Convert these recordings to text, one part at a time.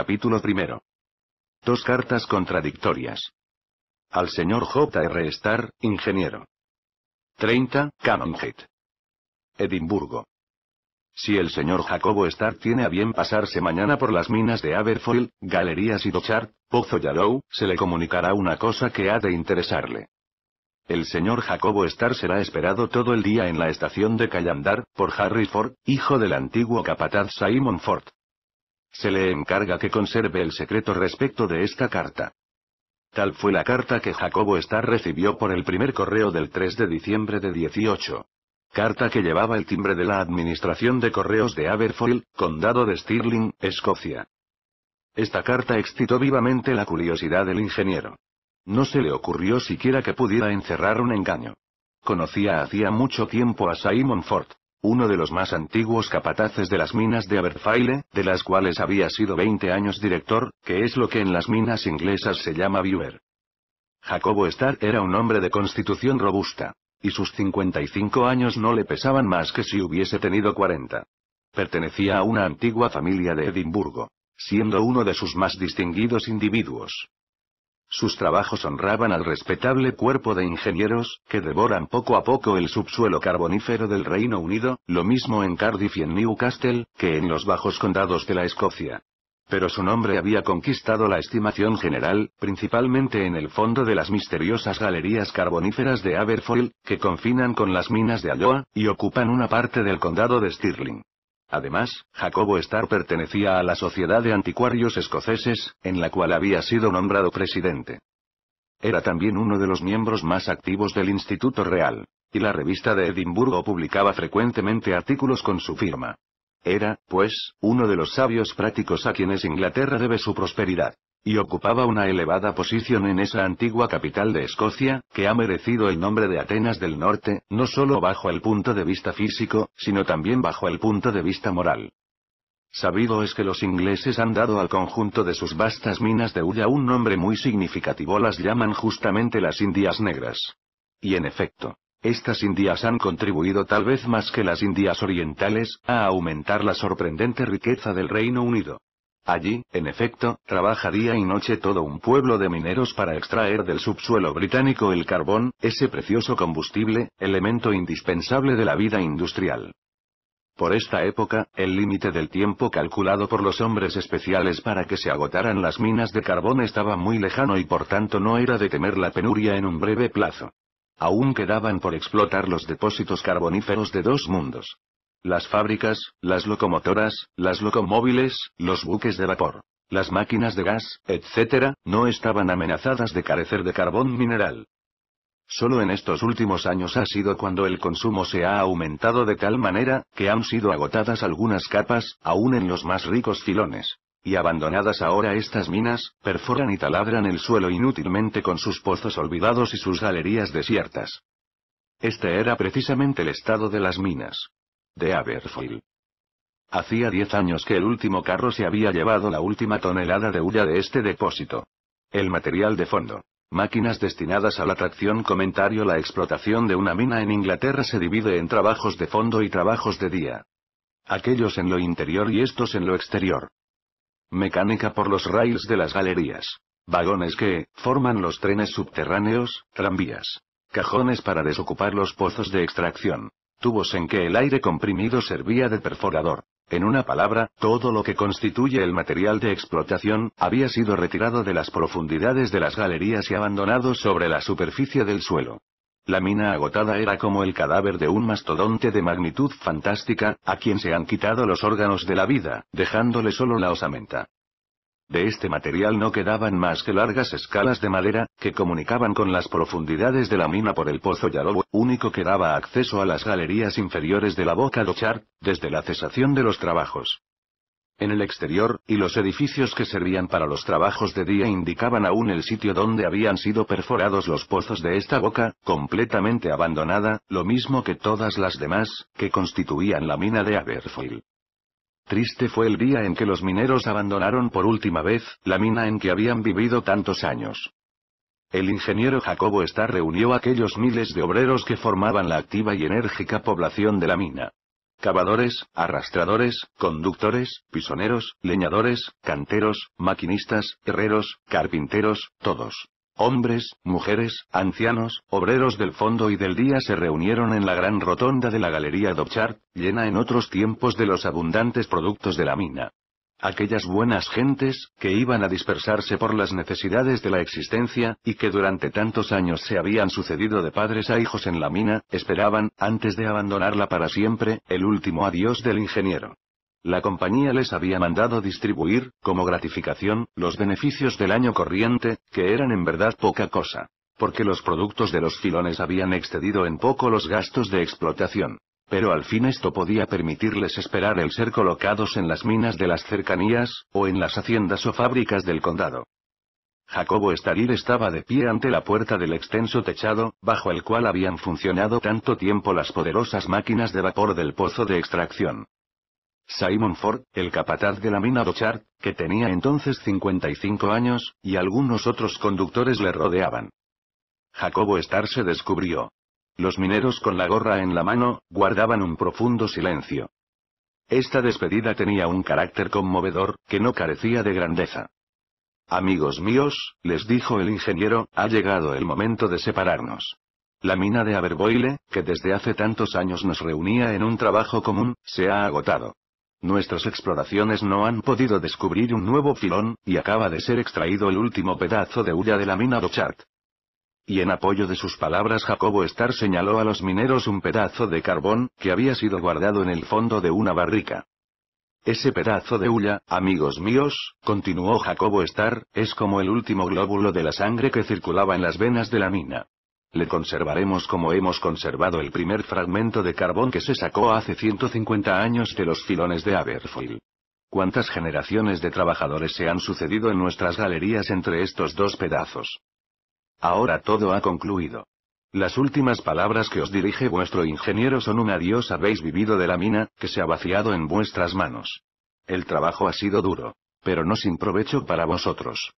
Capítulo primero. Dos cartas contradictorias. Al señor J.R. Star, ingeniero. 30, Canongate. Edimburgo. Si el señor Jacobo Star tiene a bien pasarse mañana por las minas de Aberfoyle, Galerías y Dochart, Pozo Yalow, se le comunicará una cosa que ha de interesarle. El señor Jacobo Star será esperado todo el día en la estación de Callandar, por Harry Ford, hijo del antiguo capataz Simon Ford. Se le encarga que conserve el secreto respecto de esta carta. Tal fue la carta que Jacobo Starr recibió por el primer correo del 3 de diciembre de 18. Carta que llevaba el timbre de la Administración de Correos de Aberfoyle, condado de Stirling, Escocia. Esta carta excitó vivamente la curiosidad del ingeniero. No se le ocurrió siquiera que pudiera encerrar un engaño. Conocía hacía mucho tiempo a Simon Ford uno de los más antiguos capataces de las minas de Aberfile, de las cuales había sido 20 años director, que es lo que en las minas inglesas se llama viewer. Jacobo Starr era un hombre de constitución robusta. Y sus 55 años no le pesaban más que si hubiese tenido 40. Pertenecía a una antigua familia de Edimburgo, siendo uno de sus más distinguidos individuos. Sus trabajos honraban al respetable cuerpo de ingenieros, que devoran poco a poco el subsuelo carbonífero del Reino Unido, lo mismo en Cardiff y en Newcastle, que en los bajos condados de la Escocia. Pero su nombre había conquistado la estimación general, principalmente en el fondo de las misteriosas galerías carboníferas de Aberfoyle, que confinan con las minas de Alloa, y ocupan una parte del condado de Stirling. Además, Jacobo Starr pertenecía a la Sociedad de Anticuarios Escoceses, en la cual había sido nombrado presidente. Era también uno de los miembros más activos del Instituto Real, y la revista de Edimburgo publicaba frecuentemente artículos con su firma. Era, pues, uno de los sabios prácticos a quienes Inglaterra debe su prosperidad y ocupaba una elevada posición en esa antigua capital de Escocia, que ha merecido el nombre de Atenas del Norte, no solo bajo el punto de vista físico, sino también bajo el punto de vista moral. Sabido es que los ingleses han dado al conjunto de sus vastas minas de hulla un nombre muy significativo, las llaman justamente las Indias Negras. Y en efecto, estas Indias han contribuido tal vez más que las Indias Orientales, a aumentar la sorprendente riqueza del Reino Unido. Allí, en efecto, trabaja día y noche todo un pueblo de mineros para extraer del subsuelo británico el carbón, ese precioso combustible, elemento indispensable de la vida industrial. Por esta época, el límite del tiempo calculado por los hombres especiales para que se agotaran las minas de carbón estaba muy lejano y por tanto no era de temer la penuria en un breve plazo. Aún quedaban por explotar los depósitos carboníferos de dos mundos. Las fábricas, las locomotoras, las locomóviles, los buques de vapor, las máquinas de gas, etc., no estaban amenazadas de carecer de carbón mineral. Solo en estos últimos años ha sido cuando el consumo se ha aumentado de tal manera, que han sido agotadas algunas capas, aún en los más ricos filones. Y abandonadas ahora estas minas, perforan y taladran el suelo inútilmente con sus pozos olvidados y sus galerías desiertas. Este era precisamente el estado de las minas de Aberfoyle. Hacía diez años que el último carro se había llevado la última tonelada de hulla de este depósito. El material de fondo. Máquinas destinadas a la tracción. Comentario La explotación de una mina en Inglaterra se divide en trabajos de fondo y trabajos de día. Aquellos en lo interior y estos en lo exterior. Mecánica por los rails de las galerías. Vagones que, forman los trenes subterráneos, tranvías. Cajones para desocupar los pozos de extracción. Tubos en que el aire comprimido servía de perforador. En una palabra, todo lo que constituye el material de explotación, había sido retirado de las profundidades de las galerías y abandonado sobre la superficie del suelo. La mina agotada era como el cadáver de un mastodonte de magnitud fantástica, a quien se han quitado los órganos de la vida, dejándole solo la osamenta. De este material no quedaban más que largas escalas de madera, que comunicaban con las profundidades de la mina por el pozo Yalobo, único que daba acceso a las galerías inferiores de la boca char desde la cesación de los trabajos. En el exterior, y los edificios que servían para los trabajos de día indicaban aún el sitio donde habían sido perforados los pozos de esta boca, completamente abandonada, lo mismo que todas las demás, que constituían la mina de Aberfoyle. Triste fue el día en que los mineros abandonaron por última vez, la mina en que habían vivido tantos años. El ingeniero Jacobo Starr reunió aquellos miles de obreros que formaban la activa y enérgica población de la mina. Cavadores, arrastradores, conductores, pisoneros, leñadores, canteros, maquinistas, herreros, carpinteros, todos. Hombres, mujeres, ancianos, obreros del fondo y del día se reunieron en la gran rotonda de la galería Dobchart, llena en otros tiempos de los abundantes productos de la mina. Aquellas buenas gentes, que iban a dispersarse por las necesidades de la existencia, y que durante tantos años se habían sucedido de padres a hijos en la mina, esperaban, antes de abandonarla para siempre, el último adiós del ingeniero. La compañía les había mandado distribuir, como gratificación, los beneficios del año corriente, que eran en verdad poca cosa. Porque los productos de los filones habían excedido en poco los gastos de explotación. Pero al fin esto podía permitirles esperar el ser colocados en las minas de las cercanías, o en las haciendas o fábricas del condado. Jacobo Estaril estaba de pie ante la puerta del extenso techado, bajo el cual habían funcionado tanto tiempo las poderosas máquinas de vapor del pozo de extracción. Simon Ford, el capataz de la mina Dochart, que tenía entonces 55 años, y algunos otros conductores le rodeaban. Jacobo Star se descubrió. Los mineros con la gorra en la mano, guardaban un profundo silencio. Esta despedida tenía un carácter conmovedor, que no carecía de grandeza. Amigos míos, les dijo el ingeniero, ha llegado el momento de separarnos. La mina de Aberboile, que desde hace tantos años nos reunía en un trabajo común, se ha agotado. Nuestras exploraciones no han podido descubrir un nuevo filón, y acaba de ser extraído el último pedazo de hulla de la mina Dochart. Y en apoyo de sus palabras Jacobo Star señaló a los mineros un pedazo de carbón, que había sido guardado en el fondo de una barrica. Ese pedazo de hulla, amigos míos, continuó Jacobo Star, es como el último glóbulo de la sangre que circulaba en las venas de la mina. Le conservaremos como hemos conservado el primer fragmento de carbón que se sacó hace 150 años de los filones de Aberfoyle. ¿Cuántas generaciones de trabajadores se han sucedido en nuestras galerías entre estos dos pedazos? Ahora todo ha concluido. Las últimas palabras que os dirige vuestro ingeniero son un adiós habéis vivido de la mina, que se ha vaciado en vuestras manos. El trabajo ha sido duro. Pero no sin provecho para vosotros.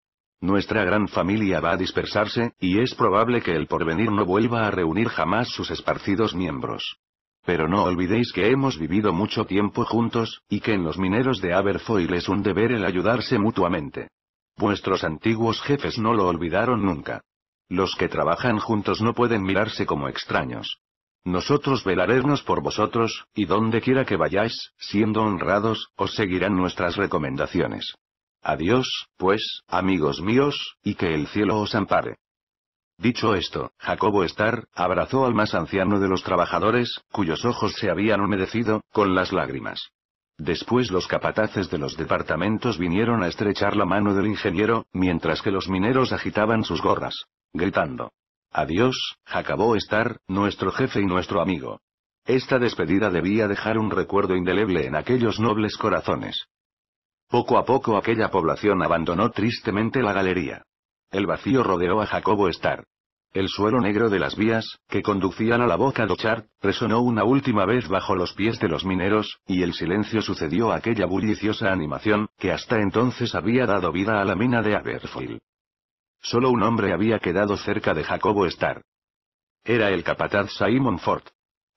Nuestra gran familia va a dispersarse, y es probable que el porvenir no vuelva a reunir jamás sus esparcidos miembros. Pero no olvidéis que hemos vivido mucho tiempo juntos, y que en los mineros de Aberfoyle es un deber el ayudarse mutuamente. Vuestros antiguos jefes no lo olvidaron nunca. Los que trabajan juntos no pueden mirarse como extraños. Nosotros velaremos por vosotros, y donde quiera que vayáis, siendo honrados, os seguirán nuestras recomendaciones. Adiós, pues, amigos míos, y que el cielo os ampare. Dicho esto, Jacobo Star, abrazó al más anciano de los trabajadores, cuyos ojos se habían humedecido, con las lágrimas. Después los capataces de los departamentos vinieron a estrechar la mano del ingeniero, mientras que los mineros agitaban sus gorras, gritando. Adiós, Jacobo Star, nuestro jefe y nuestro amigo. Esta despedida debía dejar un recuerdo indeleble en aquellos nobles corazones. Poco a poco aquella población abandonó tristemente la galería. El vacío rodeó a Jacobo Star. El suelo negro de las vías, que conducían a la boca de Ochar, resonó una última vez bajo los pies de los mineros, y el silencio sucedió a aquella bulliciosa animación, que hasta entonces había dado vida a la mina de Aberfoyle. Solo un hombre había quedado cerca de Jacobo Star. Era el capataz Simon Ford.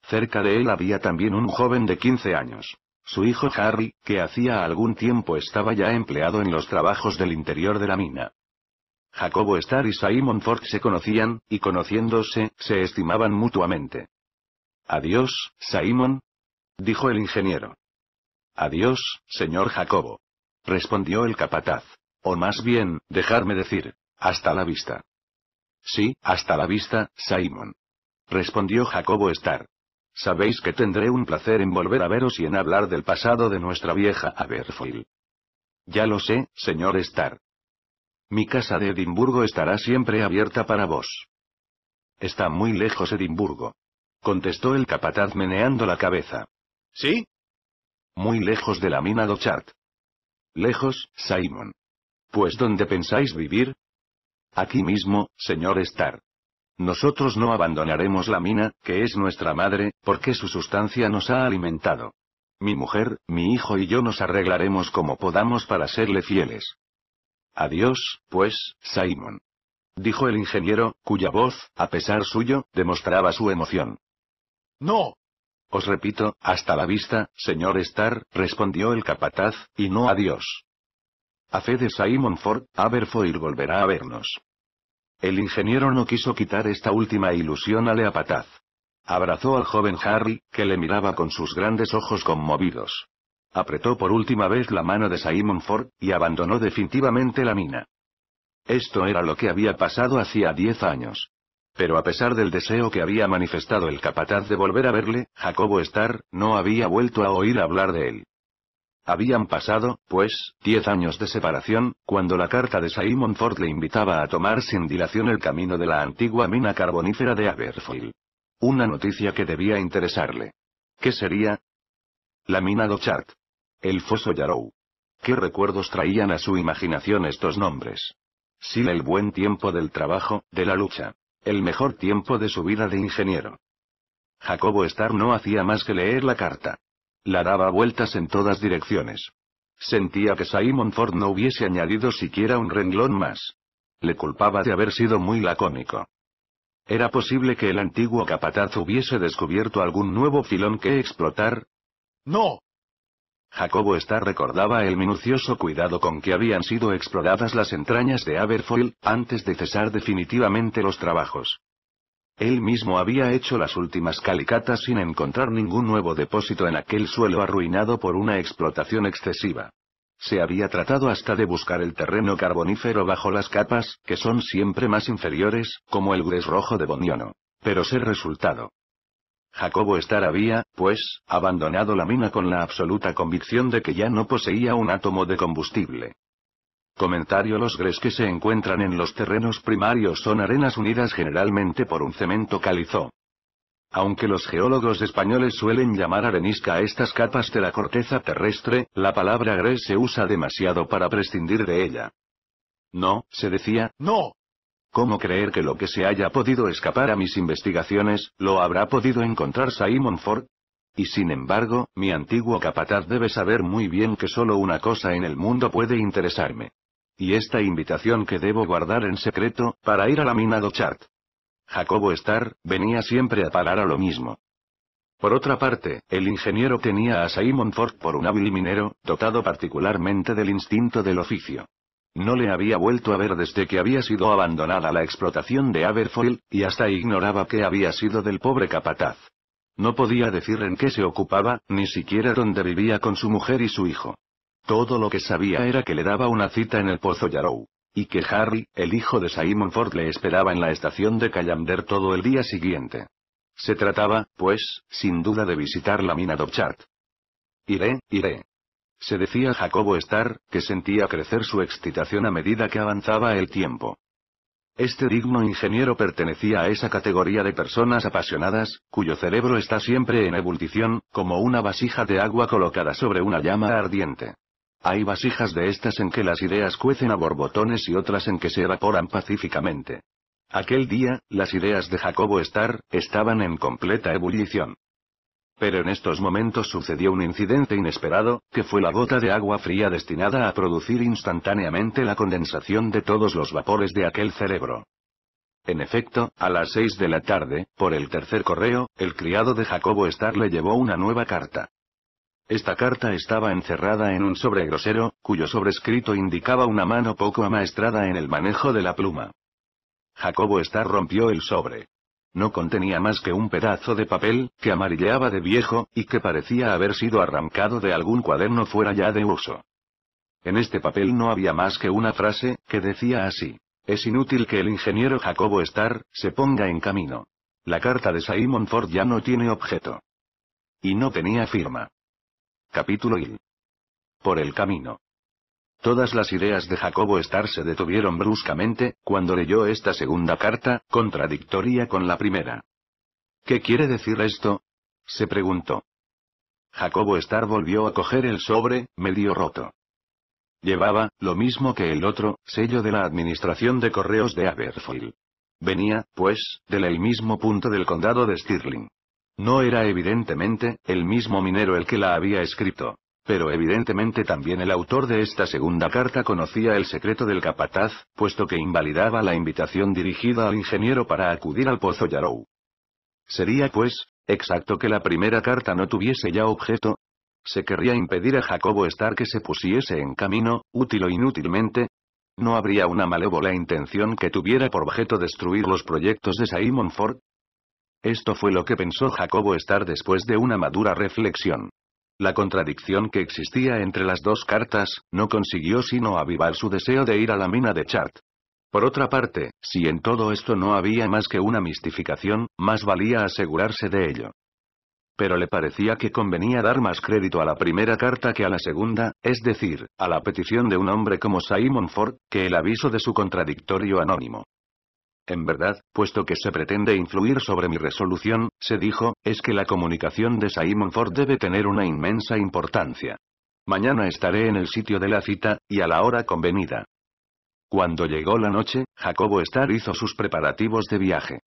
Cerca de él había también un joven de 15 años. Su hijo Harry, que hacía algún tiempo estaba ya empleado en los trabajos del interior de la mina. Jacobo Star y Simon Ford se conocían, y conociéndose, se estimaban mutuamente. Adiós, Simon. Dijo el ingeniero. Adiós, señor Jacobo. Respondió el capataz. O más bien, dejarme decir, hasta la vista. Sí, hasta la vista, Simon. Respondió Jacobo Star. Sabéis que tendré un placer en volver a veros y en hablar del pasado de nuestra vieja Aberfoyle. Ya lo sé, señor Starr. Mi casa de Edimburgo estará siempre abierta para vos. Está muy lejos Edimburgo. Contestó el capataz meneando la cabeza. ¿Sí? Muy lejos de la mina Dochart. Lejos, Simon. Pues ¿dónde pensáis vivir? Aquí mismo, señor Starr. Nosotros no abandonaremos la mina, que es nuestra madre, porque su sustancia nos ha alimentado. Mi mujer, mi hijo y yo nos arreglaremos como podamos para serle fieles. Adiós, pues, Simon. Dijo el ingeniero, cuya voz, a pesar suyo, demostraba su emoción. No. Os repito, hasta la vista, señor Star, respondió el capataz, y no adiós. A fe de Simon Ford, Aberfoyle volverá a vernos. El ingeniero no quiso quitar esta última ilusión a Leapataz. Abrazó al joven Harry, que le miraba con sus grandes ojos conmovidos. Apretó por última vez la mano de Simon Ford, y abandonó definitivamente la mina. Esto era lo que había pasado hacía diez años. Pero a pesar del deseo que había manifestado el capataz de volver a verle, Jacobo Starr, no había vuelto a oír hablar de él. Habían pasado, pues, diez años de separación, cuando la carta de Simon Ford le invitaba a tomar sin dilación el camino de la antigua mina carbonífera de Aberfoyle. Una noticia que debía interesarle. ¿Qué sería? La mina Dochart. El foso Yarrow. ¿Qué recuerdos traían a su imaginación estos nombres? Sí, el buen tiempo del trabajo, de la lucha. El mejor tiempo de su vida de ingeniero. Jacobo Starr no hacía más que leer la carta. La daba vueltas en todas direcciones. Sentía que Simon Ford no hubiese añadido siquiera un renglón más. Le culpaba de haber sido muy lacónico. ¿Era posible que el antiguo capataz hubiese descubierto algún nuevo filón que explotar? ¡No! Jacobo Starr recordaba el minucioso cuidado con que habían sido exploradas las entrañas de Aberfoyle, antes de cesar definitivamente los trabajos. Él mismo había hecho las últimas calicatas sin encontrar ningún nuevo depósito en aquel suelo arruinado por una explotación excesiva. Se había tratado hasta de buscar el terreno carbonífero bajo las capas, que son siempre más inferiores, como el gres rojo de Boniono. Pero ser resultado. Jacobo Star había, pues, abandonado la mina con la absoluta convicción de que ya no poseía un átomo de combustible. Comentario Los gres que se encuentran en los terrenos primarios son arenas unidas generalmente por un cemento calizo. Aunque los geólogos españoles suelen llamar arenisca a estas capas de la corteza terrestre, la palabra gres se usa demasiado para prescindir de ella. No, se decía, no. ¿Cómo creer que lo que se haya podido escapar a mis investigaciones, lo habrá podido encontrar Simon Ford? Y sin embargo, mi antiguo capataz debe saber muy bien que solo una cosa en el mundo puede interesarme. Y esta invitación que debo guardar en secreto, para ir a la mina Dochart. Jacobo Star, venía siempre a parar a lo mismo. Por otra parte, el ingeniero tenía a Simon Ford por un hábil minero, dotado particularmente del instinto del oficio. No le había vuelto a ver desde que había sido abandonada la explotación de Aberfoyle, y hasta ignoraba qué había sido del pobre capataz. No podía decir en qué se ocupaba, ni siquiera dónde vivía con su mujer y su hijo. Todo lo que sabía era que le daba una cita en el Pozo Yarrow. Y que Harry, el hijo de Simon Ford, le esperaba en la estación de Callander todo el día siguiente. Se trataba, pues, sin duda de visitar la mina Dobchart. Iré, iré. Se decía Jacobo Star, que sentía crecer su excitación a medida que avanzaba el tiempo. Este digno ingeniero pertenecía a esa categoría de personas apasionadas, cuyo cerebro está siempre en ebullición, como una vasija de agua colocada sobre una llama ardiente. Hay vasijas de estas en que las ideas cuecen a borbotones y otras en que se evaporan pacíficamente. Aquel día, las ideas de Jacobo Star, estaban en completa ebullición. Pero en estos momentos sucedió un incidente inesperado, que fue la gota de agua fría destinada a producir instantáneamente la condensación de todos los vapores de aquel cerebro. En efecto, a las seis de la tarde, por el tercer correo, el criado de Jacobo Star le llevó una nueva carta. Esta carta estaba encerrada en un sobre grosero, cuyo sobrescrito indicaba una mano poco amaestrada en el manejo de la pluma. Jacobo Star rompió el sobre. No contenía más que un pedazo de papel, que amarilleaba de viejo, y que parecía haber sido arrancado de algún cuaderno fuera ya de uso. En este papel no había más que una frase, que decía así. Es inútil que el ingeniero Jacobo Star, se ponga en camino. La carta de Simon Ford ya no tiene objeto. Y no tenía firma. Capítulo y. Por el camino. Todas las ideas de Jacobo Star se detuvieron bruscamente, cuando leyó esta segunda carta, contradictoria con la primera. ¿Qué quiere decir esto? se preguntó. Jacobo Star volvió a coger el sobre, medio roto. Llevaba, lo mismo que el otro, sello de la Administración de Correos de Aberfoyle. Venía, pues, del mismo punto del condado de Stirling. No era evidentemente, el mismo minero el que la había escrito. Pero evidentemente también el autor de esta segunda carta conocía el secreto del capataz, puesto que invalidaba la invitación dirigida al ingeniero para acudir al pozo Yarou. Sería pues, exacto que la primera carta no tuviese ya objeto. ¿Se querría impedir a Jacobo estar que se pusiese en camino, útil o inútilmente? ¿No habría una malévola intención que tuviera por objeto destruir los proyectos de Simon Ford? Esto fue lo que pensó Jacobo estar después de una madura reflexión. La contradicción que existía entre las dos cartas, no consiguió sino avivar su deseo de ir a la mina de Chart. Por otra parte, si en todo esto no había más que una mistificación, más valía asegurarse de ello. Pero le parecía que convenía dar más crédito a la primera carta que a la segunda, es decir, a la petición de un hombre como Simon Ford, que el aviso de su contradictorio anónimo. En verdad, puesto que se pretende influir sobre mi resolución, se dijo, es que la comunicación de Simon Ford debe tener una inmensa importancia. Mañana estaré en el sitio de la cita, y a la hora convenida. Cuando llegó la noche, Jacobo Star hizo sus preparativos de viaje.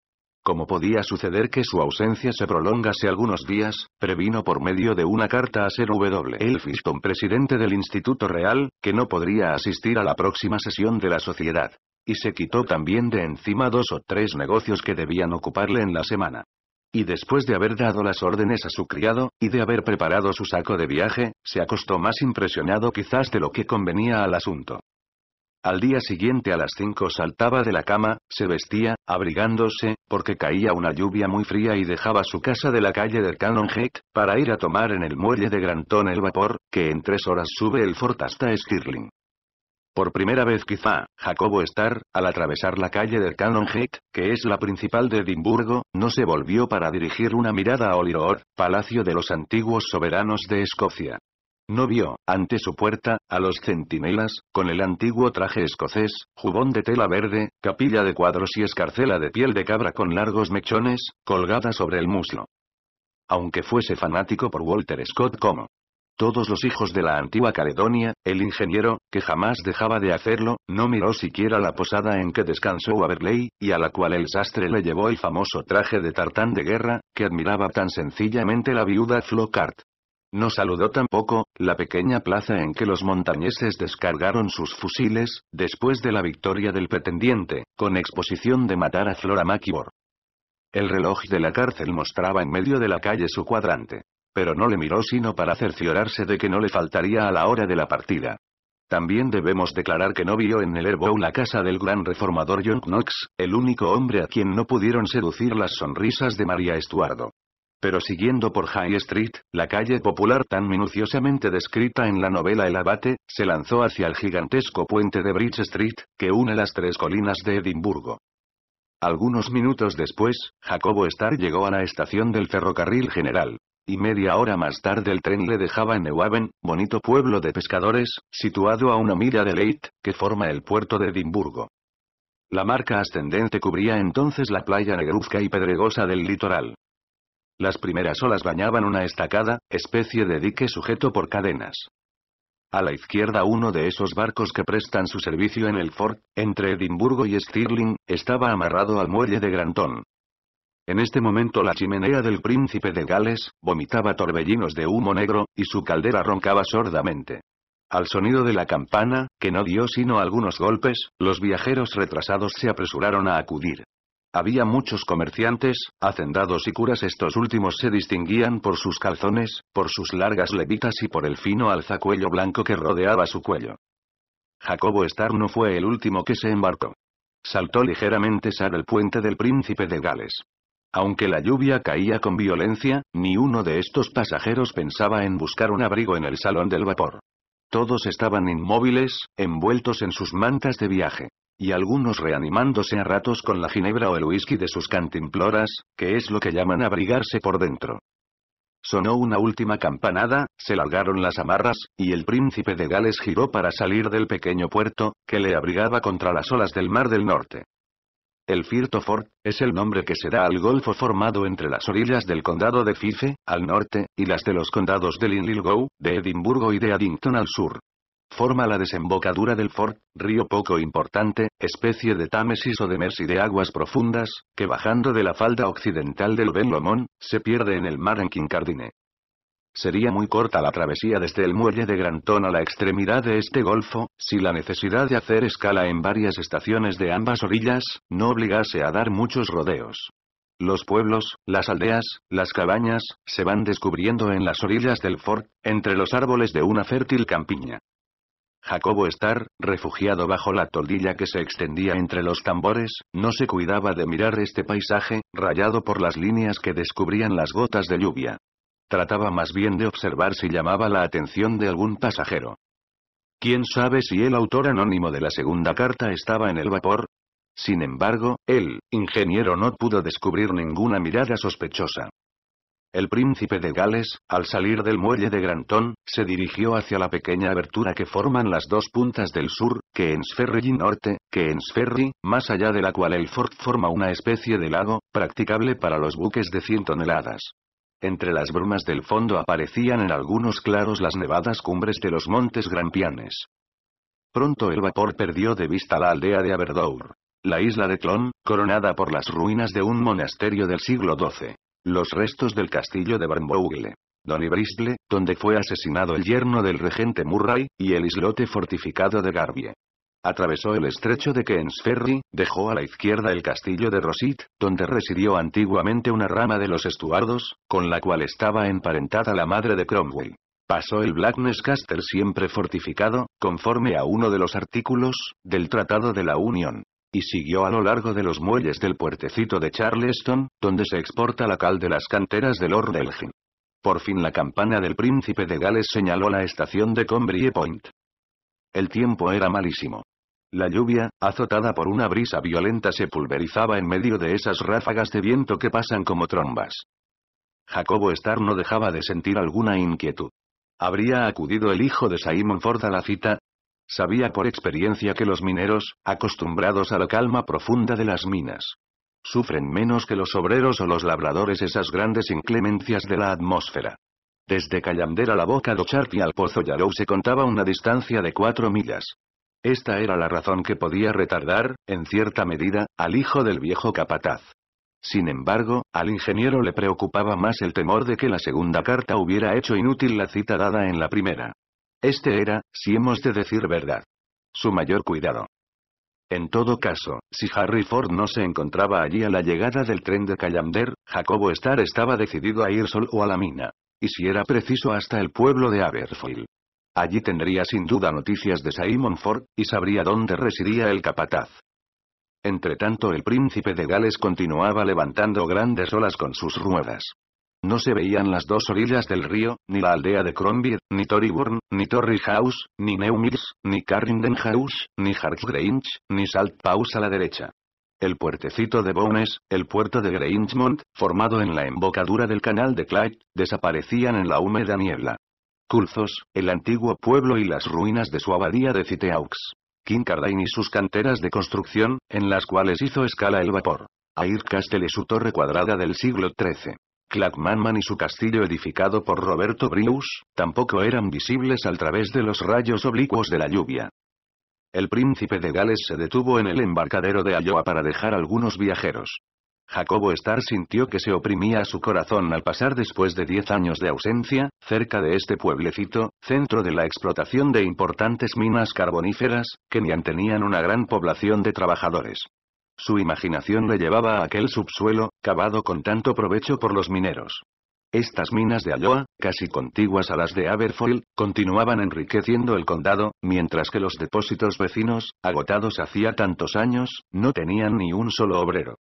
Como podía suceder que su ausencia se prolongase algunos días, previno por medio de una carta a ser W. Elphiston, presidente del Instituto Real, que no podría asistir a la próxima sesión de la sociedad y se quitó también de encima dos o tres negocios que debían ocuparle en la semana. Y después de haber dado las órdenes a su criado, y de haber preparado su saco de viaje, se acostó más impresionado quizás de lo que convenía al asunto. Al día siguiente a las cinco saltaba de la cama, se vestía, abrigándose, porque caía una lluvia muy fría y dejaba su casa de la calle del Heck, para ir a tomar en el muelle de Granton el vapor, que en tres horas sube el Fort hasta Stirling. Por primera vez quizá, Jacobo Starr, al atravesar la calle del Heck, que es la principal de Edimburgo, no se volvió para dirigir una mirada a Oliroor, palacio de los antiguos soberanos de Escocia. No vio, ante su puerta, a los centinelas, con el antiguo traje escocés, jubón de tela verde, capilla de cuadros y escarcela de piel de cabra con largos mechones, colgada sobre el muslo. Aunque fuese fanático por Walter Scott como todos los hijos de la antigua Caledonia, el ingeniero, que jamás dejaba de hacerlo, no miró siquiera la posada en que descansó Waverley, y a la cual el sastre le llevó el famoso traje de tartán de guerra, que admiraba tan sencillamente la viuda Flockart. No saludó tampoco, la pequeña plaza en que los montañeses descargaron sus fusiles, después de la victoria del pretendiente, con exposición de matar a Flora Macibor. El reloj de la cárcel mostraba en medio de la calle su cuadrante pero no le miró sino para cerciorarse de que no le faltaría a la hora de la partida. También debemos declarar que no vio en el Airbow la casa del gran reformador John Knox, el único hombre a quien no pudieron seducir las sonrisas de María Estuardo. Pero siguiendo por High Street, la calle popular tan minuciosamente descrita en la novela El Abate, se lanzó hacia el gigantesco puente de Bridge Street, que une las tres colinas de Edimburgo. Algunos minutos después, Jacobo Starr llegó a la estación del ferrocarril general y media hora más tarde el tren le dejaba en Neuhaven, bonito pueblo de pescadores, situado a una mira de Leith, que forma el puerto de Edimburgo. La marca ascendente cubría entonces la playa negruzca y pedregosa del litoral. Las primeras olas bañaban una estacada, especie de dique sujeto por cadenas. A la izquierda uno de esos barcos que prestan su servicio en el Fort, entre Edimburgo y Stirling, estaba amarrado al muelle de Granton. En este momento la chimenea del príncipe de Gales, vomitaba torbellinos de humo negro, y su caldera roncaba sordamente. Al sonido de la campana, que no dio sino algunos golpes, los viajeros retrasados se apresuraron a acudir. Había muchos comerciantes, hacendados y curas. Estos últimos se distinguían por sus calzones, por sus largas levitas y por el fino alzacuello blanco que rodeaba su cuello. Jacobo Star no fue el último que se embarcó. Saltó ligeramente sobre el puente del príncipe de Gales. Aunque la lluvia caía con violencia, ni uno de estos pasajeros pensaba en buscar un abrigo en el salón del vapor. Todos estaban inmóviles, envueltos en sus mantas de viaje. Y algunos reanimándose a ratos con la ginebra o el whisky de sus cantimploras, que es lo que llaman abrigarse por dentro. Sonó una última campanada, se largaron las amarras, y el príncipe de Gales giró para salir del pequeño puerto, que le abrigaba contra las olas del mar del norte. El Firth of es el nombre que se da al golfo formado entre las orillas del condado de Fife, al norte, y las de los condados de Linlithgow, de Edimburgo y de Addington al sur. Forma la desembocadura del fort río poco importante, especie de Támesis o de Mersey de aguas profundas, que bajando de la falda occidental del Ben Lomond, se pierde en el mar en Kincardine. Sería muy corta la travesía desde el muelle de Grantón a la extremidad de este golfo, si la necesidad de hacer escala en varias estaciones de ambas orillas, no obligase a dar muchos rodeos. Los pueblos, las aldeas, las cabañas, se van descubriendo en las orillas del fort, entre los árboles de una fértil campiña. Jacobo Star, refugiado bajo la toldilla que se extendía entre los tambores, no se cuidaba de mirar este paisaje, rayado por las líneas que descubrían las gotas de lluvia. Trataba más bien de observar si llamaba la atención de algún pasajero. ¿Quién sabe si el autor anónimo de la segunda carta estaba en el vapor? Sin embargo, el ingeniero no pudo descubrir ninguna mirada sospechosa. El príncipe de Gales, al salir del muelle de Granton, se dirigió hacia la pequeña abertura que forman las dos puntas del sur, que Sferry y Norte, que en Sferry, más allá de la cual el fort forma una especie de lago, practicable para los buques de 100 toneladas. Entre las brumas del fondo aparecían en algunos claros las nevadas cumbres de los montes Grampianes. Pronto el vapor perdió de vista la aldea de Aberdour. La isla de Clon, coronada por las ruinas de un monasterio del siglo XII. Los restos del castillo de Brambougle, Donibristle, donde fue asesinado el yerno del regente Murray, y el islote fortificado de Garbie. Atravesó el estrecho de Kensferry, Ferry, dejó a la izquierda el castillo de Rosit, donde residió antiguamente una rama de los Estuardos, con la cual estaba emparentada la madre de Cromwell. Pasó el Blackness Castle siempre fortificado, conforme a uno de los artículos, del Tratado de la Unión. Y siguió a lo largo de los muelles del puertecito de Charleston, donde se exporta la cal de las canteras de Lord Elgin. Por fin la campana del príncipe de Gales señaló la estación de Combrie Point. El tiempo era malísimo. La lluvia, azotada por una brisa violenta se pulverizaba en medio de esas ráfagas de viento que pasan como trombas. Jacobo Star no dejaba de sentir alguna inquietud. ¿Habría acudido el hijo de Simon Ford a la cita? Sabía por experiencia que los mineros, acostumbrados a la calma profunda de las minas, sufren menos que los obreros o los labradores esas grandes inclemencias de la atmósfera. Desde Callander a la boca de Charpi al Pozo Yarou se contaba una distancia de cuatro millas. Esta era la razón que podía retardar, en cierta medida, al hijo del viejo capataz. Sin embargo, al ingeniero le preocupaba más el temor de que la segunda carta hubiera hecho inútil la cita dada en la primera. Este era, si hemos de decir verdad. Su mayor cuidado. En todo caso, si Harry Ford no se encontraba allí a la llegada del tren de Callander, Jacobo Starr estaba decidido a ir solo a la mina. Y si era preciso hasta el pueblo de Aberfoyle. Allí tendría sin duda noticias de Simon Ford, y sabría dónde residía el capataz. Entretanto el príncipe de Gales continuaba levantando grandes olas con sus ruedas. No se veían las dos orillas del río, ni la aldea de Crombie, ni Torryburn, ni Torry House, ni Newmills, ni Carrington House, ni Hartsgrange, ni Salt a la derecha. El puertecito de Bones, el puerto de Grangemont, formado en la embocadura del canal de Clyde, desaparecían en la húmeda niebla. Culzos, el antiguo pueblo y las ruinas de su abadía de Citeaux. Kincardine y sus canteras de construcción, en las cuales hizo escala el vapor. Air Castle y su torre cuadrada del siglo XIII. Clackmanman y su castillo edificado por Roberto Brius, tampoco eran visibles al través de los rayos oblicuos de la lluvia. El príncipe de Gales se detuvo en el embarcadero de Alloa para dejar algunos viajeros. Jacobo Star sintió que se oprimía su corazón al pasar después de 10 años de ausencia, cerca de este pueblecito, centro de la explotación de importantes minas carboníferas, que ni una gran población de trabajadores. Su imaginación le llevaba a aquel subsuelo, cavado con tanto provecho por los mineros. Estas minas de Alloa, casi contiguas a las de Aberfoyle, continuaban enriqueciendo el condado, mientras que los depósitos vecinos, agotados hacía tantos años, no tenían ni un solo obrero.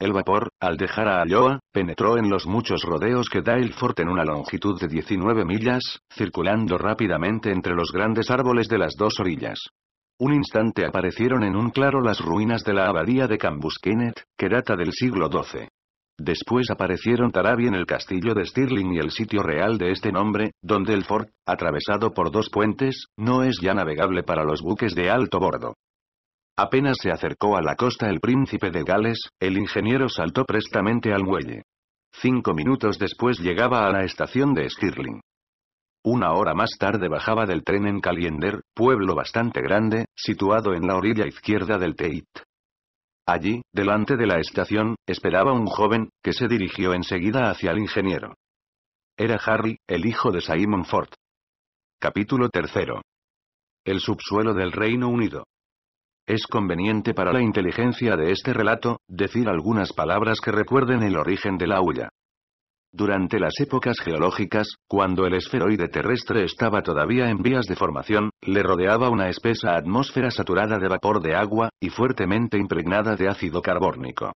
El vapor, al dejar a Alloa, penetró en los muchos rodeos que da el fort en una longitud de 19 millas, circulando rápidamente entre los grandes árboles de las dos orillas. Un instante aparecieron en un claro las ruinas de la abadía de Cambusquenet, que data del siglo XII. Después aparecieron en el castillo de Stirling y el sitio real de este nombre, donde el fort, atravesado por dos puentes, no es ya navegable para los buques de alto bordo. Apenas se acercó a la costa el príncipe de Gales, el ingeniero saltó prestamente al muelle. Cinco minutos después llegaba a la estación de Stirling. Una hora más tarde bajaba del tren en Caliender, pueblo bastante grande, situado en la orilla izquierda del Teit. Allí, delante de la estación, esperaba un joven, que se dirigió enseguida hacia el ingeniero. Era Harry, el hijo de Simon Ford. Capítulo 3. El subsuelo del Reino Unido. Es conveniente para la inteligencia de este relato, decir algunas palabras que recuerden el origen de la huya. Durante las épocas geológicas, cuando el esferoide terrestre estaba todavía en vías de formación, le rodeaba una espesa atmósfera saturada de vapor de agua, y fuertemente impregnada de ácido carbónico.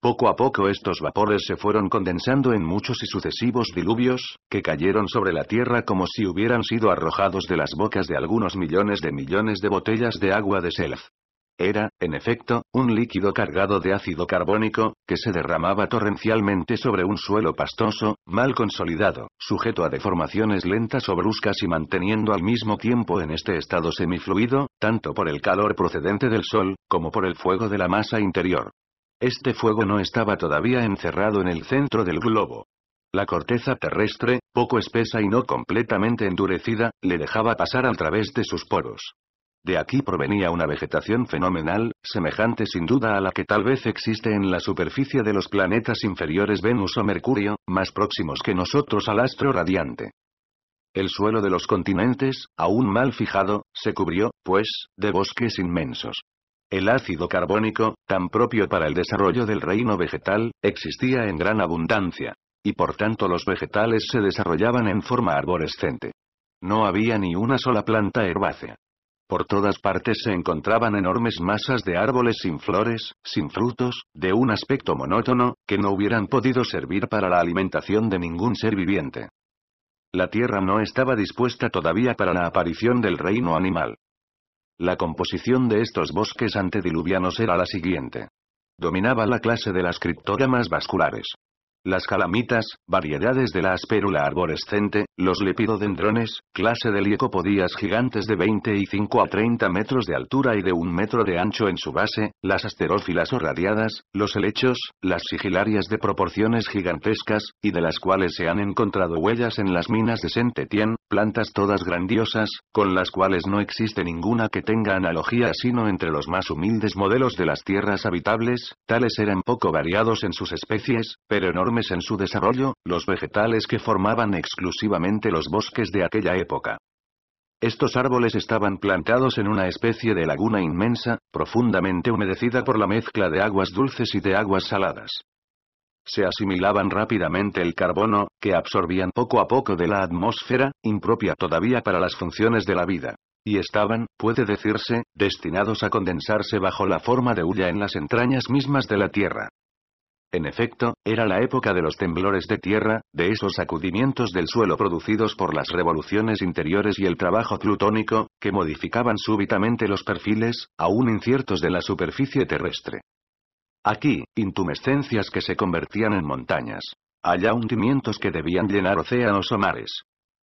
Poco a poco estos vapores se fueron condensando en muchos y sucesivos diluvios, que cayeron sobre la Tierra como si hubieran sido arrojados de las bocas de algunos millones de millones de botellas de agua de self. Era, en efecto, un líquido cargado de ácido carbónico, que se derramaba torrencialmente sobre un suelo pastoso, mal consolidado, sujeto a deformaciones lentas o bruscas y manteniendo al mismo tiempo en este estado semifluido, tanto por el calor procedente del sol, como por el fuego de la masa interior. Este fuego no estaba todavía encerrado en el centro del globo. La corteza terrestre, poco espesa y no completamente endurecida, le dejaba pasar a través de sus poros. De aquí provenía una vegetación fenomenal, semejante sin duda a la que tal vez existe en la superficie de los planetas inferiores Venus o Mercurio, más próximos que nosotros al astro radiante. El suelo de los continentes, aún mal fijado, se cubrió, pues, de bosques inmensos. El ácido carbónico, tan propio para el desarrollo del reino vegetal, existía en gran abundancia. Y por tanto los vegetales se desarrollaban en forma arborescente. No había ni una sola planta herbácea. Por todas partes se encontraban enormes masas de árboles sin flores, sin frutos, de un aspecto monótono, que no hubieran podido servir para la alimentación de ningún ser viviente. La tierra no estaba dispuesta todavía para la aparición del reino animal. La composición de estos bosques antediluvianos era la siguiente. Dominaba la clase de las criptógamas vasculares. Las calamitas, variedades de la aspérula arborescente, los lepidodendrones, clase de liecopodías gigantes de 25 a 30 metros de altura y de un metro de ancho en su base, las asterófilas o radiadas, los helechos, las sigilarias de proporciones gigantescas, y de las cuales se han encontrado huellas en las minas de Saint-Étienne plantas todas grandiosas, con las cuales no existe ninguna que tenga analogía sino entre los más humildes modelos de las tierras habitables, tales eran poco variados en sus especies, pero enormes en su desarrollo, los vegetales que formaban exclusivamente los bosques de aquella época. Estos árboles estaban plantados en una especie de laguna inmensa, profundamente humedecida por la mezcla de aguas dulces y de aguas saladas se asimilaban rápidamente el carbono, que absorbían poco a poco de la atmósfera, impropia todavía para las funciones de la vida. Y estaban, puede decirse, destinados a condensarse bajo la forma de hulla en las entrañas mismas de la Tierra. En efecto, era la época de los temblores de tierra, de esos sacudimientos del suelo producidos por las revoluciones interiores y el trabajo plutónico, que modificaban súbitamente los perfiles, aún inciertos de la superficie terrestre. Aquí, intumescencias que se convertían en montañas. Allá hundimientos que debían llenar océanos o mares.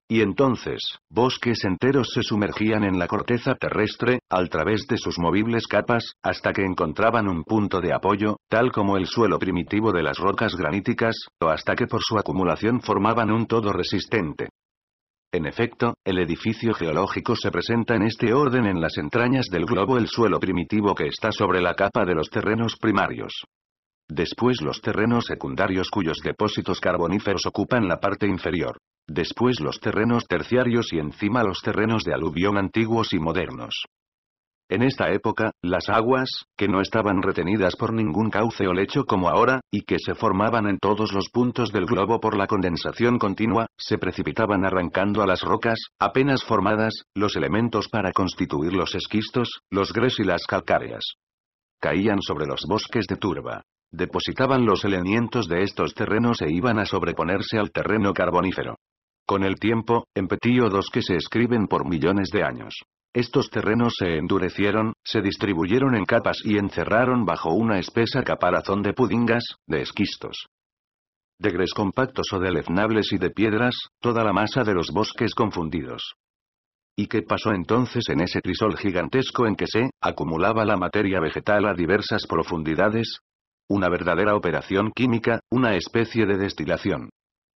Y entonces, bosques enteros se sumergían en la corteza terrestre, al través de sus movibles capas, hasta que encontraban un punto de apoyo, tal como el suelo primitivo de las rocas graníticas, o hasta que por su acumulación formaban un todo resistente. En efecto, el edificio geológico se presenta en este orden en las entrañas del globo el suelo primitivo que está sobre la capa de los terrenos primarios. Después los terrenos secundarios cuyos depósitos carboníferos ocupan la parte inferior. Después los terrenos terciarios y encima los terrenos de aluvión antiguos y modernos. En esta época, las aguas, que no estaban retenidas por ningún cauce o lecho como ahora, y que se formaban en todos los puntos del globo por la condensación continua, se precipitaban arrancando a las rocas, apenas formadas, los elementos para constituir los esquistos, los gres y las calcáreas. Caían sobre los bosques de turba. Depositaban los elementos de estos terrenos e iban a sobreponerse al terreno carbonífero. Con el tiempo, en petíodos que se escriben por millones de años. Estos terrenos se endurecieron, se distribuyeron en capas y encerraron bajo una espesa caparazón de pudingas, de esquistos. De gres compactos o de leznables y de piedras, toda la masa de los bosques confundidos. ¿Y qué pasó entonces en ese crisol gigantesco en que se acumulaba la materia vegetal a diversas profundidades? Una verdadera operación química, una especie de destilación.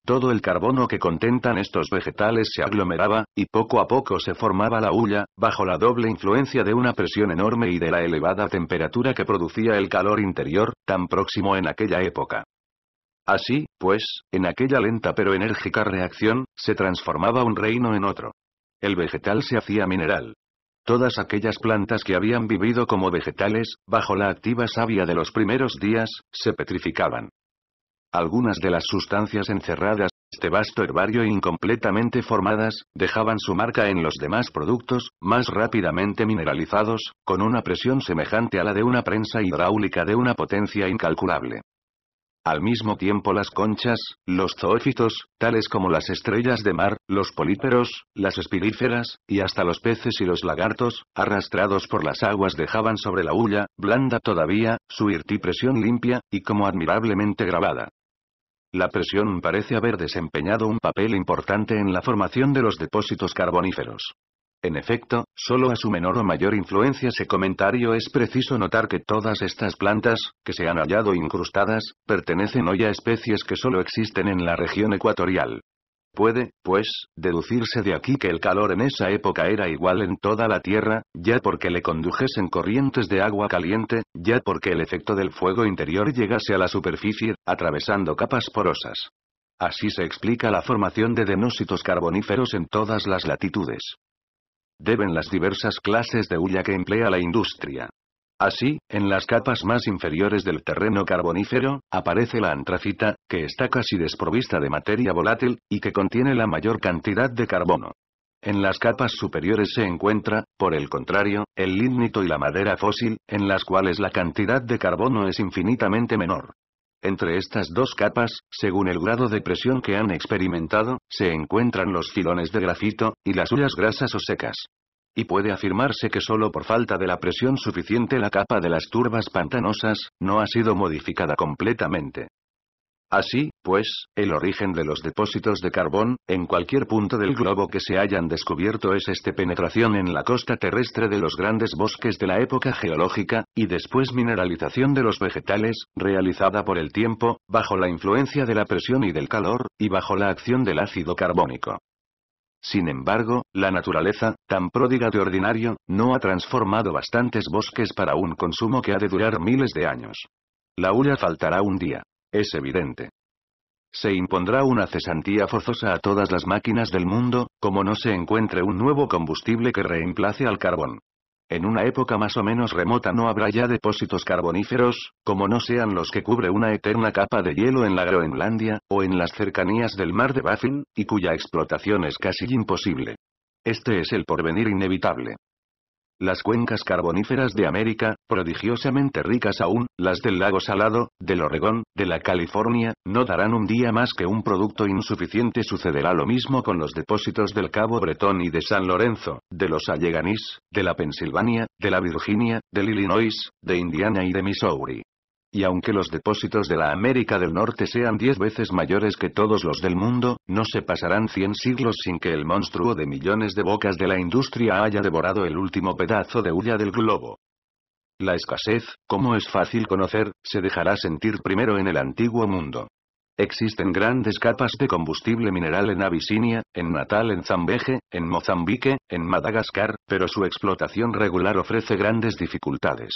Todo el carbono que contentan estos vegetales se aglomeraba, y poco a poco se formaba la hulla, bajo la doble influencia de una presión enorme y de la elevada temperatura que producía el calor interior, tan próximo en aquella época. Así, pues, en aquella lenta pero enérgica reacción, se transformaba un reino en otro. El vegetal se hacía mineral. Todas aquellas plantas que habían vivido como vegetales, bajo la activa savia de los primeros días, se petrificaban. Algunas de las sustancias encerradas, este vasto herbario e incompletamente formadas, dejaban su marca en los demás productos, más rápidamente mineralizados, con una presión semejante a la de una prensa hidráulica de una potencia incalculable. Al mismo tiempo las conchas, los zoófitos, tales como las estrellas de mar, los políperos, las espiríferas, y hasta los peces y los lagartos, arrastrados por las aguas dejaban sobre la hulla, blanda todavía, su irtipresión limpia, y como admirablemente grabada. La presión parece haber desempeñado un papel importante en la formación de los depósitos carboníferos. En efecto, solo a su menor o mayor influencia se comentario es preciso notar que todas estas plantas, que se han hallado incrustadas, pertenecen hoy a especies que solo existen en la región ecuatorial. Puede, pues, deducirse de aquí que el calor en esa época era igual en toda la Tierra, ya porque le condujesen corrientes de agua caliente, ya porque el efecto del fuego interior llegase a la superficie, atravesando capas porosas. Así se explica la formación de denósitos carboníferos en todas las latitudes. Deben las diversas clases de hulla que emplea la industria, Así, en las capas más inferiores del terreno carbonífero, aparece la antracita, que está casi desprovista de materia volátil, y que contiene la mayor cantidad de carbono. En las capas superiores se encuentra, por el contrario, el lignito y la madera fósil, en las cuales la cantidad de carbono es infinitamente menor. Entre estas dos capas, según el grado de presión que han experimentado, se encuentran los filones de grafito, y las suyas grasas o secas. Y puede afirmarse que solo por falta de la presión suficiente la capa de las turbas pantanosas, no ha sido modificada completamente. Así, pues, el origen de los depósitos de carbón, en cualquier punto del globo que se hayan descubierto es este penetración en la costa terrestre de los grandes bosques de la época geológica, y después mineralización de los vegetales, realizada por el tiempo, bajo la influencia de la presión y del calor, y bajo la acción del ácido carbónico. Sin embargo, la naturaleza, tan pródiga de ordinario, no ha transformado bastantes bosques para un consumo que ha de durar miles de años. La hulla faltará un día. Es evidente. Se impondrá una cesantía forzosa a todas las máquinas del mundo, como no se encuentre un nuevo combustible que reemplace al carbón. En una época más o menos remota no habrá ya depósitos carboníferos, como no sean los que cubre una eterna capa de hielo en la Groenlandia, o en las cercanías del mar de Baffin, y cuya explotación es casi imposible. Este es el porvenir inevitable. Las cuencas carboníferas de América, prodigiosamente ricas aún, las del lago Salado, del Oregón, de la California, no darán un día más que un producto insuficiente. Sucederá lo mismo con los depósitos del Cabo Bretón y de San Lorenzo, de los Alleganís, de la Pensilvania, de la Virginia, del Illinois, de Indiana y de Missouri. Y aunque los depósitos de la América del Norte sean diez veces mayores que todos los del mundo, no se pasarán cien siglos sin que el monstruo de millones de bocas de la industria haya devorado el último pedazo de hulla del globo. La escasez, como es fácil conocer, se dejará sentir primero en el antiguo mundo. Existen grandes capas de combustible mineral en Abisinia, en Natal en Zambeje, en Mozambique, en Madagascar, pero su explotación regular ofrece grandes dificultades.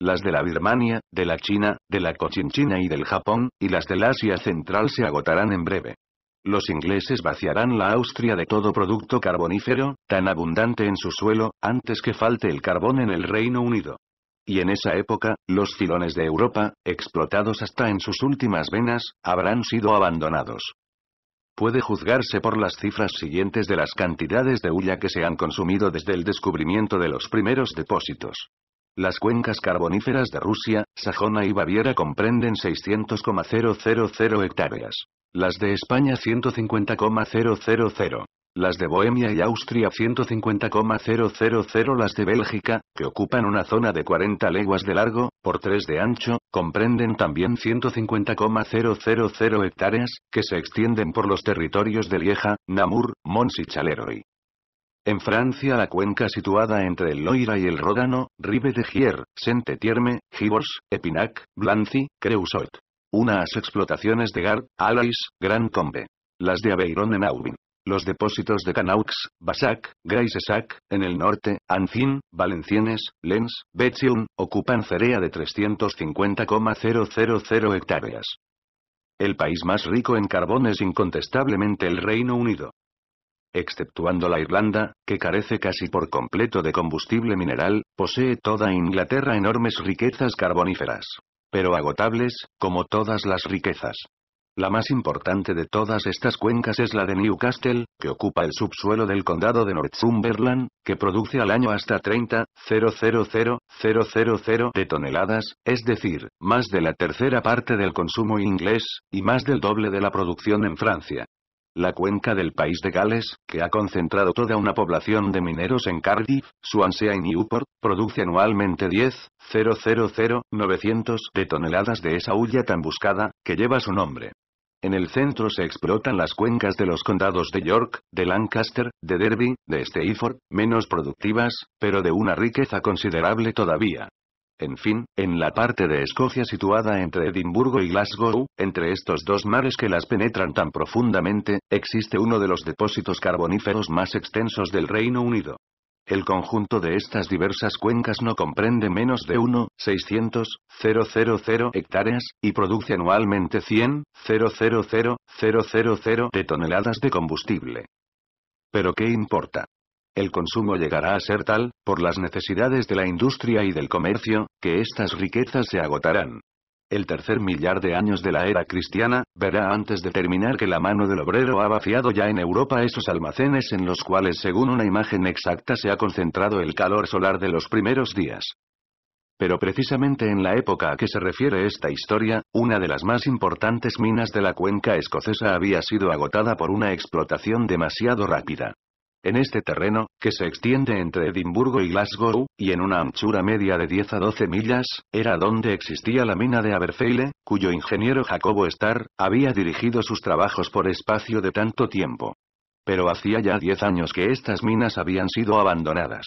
Las de la Birmania, de la China, de la Cochinchina y del Japón, y las del Asia Central se agotarán en breve. Los ingleses vaciarán la Austria de todo producto carbonífero, tan abundante en su suelo, antes que falte el carbón en el Reino Unido. Y en esa época, los filones de Europa, explotados hasta en sus últimas venas, habrán sido abandonados. Puede juzgarse por las cifras siguientes de las cantidades de hulla que se han consumido desde el descubrimiento de los primeros depósitos. Las cuencas carboníferas de Rusia, Sajona y Baviera comprenden 600,000 hectáreas. Las de España 150,000. Las de Bohemia y Austria 150,000 las de Bélgica, que ocupan una zona de 40 leguas de largo, por 3 de ancho, comprenden también 150,000 hectáreas, que se extienden por los territorios de Lieja, Namur, Mons y Chaleroy. En Francia la cuenca situada entre el Loira y el Ródano, Rive de Gier, saint tierme Givors, Epinac, Blancy, Creusot. Unas explotaciones de Gard, Alais, Gran Combe. Las de Aveyron en Aubin. Los depósitos de Canaux, Basac, Graisesac, en el norte, Ancin, Valenciennes, Lens, Betzium, ocupan cerea de 350,000 hectáreas. El país más rico en carbón es incontestablemente el Reino Unido exceptuando la Irlanda, que carece casi por completo de combustible mineral, posee toda Inglaterra enormes riquezas carboníferas. Pero agotables, como todas las riquezas. La más importante de todas estas cuencas es la de Newcastle, que ocupa el subsuelo del condado de Northumberland, que produce al año hasta 30,000,000 de toneladas, es decir, más de la tercera parte del consumo inglés, y más del doble de la producción en Francia la cuenca del país de Gales, que ha concentrado toda una población de mineros en Cardiff, Swansea y Newport, produce anualmente 10.000.900 de toneladas de esa hulla tan buscada, que lleva su nombre. En el centro se explotan las cuencas de los condados de York, de Lancaster, de Derby, de Stafford, menos productivas, pero de una riqueza considerable todavía en fin, en la parte de Escocia situada entre Edimburgo y Glasgow, entre estos dos mares que las penetran tan profundamente, existe uno de los depósitos carboníferos más extensos del Reino Unido. El conjunto de estas diversas cuencas no comprende menos de 1,600,000 hectáreas, y produce anualmente 100,000,000 de toneladas de combustible. Pero ¿qué importa? el consumo llegará a ser tal, por las necesidades de la industria y del comercio, que estas riquezas se agotarán. El tercer millar de años de la era cristiana, verá antes de terminar que la mano del obrero ha vaciado ya en Europa esos almacenes en los cuales según una imagen exacta se ha concentrado el calor solar de los primeros días. Pero precisamente en la época a que se refiere esta historia, una de las más importantes minas de la cuenca escocesa había sido agotada por una explotación demasiado rápida. En este terreno, que se extiende entre Edimburgo y Glasgow, y en una anchura media de 10 a 12 millas, era donde existía la mina de Aberfeile, cuyo ingeniero Jacobo Starr, había dirigido sus trabajos por espacio de tanto tiempo. Pero hacía ya 10 años que estas minas habían sido abandonadas.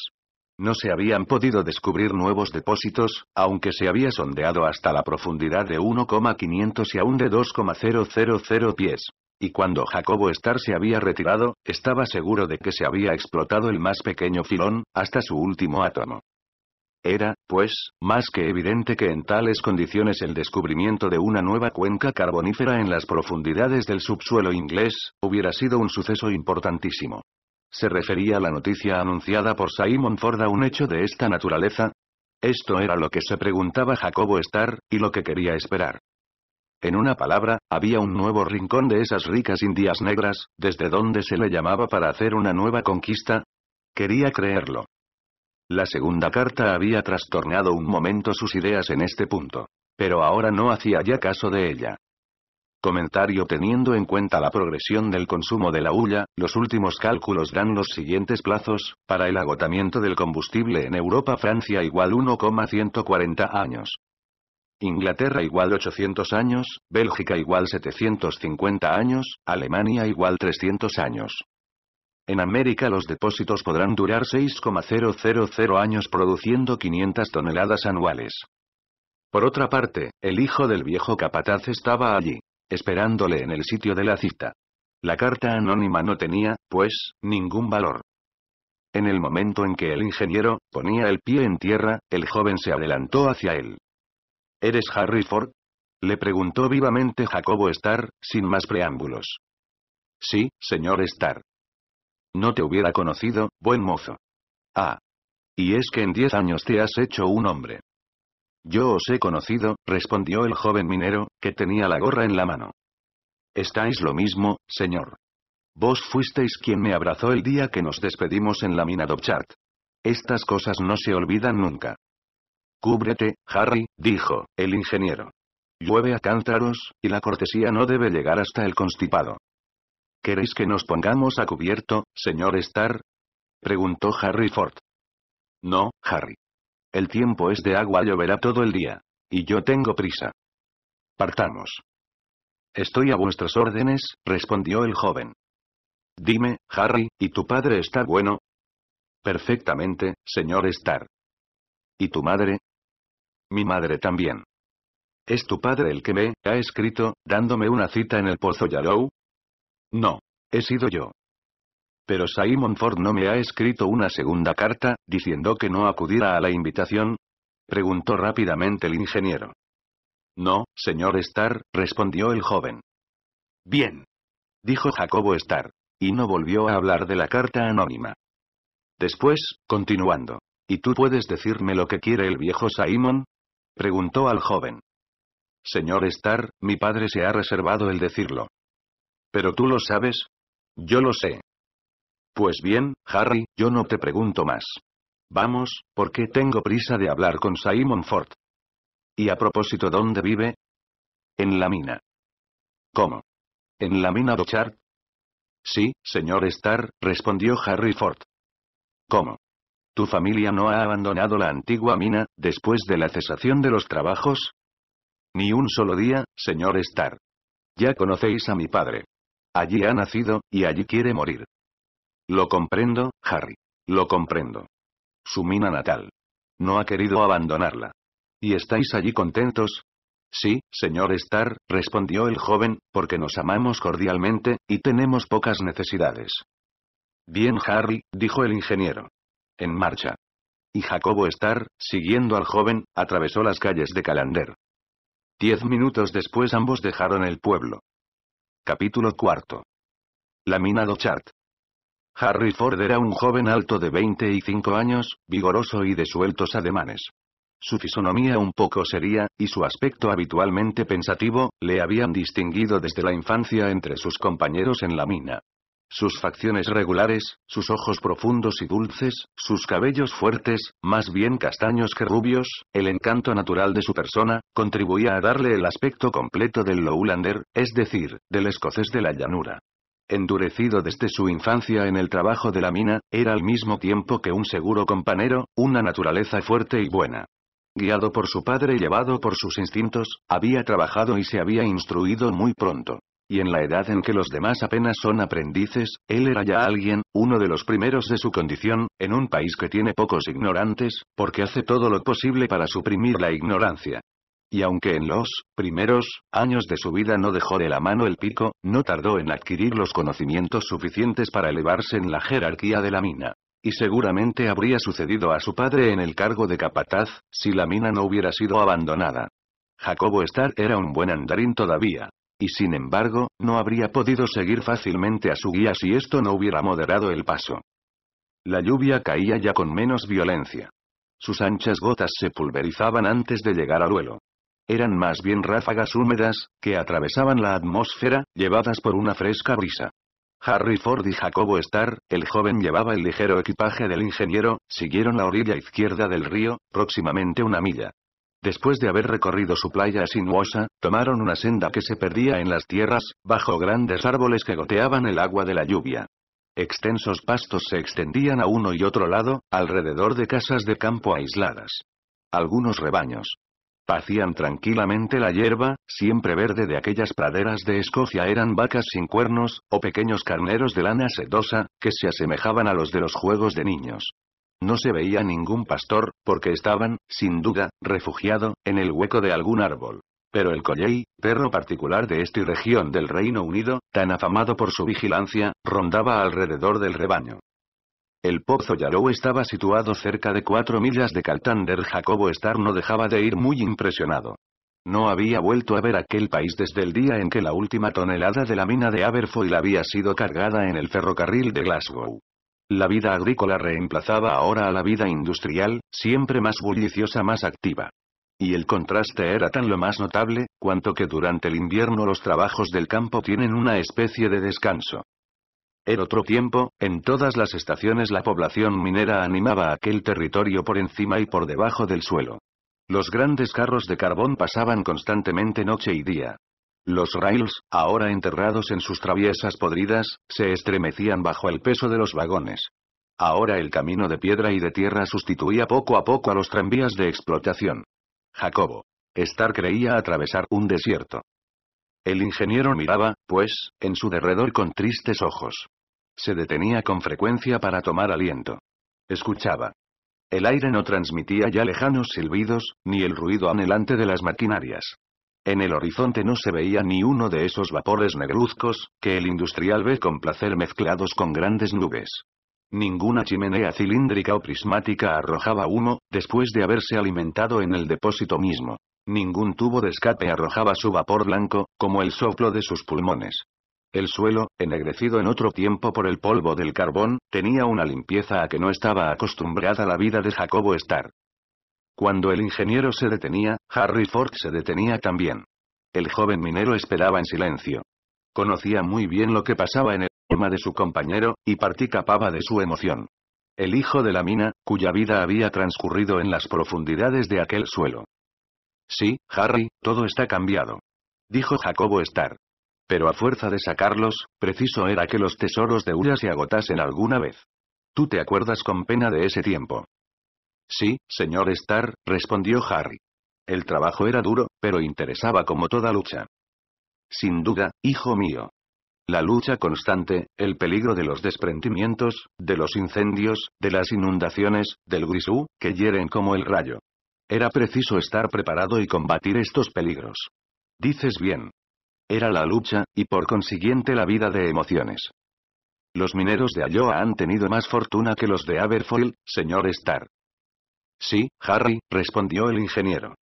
No se habían podido descubrir nuevos depósitos, aunque se había sondeado hasta la profundidad de 1,500 y aún de 2,000 pies. Y cuando Jacobo Star se había retirado, estaba seguro de que se había explotado el más pequeño filón, hasta su último átomo. Era, pues, más que evidente que en tales condiciones el descubrimiento de una nueva cuenca carbonífera en las profundidades del subsuelo inglés, hubiera sido un suceso importantísimo. ¿Se refería la noticia anunciada por Simon Ford a un hecho de esta naturaleza? Esto era lo que se preguntaba Jacobo Starr, y lo que quería esperar. En una palabra, había un nuevo rincón de esas ricas indias negras, desde donde se le llamaba para hacer una nueva conquista. Quería creerlo. La segunda carta había trastornado un momento sus ideas en este punto. Pero ahora no hacía ya caso de ella. Comentario Teniendo en cuenta la progresión del consumo de la hulla, los últimos cálculos dan los siguientes plazos, para el agotamiento del combustible en Europa Francia igual 1,140 años. Inglaterra igual 800 años, Bélgica igual 750 años, Alemania igual 300 años. En América los depósitos podrán durar 6,000 años produciendo 500 toneladas anuales. Por otra parte, el hijo del viejo capataz estaba allí, esperándole en el sitio de la cita. La carta anónima no tenía, pues, ningún valor. En el momento en que el ingeniero ponía el pie en tierra, el joven se adelantó hacia él. ¿Eres Harry Ford? Le preguntó vivamente Jacobo Starr, sin más preámbulos. Sí, señor Starr. No te hubiera conocido, buen mozo. Ah. Y es que en diez años te has hecho un hombre. Yo os he conocido, respondió el joven minero, que tenía la gorra en la mano. Estáis lo mismo, señor. Vos fuisteis quien me abrazó el día que nos despedimos en la mina Dobchart. Estas cosas no se olvidan nunca. Cúbrete, Harry, dijo, el ingeniero. Llueve a cántaros, y la cortesía no debe llegar hasta el constipado. ¿Queréis que nos pongamos a cubierto, señor Starr? Preguntó Harry Ford. No, Harry. El tiempo es de agua, lloverá todo el día. Y yo tengo prisa. Partamos. Estoy a vuestras órdenes, respondió el joven. Dime, Harry, ¿y tu padre está bueno? Perfectamente, señor Star. ¿Y tu madre? Mi madre también. ¿Es tu padre el que me ha escrito, dándome una cita en el Pozo Yalou? No. He sido yo. Pero Simon Ford no me ha escrito una segunda carta, diciendo que no acudiera a la invitación. Preguntó rápidamente el ingeniero. No, señor Starr, respondió el joven. Bien. Dijo Jacobo Starr. Y no volvió a hablar de la carta anónima. Después, continuando. ¿Y tú puedes decirme lo que quiere el viejo Simon? Preguntó al joven. Señor Star, mi padre se ha reservado el decirlo. ¿Pero tú lo sabes? Yo lo sé. Pues bien, Harry, yo no te pregunto más. Vamos, porque tengo prisa de hablar con Simon Ford. Y a propósito, ¿dónde vive? En la mina. ¿Cómo? ¿En la mina Dochard. Sí, señor Star, respondió Harry Ford. ¿Cómo? ¿Tu familia no ha abandonado la antigua mina, después de la cesación de los trabajos? Ni un solo día, señor Star. Ya conocéis a mi padre. Allí ha nacido, y allí quiere morir. Lo comprendo, Harry. Lo comprendo. Su mina natal. No ha querido abandonarla. ¿Y estáis allí contentos? Sí, señor Star», respondió el joven, porque nos amamos cordialmente, y tenemos pocas necesidades. Bien, Harry, dijo el ingeniero en marcha. Y Jacobo Star, siguiendo al joven, atravesó las calles de Calander. Diez minutos después ambos dejaron el pueblo. Capítulo cuarto. La mina Dochart. Harry Ford era un joven alto de 25 años, vigoroso y de sueltos ademanes. Su fisonomía un poco seria, y su aspecto habitualmente pensativo, le habían distinguido desde la infancia entre sus compañeros en la mina sus facciones regulares, sus ojos profundos y dulces, sus cabellos fuertes, más bien castaños que rubios, el encanto natural de su persona, contribuía a darle el aspecto completo del Lowlander, es decir, del escocés de la llanura. Endurecido desde su infancia en el trabajo de la mina, era al mismo tiempo que un seguro compañero, una naturaleza fuerte y buena. Guiado por su padre y llevado por sus instintos, había trabajado y se había instruido muy pronto y en la edad en que los demás apenas son aprendices, él era ya alguien, uno de los primeros de su condición, en un país que tiene pocos ignorantes, porque hace todo lo posible para suprimir la ignorancia. Y aunque en los primeros años de su vida no dejó de la mano el pico, no tardó en adquirir los conocimientos suficientes para elevarse en la jerarquía de la mina. Y seguramente habría sucedido a su padre en el cargo de capataz, si la mina no hubiera sido abandonada. Jacobo Star era un buen andarín todavía, y sin embargo, no habría podido seguir fácilmente a su guía si esto no hubiera moderado el paso. La lluvia caía ya con menos violencia. Sus anchas gotas se pulverizaban antes de llegar al vuelo. Eran más bien ráfagas húmedas, que atravesaban la atmósfera, llevadas por una fresca brisa. Harry Ford y Jacobo Starr, el joven llevaba el ligero equipaje del ingeniero, siguieron la orilla izquierda del río, próximamente una milla. Después de haber recorrido su playa sinuosa, tomaron una senda que se perdía en las tierras, bajo grandes árboles que goteaban el agua de la lluvia. Extensos pastos se extendían a uno y otro lado, alrededor de casas de campo aisladas. Algunos rebaños. Pacían tranquilamente la hierba, siempre verde de aquellas praderas de Escocia eran vacas sin cuernos, o pequeños carneros de lana sedosa, que se asemejaban a los de los juegos de niños. No se veía ningún pastor, porque estaban, sin duda, refugiado, en el hueco de algún árbol. Pero el colley, perro particular de esta región del Reino Unido, tan afamado por su vigilancia, rondaba alrededor del rebaño. El Pozo Yarrow estaba situado cerca de cuatro millas de Caltander. Jacobo Star no dejaba de ir muy impresionado. No había vuelto a ver aquel país desde el día en que la última tonelada de la mina de Aberfoyle había sido cargada en el ferrocarril de Glasgow. La vida agrícola reemplazaba ahora a la vida industrial, siempre más bulliciosa más activa. Y el contraste era tan lo más notable, cuanto que durante el invierno los trabajos del campo tienen una especie de descanso. En otro tiempo, en todas las estaciones la población minera animaba aquel territorio por encima y por debajo del suelo. Los grandes carros de carbón pasaban constantemente noche y día, los rails, ahora enterrados en sus traviesas podridas, se estremecían bajo el peso de los vagones. Ahora el camino de piedra y de tierra sustituía poco a poco a los tranvías de explotación. Jacobo. Star creía atravesar un desierto. El ingeniero miraba, pues, en su derredor con tristes ojos. Se detenía con frecuencia para tomar aliento. Escuchaba. El aire no transmitía ya lejanos silbidos, ni el ruido anhelante de las maquinarias. En el horizonte no se veía ni uno de esos vapores negruzcos, que el industrial ve con placer mezclados con grandes nubes. Ninguna chimenea cilíndrica o prismática arrojaba humo, después de haberse alimentado en el depósito mismo. Ningún tubo de escape arrojaba su vapor blanco, como el soplo de sus pulmones. El suelo, ennegrecido en otro tiempo por el polvo del carbón, tenía una limpieza a que no estaba acostumbrada la vida de Jacobo Star. Cuando el ingeniero se detenía, Harry Ford se detenía también. El joven minero esperaba en silencio. Conocía muy bien lo que pasaba en el alma de su compañero, y participaba de su emoción. El hijo de la mina, cuya vida había transcurrido en las profundidades de aquel suelo. Sí, Harry, todo está cambiado. Dijo Jacobo Starr. Pero a fuerza de sacarlos, preciso era que los tesoros de Ulla se agotasen alguna vez. Tú te acuerdas con pena de ese tiempo. Sí, señor Star, respondió Harry. El trabajo era duro, pero interesaba como toda lucha. Sin duda, hijo mío. La lucha constante, el peligro de los desprendimientos, de los incendios, de las inundaciones, del grisú, que hieren como el rayo. Era preciso estar preparado y combatir estos peligros. Dices bien. Era la lucha, y por consiguiente la vida de emociones. Los mineros de Alloa han tenido más fortuna que los de Aberfoyle, señor Star. Sí, Harry, respondió el ingeniero.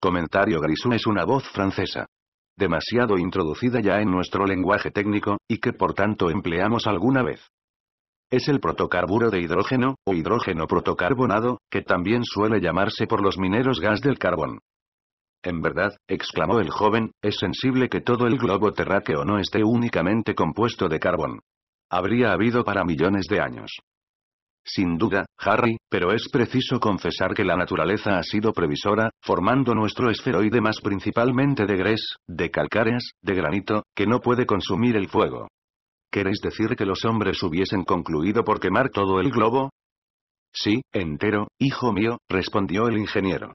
Comentario Grisú es una voz francesa. Demasiado introducida ya en nuestro lenguaje técnico, y que por tanto empleamos alguna vez. Es el protocarburo de hidrógeno, o hidrógeno protocarbonado, que también suele llamarse por los mineros gas del carbón. En verdad, exclamó el joven, es sensible que todo el globo terráqueo no esté únicamente compuesto de carbón. Habría habido para millones de años. Sin duda, Harry, pero es preciso confesar que la naturaleza ha sido previsora, formando nuestro esferoide más principalmente de gres, de calcáreas, de granito, que no puede consumir el fuego. ¿Queréis decir que los hombres hubiesen concluido por quemar todo el globo? Sí, entero, hijo mío, respondió el ingeniero.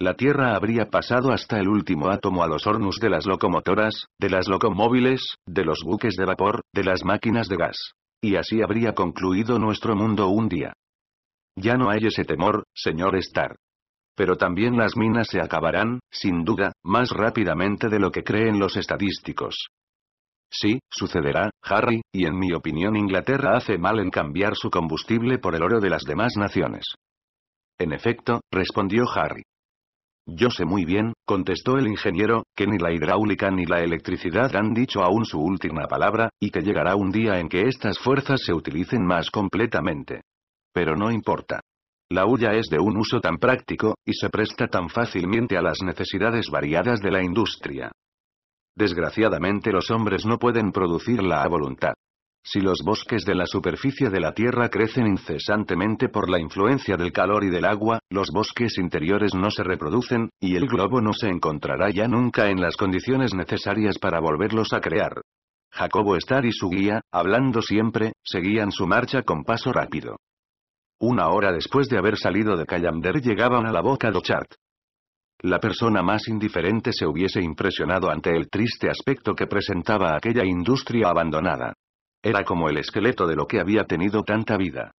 La Tierra habría pasado hasta el último átomo a los hornos de las locomotoras, de las locomóviles, de los buques de vapor, de las máquinas de gas. Y así habría concluido nuestro mundo un día. Ya no hay ese temor, señor Starr. Pero también las minas se acabarán, sin duda, más rápidamente de lo que creen los estadísticos. Sí, sucederá, Harry, y en mi opinión Inglaterra hace mal en cambiar su combustible por el oro de las demás naciones. En efecto, respondió Harry. Yo sé muy bien, contestó el ingeniero, que ni la hidráulica ni la electricidad han dicho aún su última palabra, y que llegará un día en que estas fuerzas se utilicen más completamente. Pero no importa. La huya es de un uso tan práctico, y se presta tan fácilmente a las necesidades variadas de la industria. Desgraciadamente los hombres no pueden producirla a voluntad. Si los bosques de la superficie de la Tierra crecen incesantemente por la influencia del calor y del agua, los bosques interiores no se reproducen, y el globo no se encontrará ya nunca en las condiciones necesarias para volverlos a crear. Jacobo Star y su guía, hablando siempre, seguían su marcha con paso rápido. Una hora después de haber salido de Callander llegaban a la boca de Chart. La persona más indiferente se hubiese impresionado ante el triste aspecto que presentaba aquella industria abandonada. Era como el esqueleto de lo que había tenido tanta vida.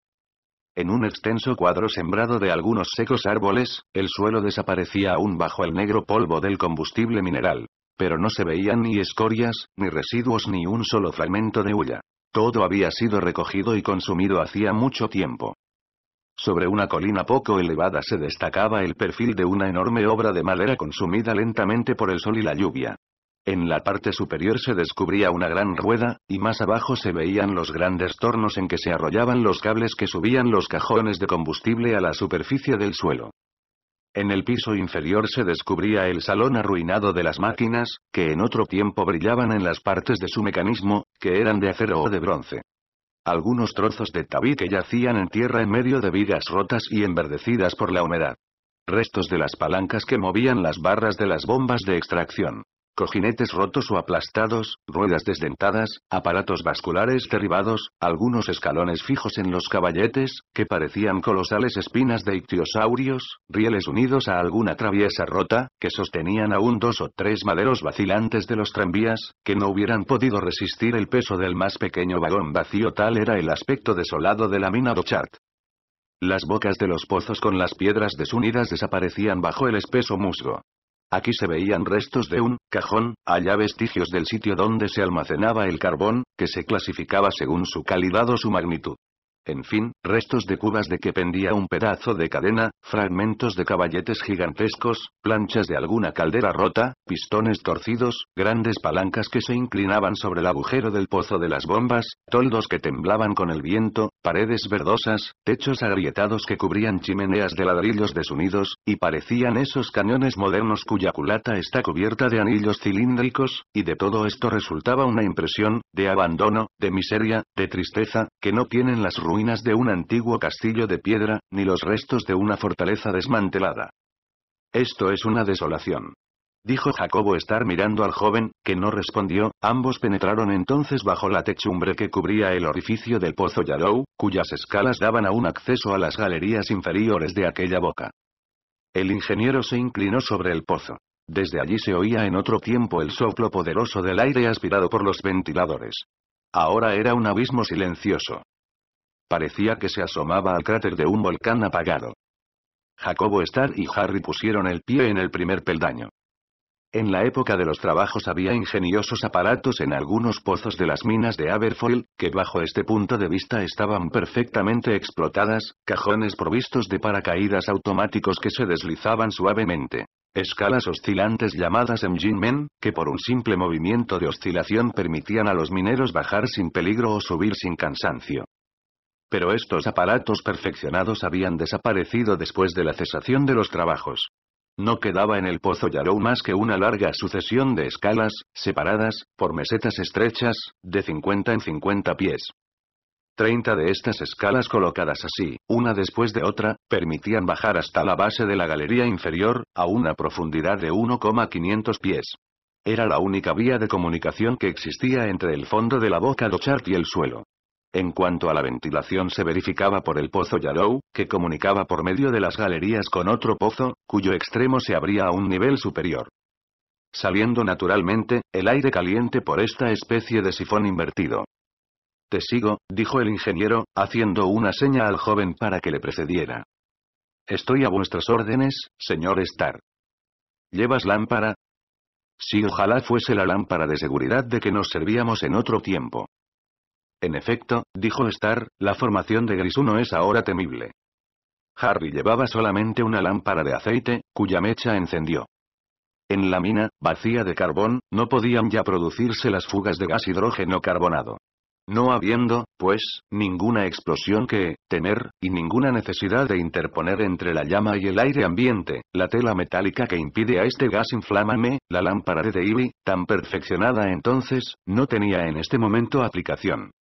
En un extenso cuadro sembrado de algunos secos árboles, el suelo desaparecía aún bajo el negro polvo del combustible mineral. Pero no se veían ni escorias, ni residuos ni un solo fragmento de hulla. Todo había sido recogido y consumido hacía mucho tiempo. Sobre una colina poco elevada se destacaba el perfil de una enorme obra de madera consumida lentamente por el sol y la lluvia. En la parte superior se descubría una gran rueda, y más abajo se veían los grandes tornos en que se arrollaban los cables que subían los cajones de combustible a la superficie del suelo. En el piso inferior se descubría el salón arruinado de las máquinas, que en otro tiempo brillaban en las partes de su mecanismo, que eran de acero o de bronce. Algunos trozos de tabique yacían en tierra en medio de vigas rotas y enverdecidas por la humedad. Restos de las palancas que movían las barras de las bombas de extracción cojinetes rotos o aplastados, ruedas desdentadas, aparatos vasculares derribados, algunos escalones fijos en los caballetes, que parecían colosales espinas de ictiosaurios, rieles unidos a alguna traviesa rota, que sostenían aún dos o tres maderos vacilantes de los tranvías, que no hubieran podido resistir el peso del más pequeño vagón vacío tal era el aspecto desolado de la mina Dochart. Las bocas de los pozos con las piedras desunidas desaparecían bajo el espeso musgo. Aquí se veían restos de un cajón, allá vestigios del sitio donde se almacenaba el carbón, que se clasificaba según su calidad o su magnitud en fin, restos de cubas de que pendía un pedazo de cadena, fragmentos de caballetes gigantescos, planchas de alguna caldera rota, pistones torcidos, grandes palancas que se inclinaban sobre el agujero del pozo de las bombas, toldos que temblaban con el viento, paredes verdosas, techos agrietados que cubrían chimeneas de ladrillos desunidos, y parecían esos cañones modernos cuya culata está cubierta de anillos cilíndricos, y de todo esto resultaba una impresión, de abandono, de miseria, de tristeza, que no tienen las ruinas de un antiguo castillo de piedra, ni los restos de una fortaleza desmantelada. Esto es una desolación. Dijo Jacobo estar mirando al joven, que no respondió, ambos penetraron entonces bajo la techumbre que cubría el orificio del pozo Yadou, cuyas escalas daban aún acceso a las galerías inferiores de aquella boca. El ingeniero se inclinó sobre el pozo. Desde allí se oía en otro tiempo el soplo poderoso del aire aspirado por los ventiladores. Ahora era un abismo silencioso. Parecía que se asomaba al cráter de un volcán apagado. Jacobo Starr y Harry pusieron el pie en el primer peldaño. En la época de los trabajos había ingeniosos aparatos en algunos pozos de las minas de Aberfoyle, que bajo este punto de vista estaban perfectamente explotadas, cajones provistos de paracaídas automáticos que se deslizaban suavemente. Escalas oscilantes llamadas men, que por un simple movimiento de oscilación permitían a los mineros bajar sin peligro o subir sin cansancio. Pero estos aparatos perfeccionados habían desaparecido después de la cesación de los trabajos. No quedaba en el pozo Yarou más que una larga sucesión de escalas, separadas, por mesetas estrechas, de 50 en 50 pies. Treinta de estas escalas colocadas así, una después de otra, permitían bajar hasta la base de la galería inferior, a una profundidad de 1,500 pies. Era la única vía de comunicación que existía entre el fondo de la boca Dochart y el suelo. En cuanto a la ventilación se verificaba por el pozo Yarrow, que comunicaba por medio de las galerías con otro pozo, cuyo extremo se abría a un nivel superior. Saliendo naturalmente, el aire caliente por esta especie de sifón invertido. Te sigo, dijo el ingeniero, haciendo una seña al joven para que le precediera. Estoy a vuestras órdenes, señor Star. ¿Llevas lámpara? Sí, ojalá fuese la lámpara de seguridad de que nos servíamos en otro tiempo. En efecto, dijo Star, la formación de Grisuno es ahora temible. Harry llevaba solamente una lámpara de aceite, cuya mecha encendió. En la mina, vacía de carbón, no podían ya producirse las fugas de gas hidrógeno carbonado. No habiendo, pues, ninguna explosión que temer, y ninguna necesidad de interponer entre la llama y el aire ambiente, la tela metálica que impide a este gas inflamable, la lámpara de Davy, tan perfeccionada entonces, no tenía en este momento aplicación.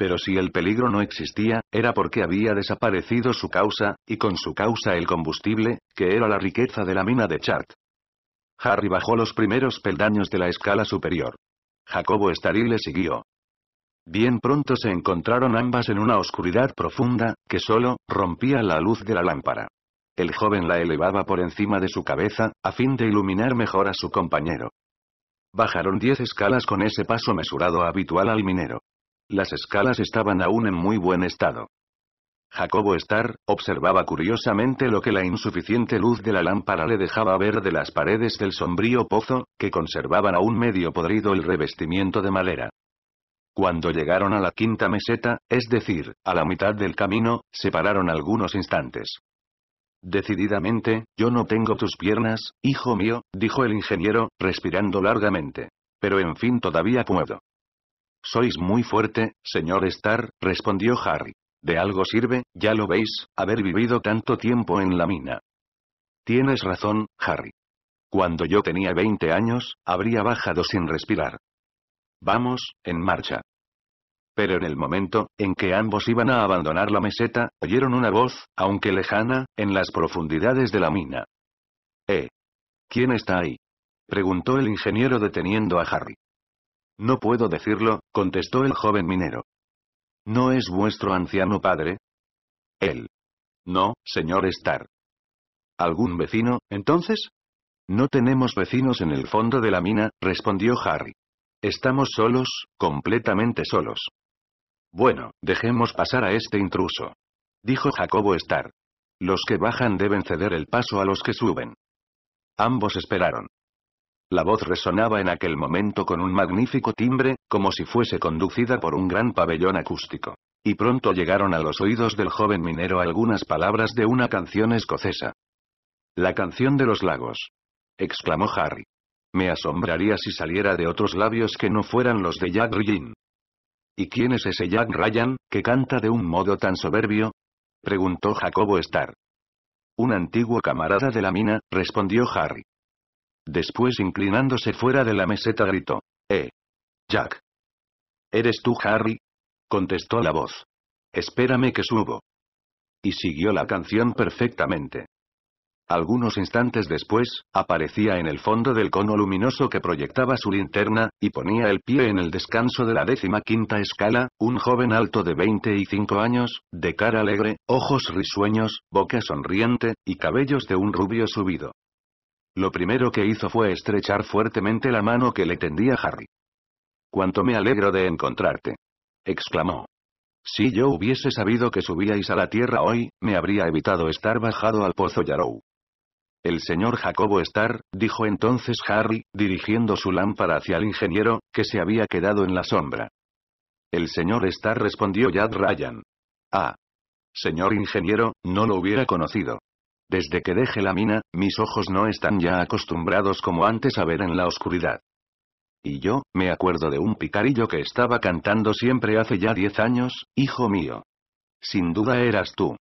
Pero si el peligro no existía, era porque había desaparecido su causa, y con su causa el combustible, que era la riqueza de la mina de Chart. Harry bajó los primeros peldaños de la escala superior. Jacobo Starry le siguió. Bien pronto se encontraron ambas en una oscuridad profunda, que solo, rompía la luz de la lámpara. El joven la elevaba por encima de su cabeza, a fin de iluminar mejor a su compañero. Bajaron diez escalas con ese paso mesurado habitual al minero. Las escalas estaban aún en muy buen estado. Jacobo Star, observaba curiosamente lo que la insuficiente luz de la lámpara le dejaba ver de las paredes del sombrío pozo, que conservaban aún medio podrido el revestimiento de madera. Cuando llegaron a la quinta meseta, es decir, a la mitad del camino, se pararon algunos instantes. Decididamente, yo no tengo tus piernas, hijo mío, dijo el ingeniero, respirando largamente. Pero en fin todavía puedo. Sois muy fuerte, señor Star, respondió Harry. De algo sirve, ya lo veis, haber vivido tanto tiempo en la mina. Tienes razón, Harry. Cuando yo tenía 20 años, habría bajado sin respirar. Vamos, en marcha. Pero en el momento, en que ambos iban a abandonar la meseta, oyeron una voz, aunque lejana, en las profundidades de la mina. ¿Eh? ¿Quién está ahí? preguntó el ingeniero deteniendo a Harry. No puedo decirlo, contestó el joven minero. ¿No es vuestro anciano padre? Él. No, señor Star». ¿Algún vecino, entonces? No tenemos vecinos en el fondo de la mina, respondió Harry. Estamos solos, completamente solos. Bueno, dejemos pasar a este intruso. Dijo Jacobo Star. Los que bajan deben ceder el paso a los que suben. Ambos esperaron. La voz resonaba en aquel momento con un magnífico timbre, como si fuese conducida por un gran pabellón acústico. Y pronto llegaron a los oídos del joven minero algunas palabras de una canción escocesa. La canción de los lagos. exclamó Harry. Me asombraría si saliera de otros labios que no fueran los de Jack Ryan. ¿Y quién es ese Jack Ryan, que canta de un modo tan soberbio? preguntó Jacobo Starr. Un antiguo camarada de la mina, respondió Harry. Después inclinándose fuera de la meseta gritó. ¡Eh! Jack. ¿Eres tú Harry? contestó la voz. Espérame que subo. Y siguió la canción perfectamente. Algunos instantes después, aparecía en el fondo del cono luminoso que proyectaba su linterna, y ponía el pie en el descanso de la décima quinta escala, un joven alto de 25 años, de cara alegre, ojos risueños, boca sonriente, y cabellos de un rubio subido. Lo primero que hizo fue estrechar fuertemente la mano que le tendía Harry. «¡Cuánto me alegro de encontrarte!» exclamó. «Si yo hubiese sabido que subíais a la tierra hoy, me habría evitado estar bajado al pozo Yarrow». El señor Jacobo Star», dijo entonces Harry, dirigiendo su lámpara hacia el ingeniero, que se había quedado en la sombra. El señor Star» respondió Yad Ryan. Ah. Señor ingeniero, no lo hubiera conocido. Desde que dejé la mina, mis ojos no están ya acostumbrados como antes a ver en la oscuridad. Y yo, me acuerdo de un picarillo que estaba cantando siempre hace ya diez años, hijo mío. Sin duda eras tú.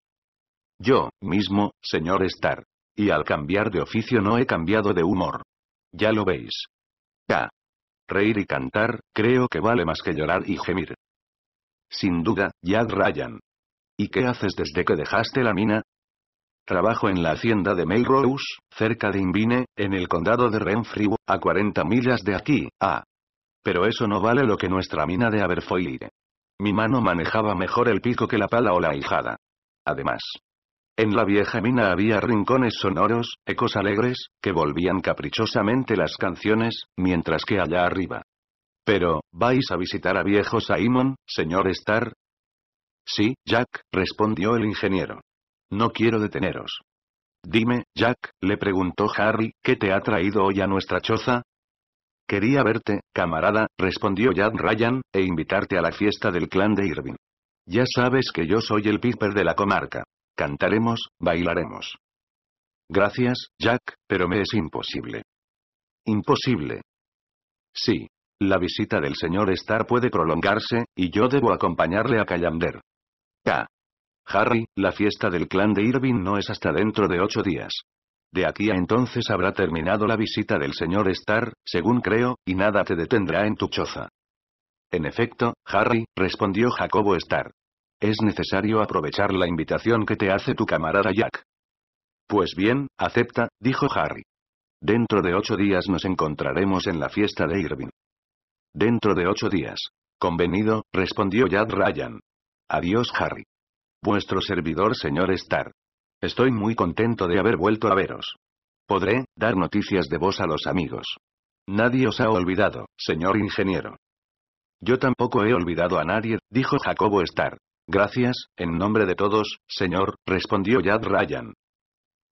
Yo, mismo, señor Star. Y al cambiar de oficio no he cambiado de humor. Ya lo veis. Ya. Reír y cantar, creo que vale más que llorar y gemir. Sin duda, Jack Ryan. ¿Y qué haces desde que dejaste la mina? Trabajo en la hacienda de Melrose, cerca de Invine, en el condado de Renfrew, a 40 millas de aquí, ah. Pero eso no vale lo que nuestra mina de Aberfoyle. Mi mano manejaba mejor el pico que la pala o la hijada. Además, en la vieja mina había rincones sonoros, ecos alegres, que volvían caprichosamente las canciones, mientras que allá arriba. Pero, ¿vais a visitar a viejo Simon, señor Star?» Sí, Jack, respondió el ingeniero. No quiero deteneros. Dime, Jack, le preguntó Harry, ¿qué te ha traído hoy a nuestra choza? Quería verte, camarada, respondió Jack Ryan, e invitarte a la fiesta del clan de Irving. Ya sabes que yo soy el piper de la comarca. Cantaremos, bailaremos. Gracias, Jack, pero me es imposible. Imposible. Sí. La visita del señor Star puede prolongarse, y yo debo acompañarle a Callander». K. Ah. Harry, la fiesta del clan de Irving no es hasta dentro de ocho días. De aquí a entonces habrá terminado la visita del señor Star, según creo, y nada te detendrá en tu choza. En efecto, Harry, respondió Jacobo Star. Es necesario aprovechar la invitación que te hace tu camarada Jack. Pues bien, acepta, dijo Harry. Dentro de ocho días nos encontraremos en la fiesta de Irving. Dentro de ocho días. Convenido, respondió Jack Ryan. Adiós Harry. Vuestro servidor señor Star. Estoy muy contento de haber vuelto a veros. Podré, dar noticias de vos a los amigos. Nadie os ha olvidado, señor ingeniero. Yo tampoco he olvidado a nadie, dijo Jacobo Star. Gracias, en nombre de todos, señor, respondió Jad Ryan.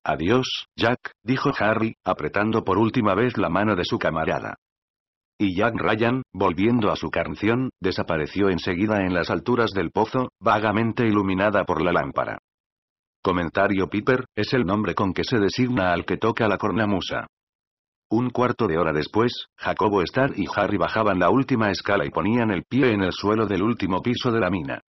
Adiós, Jack, dijo Harry, apretando por última vez la mano de su camarada. Y Jack Ryan, volviendo a su canción, desapareció enseguida en las alturas del pozo, vagamente iluminada por la lámpara. Comentario Piper, es el nombre con que se designa al que toca la cornamusa. Un cuarto de hora después, Jacobo Starr y Harry bajaban la última escala y ponían el pie en el suelo del último piso de la mina.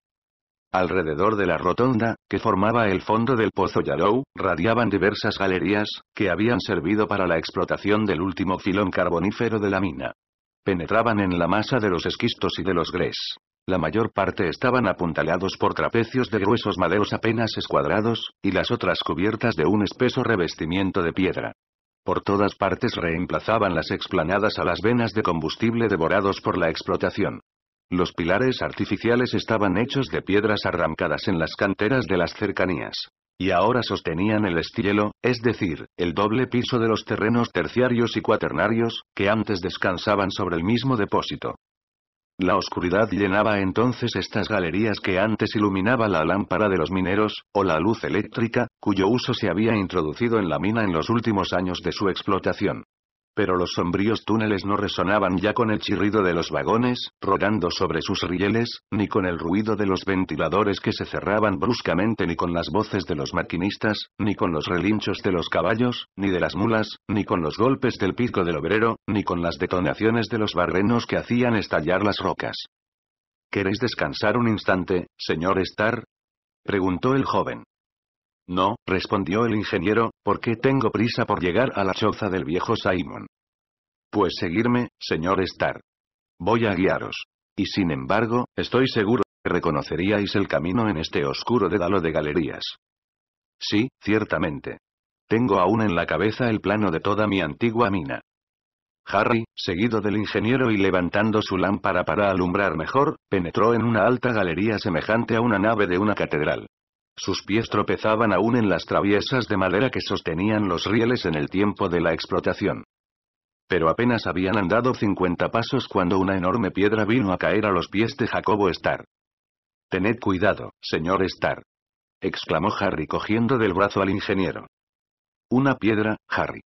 Alrededor de la rotonda, que formaba el fondo del pozo Yarrow, radiaban diversas galerías, que habían servido para la explotación del último filón carbonífero de la mina penetraban en la masa de los esquistos y de los grés. La mayor parte estaban apuntalados por trapecios de gruesos maderos apenas escuadrados, y las otras cubiertas de un espeso revestimiento de piedra. Por todas partes reemplazaban las explanadas a las venas de combustible devorados por la explotación. Los pilares artificiales estaban hechos de piedras arrancadas en las canteras de las cercanías. Y ahora sostenían el estielo, es decir, el doble piso de los terrenos terciarios y cuaternarios, que antes descansaban sobre el mismo depósito. La oscuridad llenaba entonces estas galerías que antes iluminaba la lámpara de los mineros, o la luz eléctrica, cuyo uso se había introducido en la mina en los últimos años de su explotación. Pero los sombríos túneles no resonaban ya con el chirrido de los vagones, rodando sobre sus rieles, ni con el ruido de los ventiladores que se cerraban bruscamente, ni con las voces de los maquinistas, ni con los relinchos de los caballos, ni de las mulas, ni con los golpes del pico del obrero, ni con las detonaciones de los barrenos que hacían estallar las rocas. ¿Queréis descansar un instante, señor Star? preguntó el joven. No, respondió el ingeniero, porque tengo prisa por llegar a la choza del viejo Simon. Pues seguirme, señor Starr. Voy a guiaros. Y sin embargo, estoy seguro que reconoceríais el camino en este oscuro dedalo de galerías. Sí, ciertamente. Tengo aún en la cabeza el plano de toda mi antigua mina. Harry, seguido del ingeniero y levantando su lámpara para alumbrar mejor, penetró en una alta galería semejante a una nave de una catedral. Sus pies tropezaban aún en las traviesas de madera que sostenían los rieles en el tiempo de la explotación. Pero apenas habían andado 50 pasos cuando una enorme piedra vino a caer a los pies de Jacobo Star. Tened cuidado, señor Star, exclamó Harry cogiendo del brazo al ingeniero. Una piedra, Harry.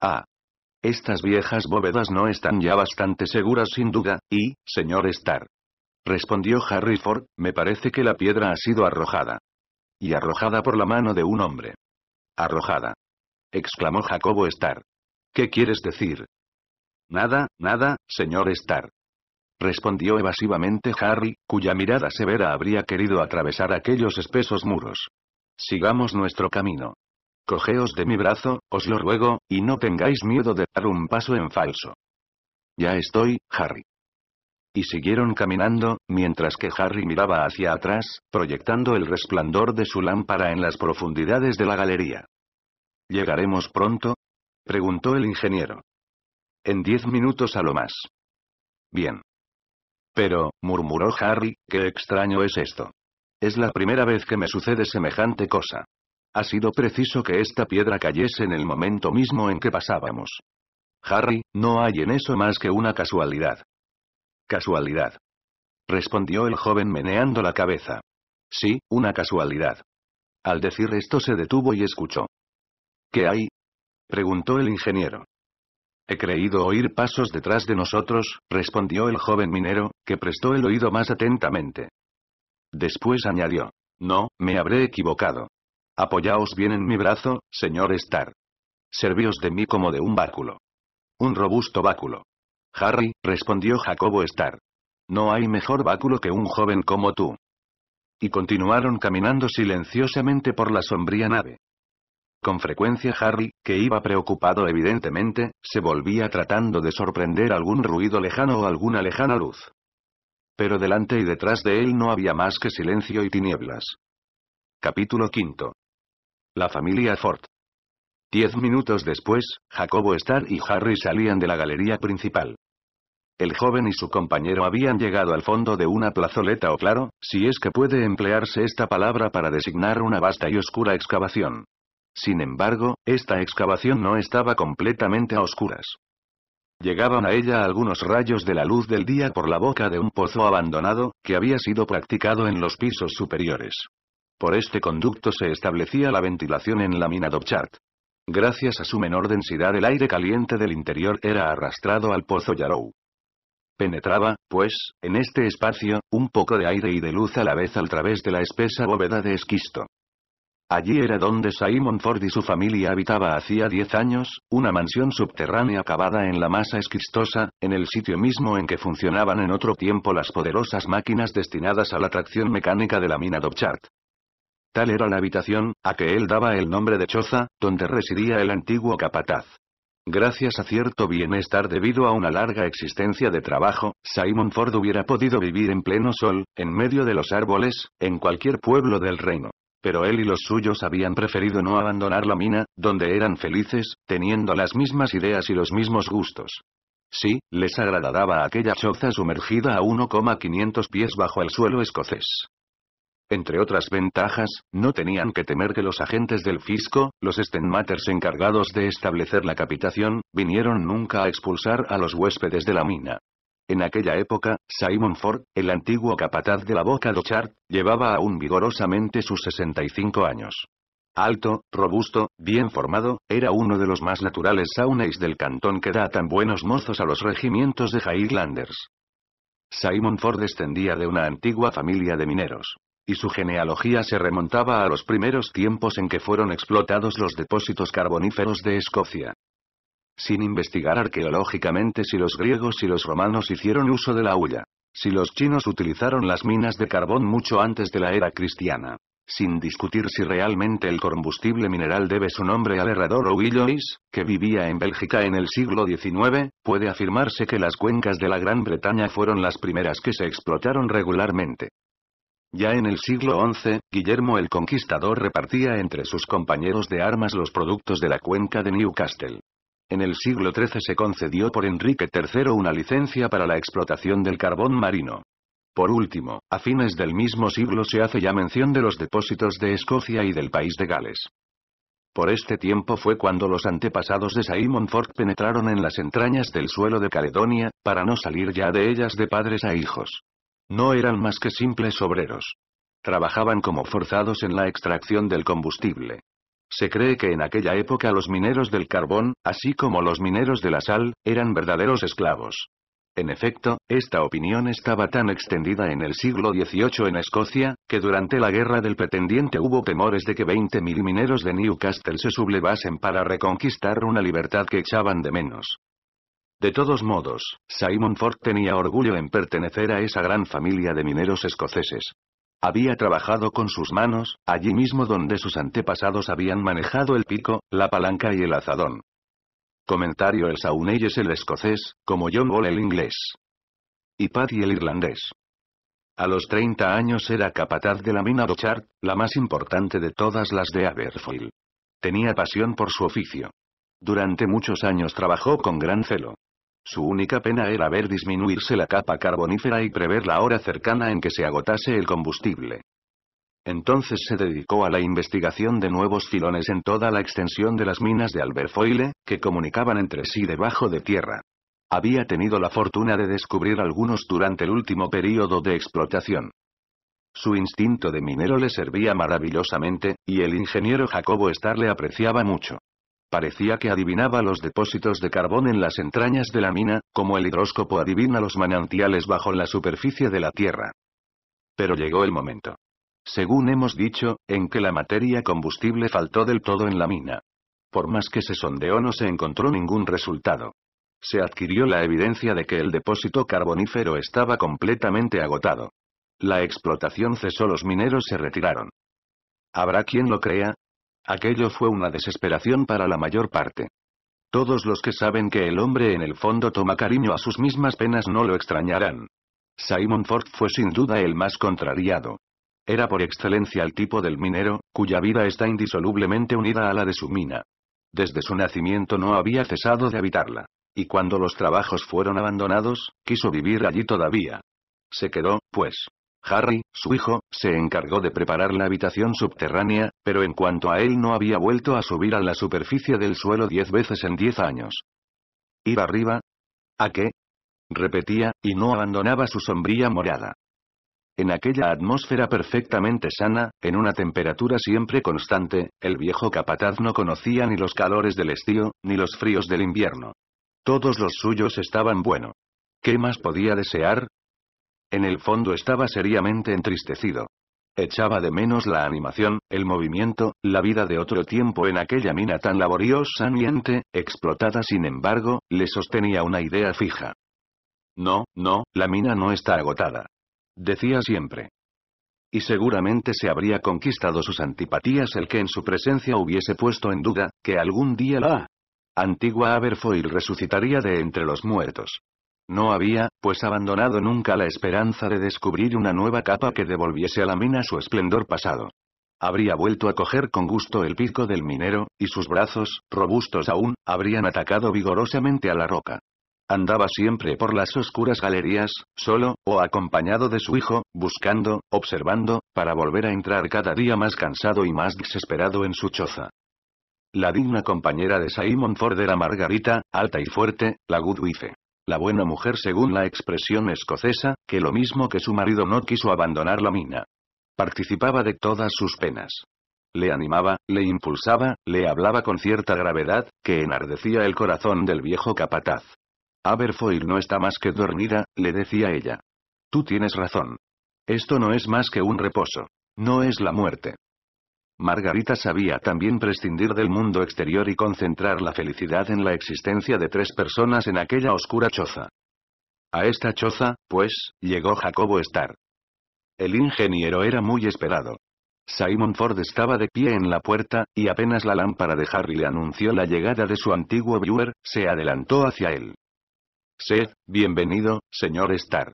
Ah. Estas viejas bóvedas no están ya bastante seguras sin duda, y, señor Star, Respondió Harry Ford, me parece que la piedra ha sido arrojada. Y arrojada por la mano de un hombre. Arrojada. exclamó Jacobo Star. ¿Qué quieres decir? Nada, nada, señor Star». Respondió evasivamente Harry, cuya mirada severa habría querido atravesar aquellos espesos muros. Sigamos nuestro camino. Cogeos de mi brazo, os lo ruego, y no tengáis miedo de dar un paso en falso. Ya estoy, Harry. Y siguieron caminando, mientras que Harry miraba hacia atrás, proyectando el resplandor de su lámpara en las profundidades de la galería. ¿Llegaremos pronto? preguntó el ingeniero. En diez minutos a lo más. Bien. Pero, murmuró Harry, qué extraño es esto. Es la primera vez que me sucede semejante cosa. Ha sido preciso que esta piedra cayese en el momento mismo en que pasábamos. Harry, no hay en eso más que una casualidad. Casualidad. Respondió el joven meneando la cabeza. Sí, una casualidad. Al decir esto se detuvo y escuchó. ¿Qué hay? preguntó el ingeniero. He creído oír pasos detrás de nosotros, respondió el joven minero, que prestó el oído más atentamente. Después añadió. No, me habré equivocado. Apoyaos bien en mi brazo, señor Star. Servíos de mí como de un báculo. Un robusto báculo. Harry, respondió Jacobo Starr. No hay mejor báculo que un joven como tú. Y continuaron caminando silenciosamente por la sombría nave. Con frecuencia Harry, que iba preocupado evidentemente, se volvía tratando de sorprender algún ruido lejano o alguna lejana luz. Pero delante y detrás de él no había más que silencio y tinieblas. Capítulo quinto. La familia Ford. Diez minutos después, Jacobo Starr y Harry salían de la galería principal. El joven y su compañero habían llegado al fondo de una plazoleta o claro, si es que puede emplearse esta palabra para designar una vasta y oscura excavación. Sin embargo, esta excavación no estaba completamente a oscuras. Llegaban a ella algunos rayos de la luz del día por la boca de un pozo abandonado, que había sido practicado en los pisos superiores. Por este conducto se establecía la ventilación en la mina Dobchart. Gracias a su menor densidad el aire caliente del interior era arrastrado al pozo Yarou. Penetraba, pues, en este espacio, un poco de aire y de luz a la vez al través de la espesa bóveda de esquisto. Allí era donde Simon Ford y su familia habitaba hacía diez años, una mansión subterránea cavada en la masa esquistosa, en el sitio mismo en que funcionaban en otro tiempo las poderosas máquinas destinadas a la tracción mecánica de la mina Dobchart. Tal era la habitación, a que él daba el nombre de choza, donde residía el antiguo capataz. Gracias a cierto bienestar debido a una larga existencia de trabajo, Simon Ford hubiera podido vivir en pleno sol, en medio de los árboles, en cualquier pueblo del reino. Pero él y los suyos habían preferido no abandonar la mina, donde eran felices, teniendo las mismas ideas y los mismos gustos. Sí, les agradaba aquella choza sumergida a 1,500 pies bajo el suelo escocés. Entre otras ventajas, no tenían que temer que los agentes del fisco, los stenmatters encargados de establecer la capitación, vinieron nunca a expulsar a los huéspedes de la mina. En aquella época, Simon Ford, el antiguo capataz de la Boca do Chart, llevaba aún vigorosamente sus 65 años. Alto, robusto, bien formado, era uno de los más naturales saunais del cantón que da tan buenos mozos a los regimientos de Highlanders. Simon Ford descendía de una antigua familia de mineros y su genealogía se remontaba a los primeros tiempos en que fueron explotados los depósitos carboníferos de Escocia. Sin investigar arqueológicamente si los griegos y los romanos hicieron uso de la hulla, si los chinos utilizaron las minas de carbón mucho antes de la era cristiana, sin discutir si realmente el combustible mineral debe su nombre al herrador Ouillois, que vivía en Bélgica en el siglo XIX, puede afirmarse que las cuencas de la Gran Bretaña fueron las primeras que se explotaron regularmente. Ya en el siglo XI, Guillermo el Conquistador repartía entre sus compañeros de armas los productos de la cuenca de Newcastle. En el siglo XIII se concedió por Enrique III una licencia para la explotación del carbón marino. Por último, a fines del mismo siglo se hace ya mención de los depósitos de Escocia y del país de Gales. Por este tiempo fue cuando los antepasados de Simon Ford penetraron en las entrañas del suelo de Caledonia, para no salir ya de ellas de padres a hijos. No eran más que simples obreros. Trabajaban como forzados en la extracción del combustible. Se cree que en aquella época los mineros del carbón, así como los mineros de la sal, eran verdaderos esclavos. En efecto, esta opinión estaba tan extendida en el siglo XVIII en Escocia, que durante la guerra del pretendiente hubo temores de que 20.000 mineros de Newcastle se sublevasen para reconquistar una libertad que echaban de menos. De todos modos, Simon Ford tenía orgullo en pertenecer a esa gran familia de mineros escoceses. Había trabajado con sus manos, allí mismo donde sus antepasados habían manejado el pico, la palanca y el azadón. Comentario El Sauney es el escocés, como John Wall el inglés. Y Paddy el irlandés. A los 30 años era capataz de la mina Dochart, la más importante de todas las de Aberfoyle. Tenía pasión por su oficio. Durante muchos años trabajó con gran celo. Su única pena era ver disminuirse la capa carbonífera y prever la hora cercana en que se agotase el combustible. Entonces se dedicó a la investigación de nuevos filones en toda la extensión de las minas de Alberfoile, que comunicaban entre sí debajo de tierra. Había tenido la fortuna de descubrir algunos durante el último período de explotación. Su instinto de minero le servía maravillosamente, y el ingeniero Jacobo Star le apreciaba mucho. Parecía que adivinaba los depósitos de carbón en las entrañas de la mina, como el hidróscopo adivina los manantiales bajo la superficie de la Tierra. Pero llegó el momento. Según hemos dicho, en que la materia combustible faltó del todo en la mina. Por más que se sondeó no se encontró ningún resultado. Se adquirió la evidencia de que el depósito carbonífero estaba completamente agotado. La explotación cesó, los mineros se retiraron. Habrá quien lo crea, Aquello fue una desesperación para la mayor parte. Todos los que saben que el hombre en el fondo toma cariño a sus mismas penas no lo extrañarán. Simon Ford fue sin duda el más contrariado. Era por excelencia el tipo del minero, cuya vida está indisolublemente unida a la de su mina. Desde su nacimiento no había cesado de habitarla. Y cuando los trabajos fueron abandonados, quiso vivir allí todavía. Se quedó, pues, Harry, su hijo, se encargó de preparar la habitación subterránea, pero en cuanto a él no había vuelto a subir a la superficie del suelo diez veces en diez años. ¿Iba arriba? ¿A qué? Repetía, y no abandonaba su sombría morada. En aquella atmósfera perfectamente sana, en una temperatura siempre constante, el viejo capataz no conocía ni los calores del estío, ni los fríos del invierno. Todos los suyos estaban bueno. ¿Qué más podía desear? En el fondo estaba seriamente entristecido. Echaba de menos la animación, el movimiento, la vida de otro tiempo en aquella mina tan laboriosa laboriosamente, explotada sin embargo, le sostenía una idea fija. No, no, la mina no está agotada. Decía siempre. Y seguramente se habría conquistado sus antipatías el que en su presencia hubiese puesto en duda, que algún día la antigua Aberfoyle resucitaría de entre los muertos. No había, pues abandonado nunca la esperanza de descubrir una nueva capa que devolviese a la mina su esplendor pasado. Habría vuelto a coger con gusto el pico del minero, y sus brazos, robustos aún, habrían atacado vigorosamente a la roca. Andaba siempre por las oscuras galerías, solo, o acompañado de su hijo, buscando, observando, para volver a entrar cada día más cansado y más desesperado en su choza. La digna compañera de Simon Ford era Margarita, alta y fuerte, la Goodwife la buena mujer según la expresión escocesa, que lo mismo que su marido no quiso abandonar la mina. Participaba de todas sus penas. Le animaba, le impulsaba, le hablaba con cierta gravedad, que enardecía el corazón del viejo capataz. Aberfoyle no está más que dormida, le decía ella. Tú tienes razón. Esto no es más que un reposo. No es la muerte. Margarita sabía también prescindir del mundo exterior y concentrar la felicidad en la existencia de tres personas en aquella oscura choza. A esta choza, pues, llegó Jacobo Star. El ingeniero era muy esperado. Simon Ford estaba de pie en la puerta, y apenas la lámpara de Harry le anunció la llegada de su antiguo viewer, se adelantó hacia él. Sed, bienvenido, señor Starr.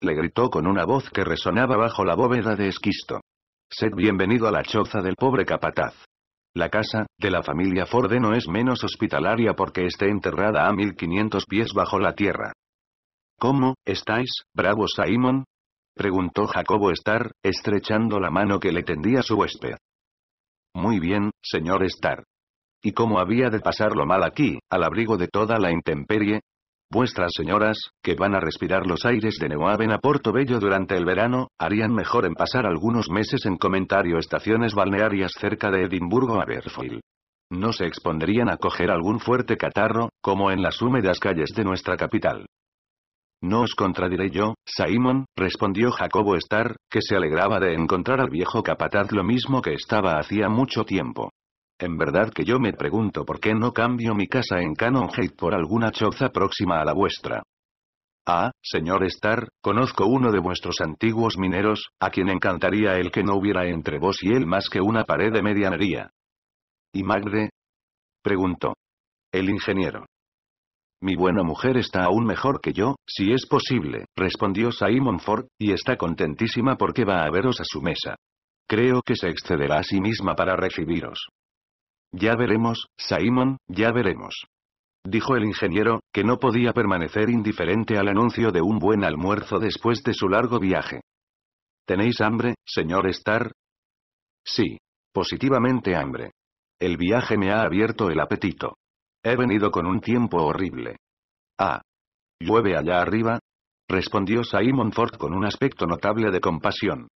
Le gritó con una voz que resonaba bajo la bóveda de esquisto. Sed bienvenido a la choza del pobre capataz. La casa, de la familia Forde no es menos hospitalaria porque esté enterrada a 1500 pies bajo la tierra. ¿Cómo, estáis, bravo Simon? preguntó Jacobo Star, estrechando la mano que le tendía su huésped. Muy bien, señor Star. ¿Y cómo había de pasarlo mal aquí, al abrigo de toda la intemperie? Vuestras señoras, que van a respirar los aires de Neuaven a Porto Bello durante el verano, harían mejor en pasar algunos meses en comentario estaciones balnearias cerca de Edimburgo a Berfield. No se expondrían a coger algún fuerte catarro, como en las húmedas calles de nuestra capital. No os contradiré yo, Simon, respondió Jacobo Star, que se alegraba de encontrar al viejo capataz lo mismo que estaba hacía mucho tiempo. En verdad que yo me pregunto por qué no cambio mi casa en Cannonhead por alguna choza próxima a la vuestra. Ah, señor Star, conozco uno de vuestros antiguos mineros, a quien encantaría el que no hubiera entre vos y él más que una pared de medianería. ¿Y Magde? preguntó. El ingeniero. Mi buena mujer está aún mejor que yo, si es posible, respondió Simon Ford, y está contentísima porque va a veros a su mesa. Creo que se excederá a sí misma para recibiros. Ya veremos, Simon, ya veremos. Dijo el ingeniero, que no podía permanecer indiferente al anuncio de un buen almuerzo después de su largo viaje. ¿Tenéis hambre, señor Star?» Sí. Positivamente hambre. El viaje me ha abierto el apetito. He venido con un tiempo horrible. Ah. ¿Llueve allá arriba? Respondió Simon Ford con un aspecto notable de compasión.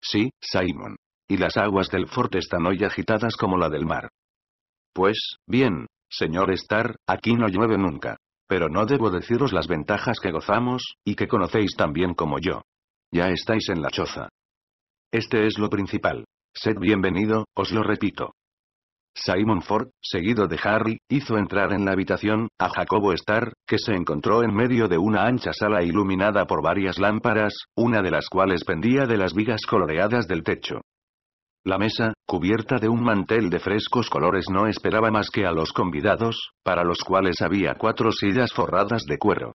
Sí, Simon. Y las aguas del Fort están hoy agitadas como la del mar. Pues, bien, señor Star, aquí no llueve nunca. Pero no debo deciros las ventajas que gozamos, y que conocéis tan bien como yo. Ya estáis en la choza. Este es lo principal. Sed bienvenido, os lo repito. Simon Ford, seguido de Harry, hizo entrar en la habitación, a Jacobo Star, que se encontró en medio de una ancha sala iluminada por varias lámparas, una de las cuales pendía de las vigas coloreadas del techo. La mesa, cubierta de un mantel de frescos colores no esperaba más que a los convidados, para los cuales había cuatro sillas forradas de cuero.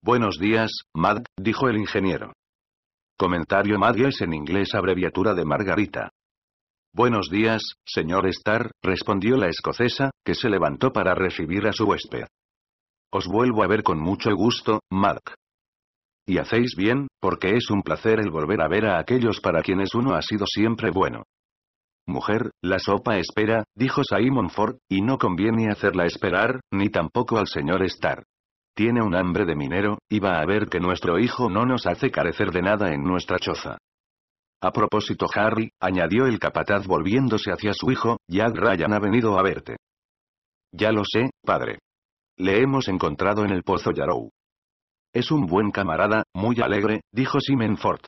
Buenos días, Mad, dijo el ingeniero. Comentario Mad es en inglés abreviatura de Margarita. Buenos días, señor Star», respondió la escocesa, que se levantó para recibir a su huésped. Os vuelvo a ver con mucho gusto, Mark. Y hacéis bien, porque es un placer el volver a ver a aquellos para quienes uno ha sido siempre bueno. Mujer, la sopa espera, dijo Simon Ford, y no conviene hacerla esperar, ni tampoco al señor Star. Tiene un hambre de minero, y va a ver que nuestro hijo no nos hace carecer de nada en nuestra choza. A propósito Harry, añadió el capataz volviéndose hacia su hijo, Jack Ryan ha venido a verte. Ya lo sé, padre. Le hemos encontrado en el pozo Yarrow. Es un buen camarada, muy alegre, dijo Ford.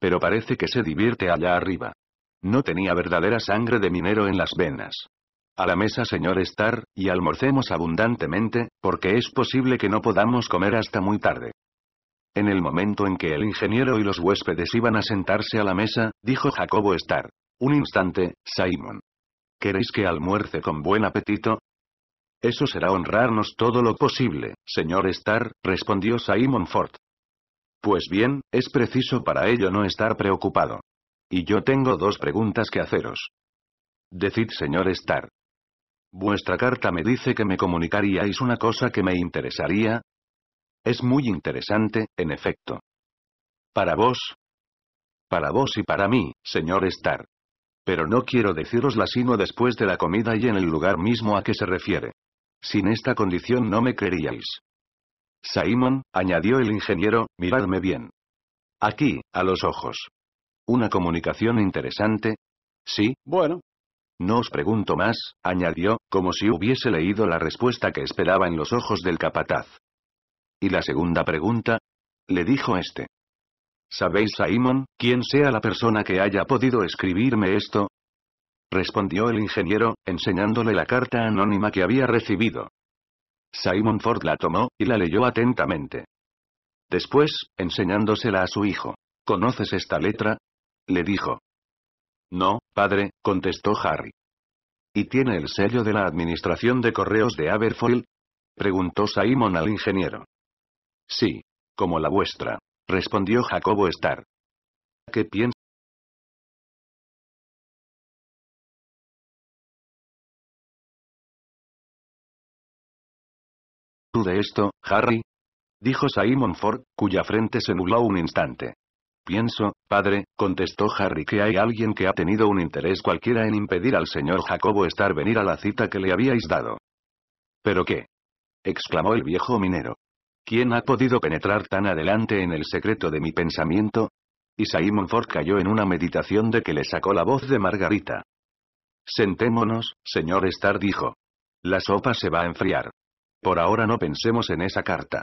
Pero parece que se divierte allá arriba. No tenía verdadera sangre de minero en las venas. A la mesa, señor Star, y almorcemos abundantemente, porque es posible que no podamos comer hasta muy tarde. En el momento en que el ingeniero y los huéspedes iban a sentarse a la mesa, dijo Jacobo Star. Un instante, Simon. ¿Queréis que almuerce con buen apetito? Eso será honrarnos todo lo posible, señor Star, respondió Simon Ford. Pues bien, es preciso para ello no estar preocupado. Y yo tengo dos preguntas que haceros. Decid, señor Star. Vuestra carta me dice que me comunicaríais una cosa que me interesaría. Es muy interesante, en efecto. Para vos. Para vos y para mí, señor Star. Pero no quiero decirosla sino después de la comida y en el lugar mismo a que se refiere. Sin esta condición no me queríais». Simon, añadió el ingeniero, miradme bien. Aquí, a los ojos. ¿Una comunicación interesante? Sí, bueno. No os pregunto más, añadió, como si hubiese leído la respuesta que esperaba en los ojos del capataz. ¿Y la segunda pregunta? Le dijo este. ¿Sabéis, Simon, quién sea la persona que haya podido escribirme esto? respondió el ingeniero, enseñándole la carta anónima que había recibido. Simon Ford la tomó, y la leyó atentamente. Después, enseñándosela a su hijo. ¿Conoces esta letra? le dijo. No, padre, contestó Harry. ¿Y tiene el sello de la Administración de Correos de Aberfoyle? preguntó Simon al ingeniero. Sí. Como la vuestra, respondió Jacobo Starr. ¿Qué piensas? de esto, Harry? Dijo Simon Ford, cuya frente se nubló un instante. Pienso, padre, contestó Harry que hay alguien que ha tenido un interés cualquiera en impedir al señor Jacobo estar venir a la cita que le habíais dado. ¿Pero qué? exclamó el viejo minero. ¿Quién ha podido penetrar tan adelante en el secreto de mi pensamiento? Y Simon Ford cayó en una meditación de que le sacó la voz de Margarita. Sentémonos, señor Star dijo. La sopa se va a enfriar. Por ahora no pensemos en esa carta.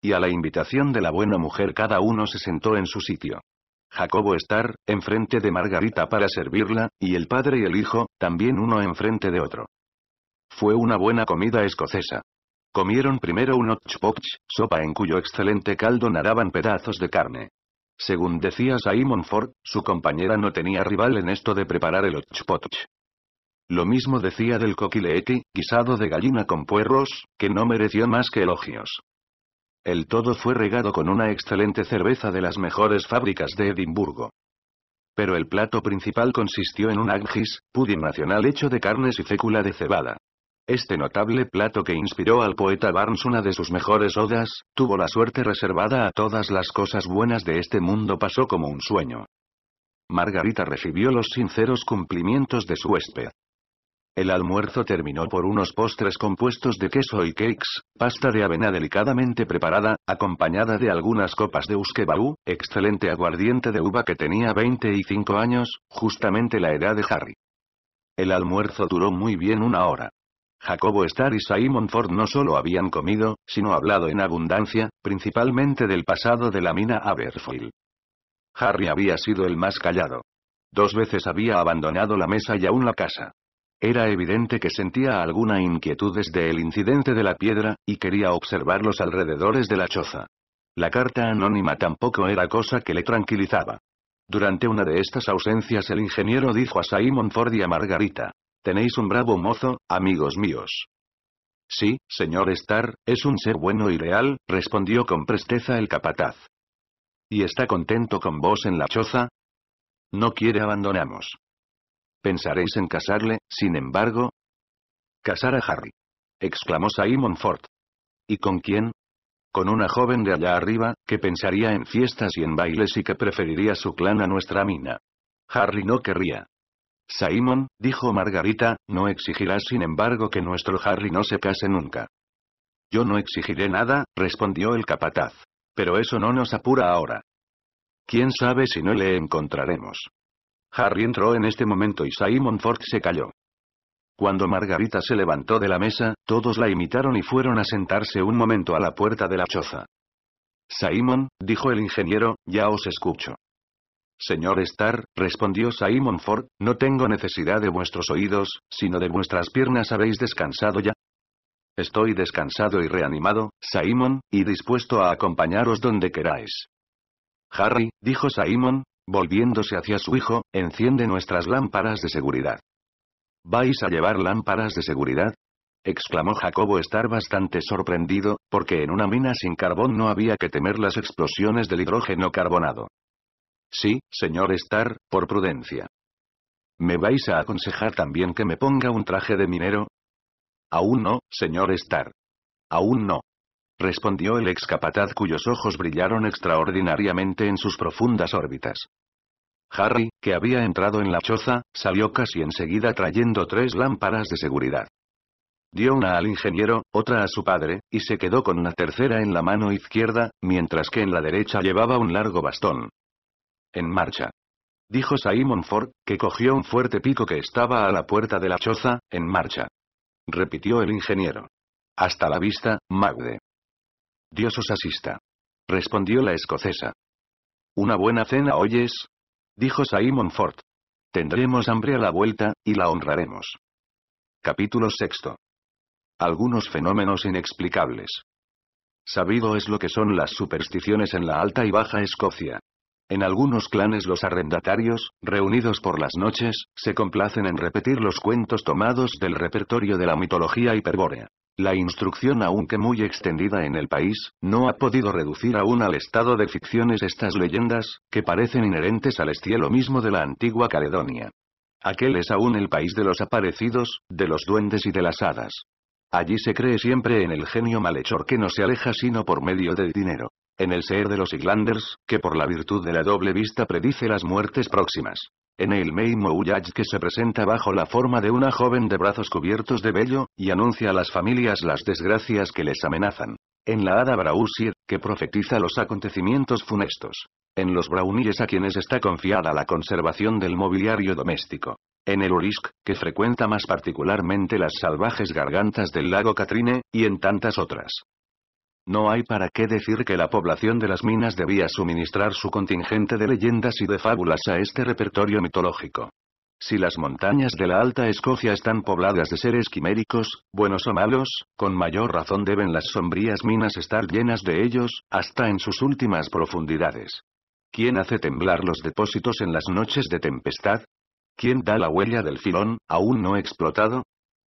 Y a la invitación de la buena mujer cada uno se sentó en su sitio. Jacobo estar, enfrente de Margarita para servirla, y el padre y el hijo, también uno enfrente de otro. Fue una buena comida escocesa. Comieron primero un hotchpotch, sopa en cuyo excelente caldo nadaban pedazos de carne. Según decía Simon Ford, su compañera no tenía rival en esto de preparar el hotchpotch. Lo mismo decía del coquileeti, guisado de gallina con puerros, que no mereció más que elogios. El todo fue regado con una excelente cerveza de las mejores fábricas de Edimburgo. Pero el plato principal consistió en un Agis, pudim nacional hecho de carnes y fécula de cebada. Este notable plato que inspiró al poeta Barnes una de sus mejores odas, tuvo la suerte reservada a todas las cosas buenas de este mundo pasó como un sueño. Margarita recibió los sinceros cumplimientos de su huésped. El almuerzo terminó por unos postres compuestos de queso y cakes, pasta de avena delicadamente preparada, acompañada de algunas copas de usquebaú, excelente aguardiente de uva que tenía 25 años, justamente la edad de Harry. El almuerzo duró muy bien una hora. Jacobo Starr y Simon Ford no solo habían comido, sino hablado en abundancia, principalmente del pasado de la mina Aberfoyle. Harry había sido el más callado. Dos veces había abandonado la mesa y aún la casa. Era evidente que sentía alguna inquietud desde el incidente de la piedra, y quería observar los alrededores de la choza. La carta anónima tampoco era cosa que le tranquilizaba. Durante una de estas ausencias el ingeniero dijo a Simon Ford y a Margarita. Tenéis un bravo mozo, amigos míos. Sí, señor Star, es un ser bueno y leal, respondió con presteza el capataz. ¿Y está contento con vos en la choza? No quiere abandonamos. ¿Pensaréis en casarle, sin embargo? Casar a Harry. Exclamó Simon Ford. ¿Y con quién? Con una joven de allá arriba, que pensaría en fiestas y en bailes y que preferiría su clan a nuestra mina. Harry no querría. Simon, dijo Margarita, no exigirás sin embargo que nuestro Harry no se case nunca. Yo no exigiré nada, respondió el capataz. Pero eso no nos apura ahora. ¿Quién sabe si no le encontraremos? Harry entró en este momento y Simon Ford se calló. Cuando Margarita se levantó de la mesa, todos la imitaron y fueron a sentarse un momento a la puerta de la choza. Simon, dijo el ingeniero, ya os escucho. Señor Star», respondió Simon Ford, no tengo necesidad de vuestros oídos, sino de vuestras piernas. ¿Habéis descansado ya? Estoy descansado y reanimado, Simon, y dispuesto a acompañaros donde queráis. Harry, dijo Simon, Volviéndose hacia su hijo, enciende nuestras lámparas de seguridad. ¿Vais a llevar lámparas de seguridad? exclamó Jacobo estar bastante sorprendido, porque en una mina sin carbón no había que temer las explosiones del hidrógeno carbonado. Sí, señor Star, por prudencia. ¿Me vais a aconsejar también que me ponga un traje de minero? Aún no, señor Star. Aún no respondió el ex capataz cuyos ojos brillaron extraordinariamente en sus profundas órbitas. Harry, que había entrado en la choza, salió casi enseguida trayendo tres lámparas de seguridad. Dio una al ingeniero, otra a su padre, y se quedó con la tercera en la mano izquierda, mientras que en la derecha llevaba un largo bastón. En marcha. Dijo Simon Ford, que cogió un fuerte pico que estaba a la puerta de la choza, en marcha. Repitió el ingeniero. Hasta la vista, Magde. Dios os asista. Respondió la escocesa. Una buena cena oyes? Dijo Simon Ford. Tendremos hambre a la vuelta, y la honraremos. Capítulo VI Algunos fenómenos inexplicables. Sabido es lo que son las supersticiones en la Alta y Baja Escocia. En algunos clanes los arrendatarios, reunidos por las noches, se complacen en repetir los cuentos tomados del repertorio de la mitología hiperbórea. La instrucción aunque muy extendida en el país, no ha podido reducir aún al estado de ficciones estas leyendas, que parecen inherentes al estilo mismo de la antigua Caledonia. Aquel es aún el país de los aparecidos, de los duendes y de las hadas. Allí se cree siempre en el genio malhechor que no se aleja sino por medio del dinero. En el ser de los Islanders, que por la virtud de la doble vista predice las muertes próximas. En el Mei Mouyaj que se presenta bajo la forma de una joven de brazos cubiertos de vello, y anuncia a las familias las desgracias que les amenazan. En la Hada Brausir, que profetiza los acontecimientos funestos. En los Brauníes a quienes está confiada la conservación del mobiliario doméstico. En el Urisk, que frecuenta más particularmente las salvajes gargantas del lago Catrine, y en tantas otras. No hay para qué decir que la población de las minas debía suministrar su contingente de leyendas y de fábulas a este repertorio mitológico. Si las montañas de la Alta Escocia están pobladas de seres quiméricos, buenos o malos, con mayor razón deben las sombrías minas estar llenas de ellos, hasta en sus últimas profundidades. ¿Quién hace temblar los depósitos en las noches de tempestad? ¿Quién da la huella del filón, aún no explotado?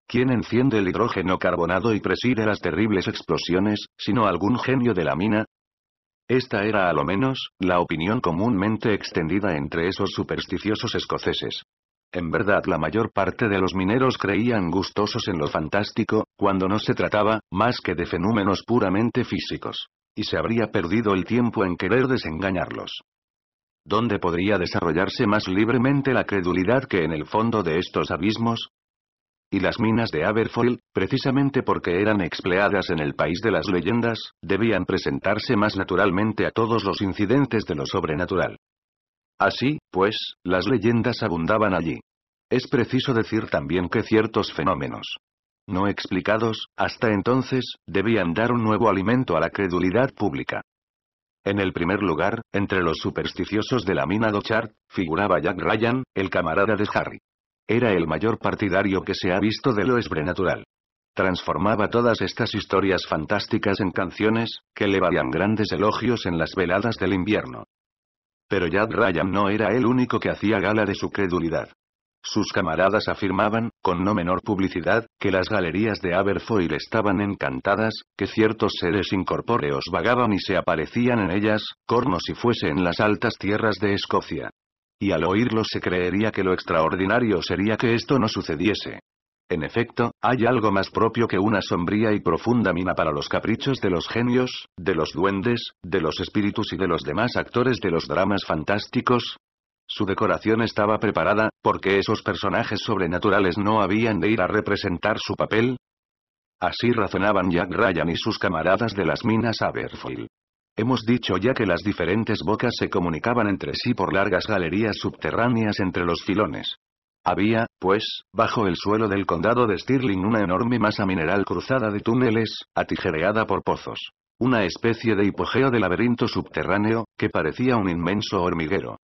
¿Quién enciende el hidrógeno carbonado y preside las terribles explosiones, sino algún genio de la mina? Esta era a lo menos, la opinión comúnmente extendida entre esos supersticiosos escoceses. En verdad la mayor parte de los mineros creían gustosos en lo fantástico, cuando no se trataba, más que de fenómenos puramente físicos. Y se habría perdido el tiempo en querer desengañarlos. ¿Dónde podría desarrollarse más libremente la credulidad que en el fondo de estos abismos? Y las minas de Aberfoyle, precisamente porque eran expleadas en el país de las leyendas, debían presentarse más naturalmente a todos los incidentes de lo sobrenatural. Así, pues, las leyendas abundaban allí. Es preciso decir también que ciertos fenómenos, no explicados, hasta entonces, debían dar un nuevo alimento a la credulidad pública. En el primer lugar, entre los supersticiosos de la mina Dochart, figuraba Jack Ryan, el camarada de Harry. Era el mayor partidario que se ha visto de lo esbrenatural. Transformaba todas estas historias fantásticas en canciones, que le valían grandes elogios en las veladas del invierno. Pero Yad Ryan no era el único que hacía gala de su credulidad. Sus camaradas afirmaban, con no menor publicidad, que las galerías de Aberfoyle estaban encantadas, que ciertos seres incorpóreos vagaban y se aparecían en ellas, como si fuesen las altas tierras de Escocia. Y al oírlo se creería que lo extraordinario sería que esto no sucediese. En efecto, hay algo más propio que una sombría y profunda mina para los caprichos de los genios, de los duendes, de los espíritus y de los demás actores de los dramas fantásticos. Su decoración estaba preparada, porque esos personajes sobrenaturales no habían de ir a representar su papel. Así razonaban Jack Ryan y sus camaradas de las minas Aberfoyle. Hemos dicho ya que las diferentes bocas se comunicaban entre sí por largas galerías subterráneas entre los filones. Había, pues, bajo el suelo del condado de Stirling una enorme masa mineral cruzada de túneles, atijereada por pozos. Una especie de hipogeo de laberinto subterráneo, que parecía un inmenso hormiguero.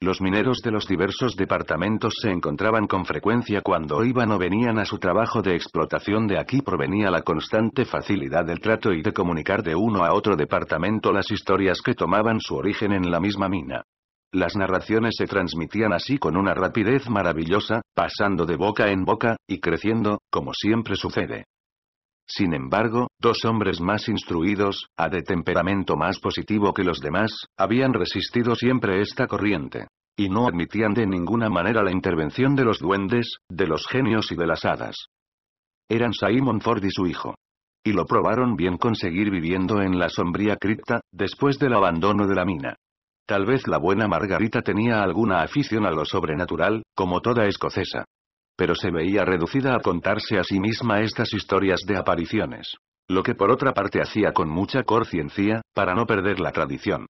Los mineros de los diversos departamentos se encontraban con frecuencia cuando iban o venían a su trabajo de explotación. De aquí provenía la constante facilidad del trato y de comunicar de uno a otro departamento las historias que tomaban su origen en la misma mina. Las narraciones se transmitían así con una rapidez maravillosa, pasando de boca en boca, y creciendo, como siempre sucede. Sin embargo, dos hombres más instruidos, a de temperamento más positivo que los demás, habían resistido siempre esta corriente. Y no admitían de ninguna manera la intervención de los duendes, de los genios y de las hadas. Eran Simon Ford y su hijo. Y lo probaron bien conseguir viviendo en la sombría cripta, después del abandono de la mina. Tal vez la buena Margarita tenía alguna afición a lo sobrenatural, como toda escocesa pero se veía reducida a contarse a sí misma estas historias de apariciones. Lo que por otra parte hacía con mucha conciencia, para no perder la tradición.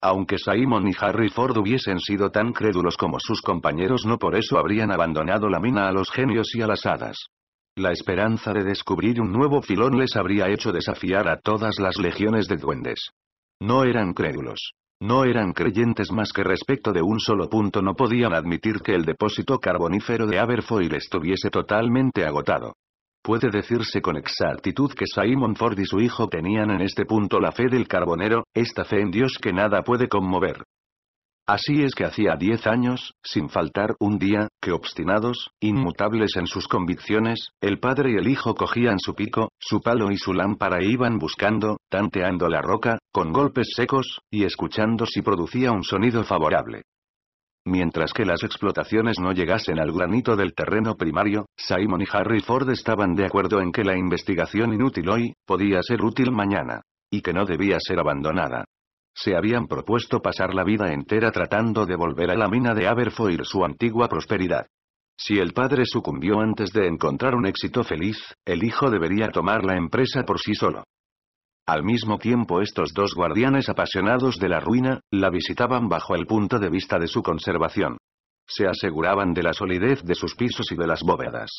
Aunque Simon y Harry Ford hubiesen sido tan crédulos como sus compañeros no por eso habrían abandonado la mina a los genios y a las hadas. La esperanza de descubrir un nuevo filón les habría hecho desafiar a todas las legiones de duendes. No eran crédulos. No eran creyentes más que respecto de un solo punto no podían admitir que el depósito carbonífero de Aberfoyle estuviese totalmente agotado. Puede decirse con exactitud que Simon Ford y su hijo tenían en este punto la fe del carbonero, esta fe en Dios que nada puede conmover. Así es que hacía diez años, sin faltar un día, que obstinados, inmutables en sus convicciones, el padre y el hijo cogían su pico, su palo y su lámpara e iban buscando, tanteando la roca, con golpes secos, y escuchando si producía un sonido favorable. Mientras que las explotaciones no llegasen al granito del terreno primario, Simon y Harry Ford estaban de acuerdo en que la investigación inútil hoy, podía ser útil mañana. Y que no debía ser abandonada. Se habían propuesto pasar la vida entera tratando de volver a la mina de Aberfoir su antigua prosperidad. Si el padre sucumbió antes de encontrar un éxito feliz, el hijo debería tomar la empresa por sí solo. Al mismo tiempo estos dos guardianes apasionados de la ruina, la visitaban bajo el punto de vista de su conservación. Se aseguraban de la solidez de sus pisos y de las bóvedas.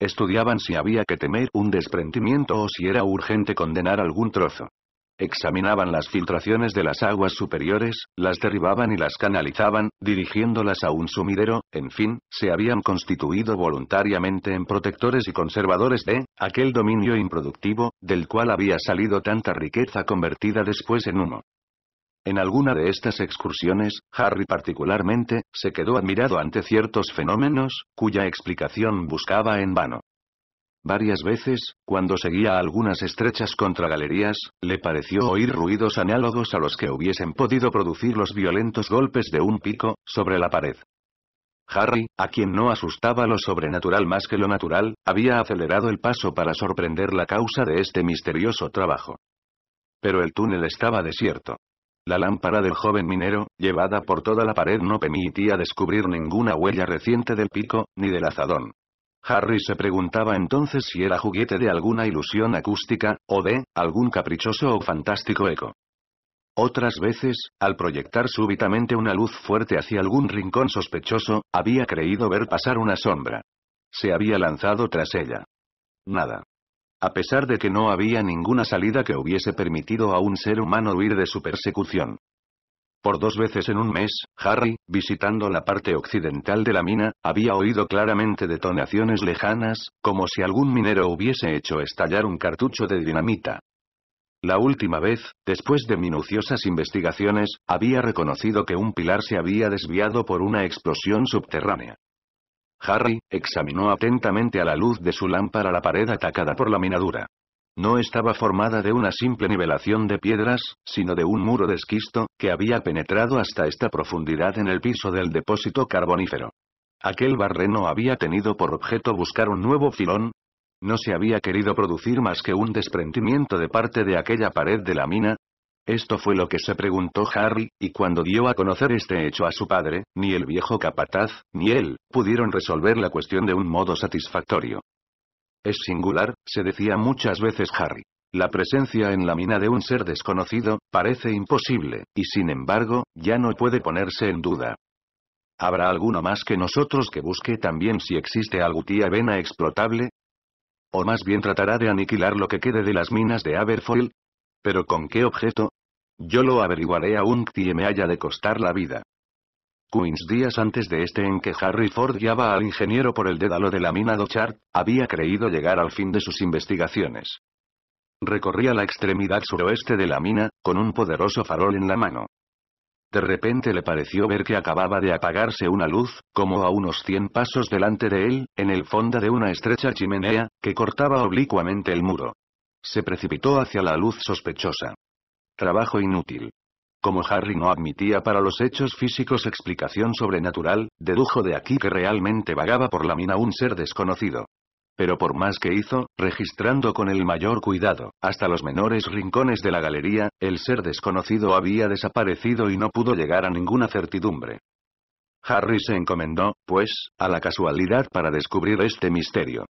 Estudiaban si había que temer un desprendimiento o si era urgente condenar algún trozo. Examinaban las filtraciones de las aguas superiores, las derribaban y las canalizaban, dirigiéndolas a un sumidero, en fin, se habían constituido voluntariamente en protectores y conservadores de, aquel dominio improductivo, del cual había salido tanta riqueza convertida después en humo. En alguna de estas excursiones, Harry particularmente, se quedó admirado ante ciertos fenómenos, cuya explicación buscaba en vano. Varias veces, cuando seguía algunas estrechas contragalerías, le pareció oh. oír ruidos análogos a los que hubiesen podido producir los violentos golpes de un pico, sobre la pared. Harry, a quien no asustaba lo sobrenatural más que lo natural, había acelerado el paso para sorprender la causa de este misterioso trabajo. Pero el túnel estaba desierto. La lámpara del joven minero, llevada por toda la pared no permitía descubrir ninguna huella reciente del pico, ni del azadón. Harry se preguntaba entonces si era juguete de alguna ilusión acústica, o de, algún caprichoso o fantástico eco. Otras veces, al proyectar súbitamente una luz fuerte hacia algún rincón sospechoso, había creído ver pasar una sombra. Se había lanzado tras ella. Nada. A pesar de que no había ninguna salida que hubiese permitido a un ser humano huir de su persecución. Por dos veces en un mes, Harry, visitando la parte occidental de la mina, había oído claramente detonaciones lejanas, como si algún minero hubiese hecho estallar un cartucho de dinamita. La última vez, después de minuciosas investigaciones, había reconocido que un pilar se había desviado por una explosión subterránea. Harry, examinó atentamente a la luz de su lámpara la pared atacada por la minadura. No estaba formada de una simple nivelación de piedras, sino de un muro de esquisto, que había penetrado hasta esta profundidad en el piso del depósito carbonífero. Aquel barreno había tenido por objeto buscar un nuevo filón. No se había querido producir más que un desprendimiento de parte de aquella pared de la mina, esto fue lo que se preguntó Harry, y cuando dio a conocer este hecho a su padre, ni el viejo capataz, ni él, pudieron resolver la cuestión de un modo satisfactorio. Es singular, se decía muchas veces Harry. La presencia en la mina de un ser desconocido, parece imposible, y sin embargo, ya no puede ponerse en duda. ¿Habrá alguno más que nosotros que busque también si existe tía vena explotable? ¿O más bien tratará de aniquilar lo que quede de las minas de Aberfoyle? ¿Pero con qué objeto? Yo lo averiguaré aún que me haya de costar la vida. Queens días antes de este en que Harry Ford guiaba al ingeniero por el dédalo de la mina Dochart, había creído llegar al fin de sus investigaciones. Recorría la extremidad suroeste de la mina, con un poderoso farol en la mano. De repente le pareció ver que acababa de apagarse una luz, como a unos 100 pasos delante de él, en el fondo de una estrecha chimenea, que cortaba oblicuamente el muro. Se precipitó hacia la luz sospechosa. Trabajo inútil. Como Harry no admitía para los hechos físicos explicación sobrenatural, dedujo de aquí que realmente vagaba por la mina un ser desconocido. Pero por más que hizo, registrando con el mayor cuidado, hasta los menores rincones de la galería, el ser desconocido había desaparecido y no pudo llegar a ninguna certidumbre. Harry se encomendó, pues, a la casualidad para descubrir este misterio.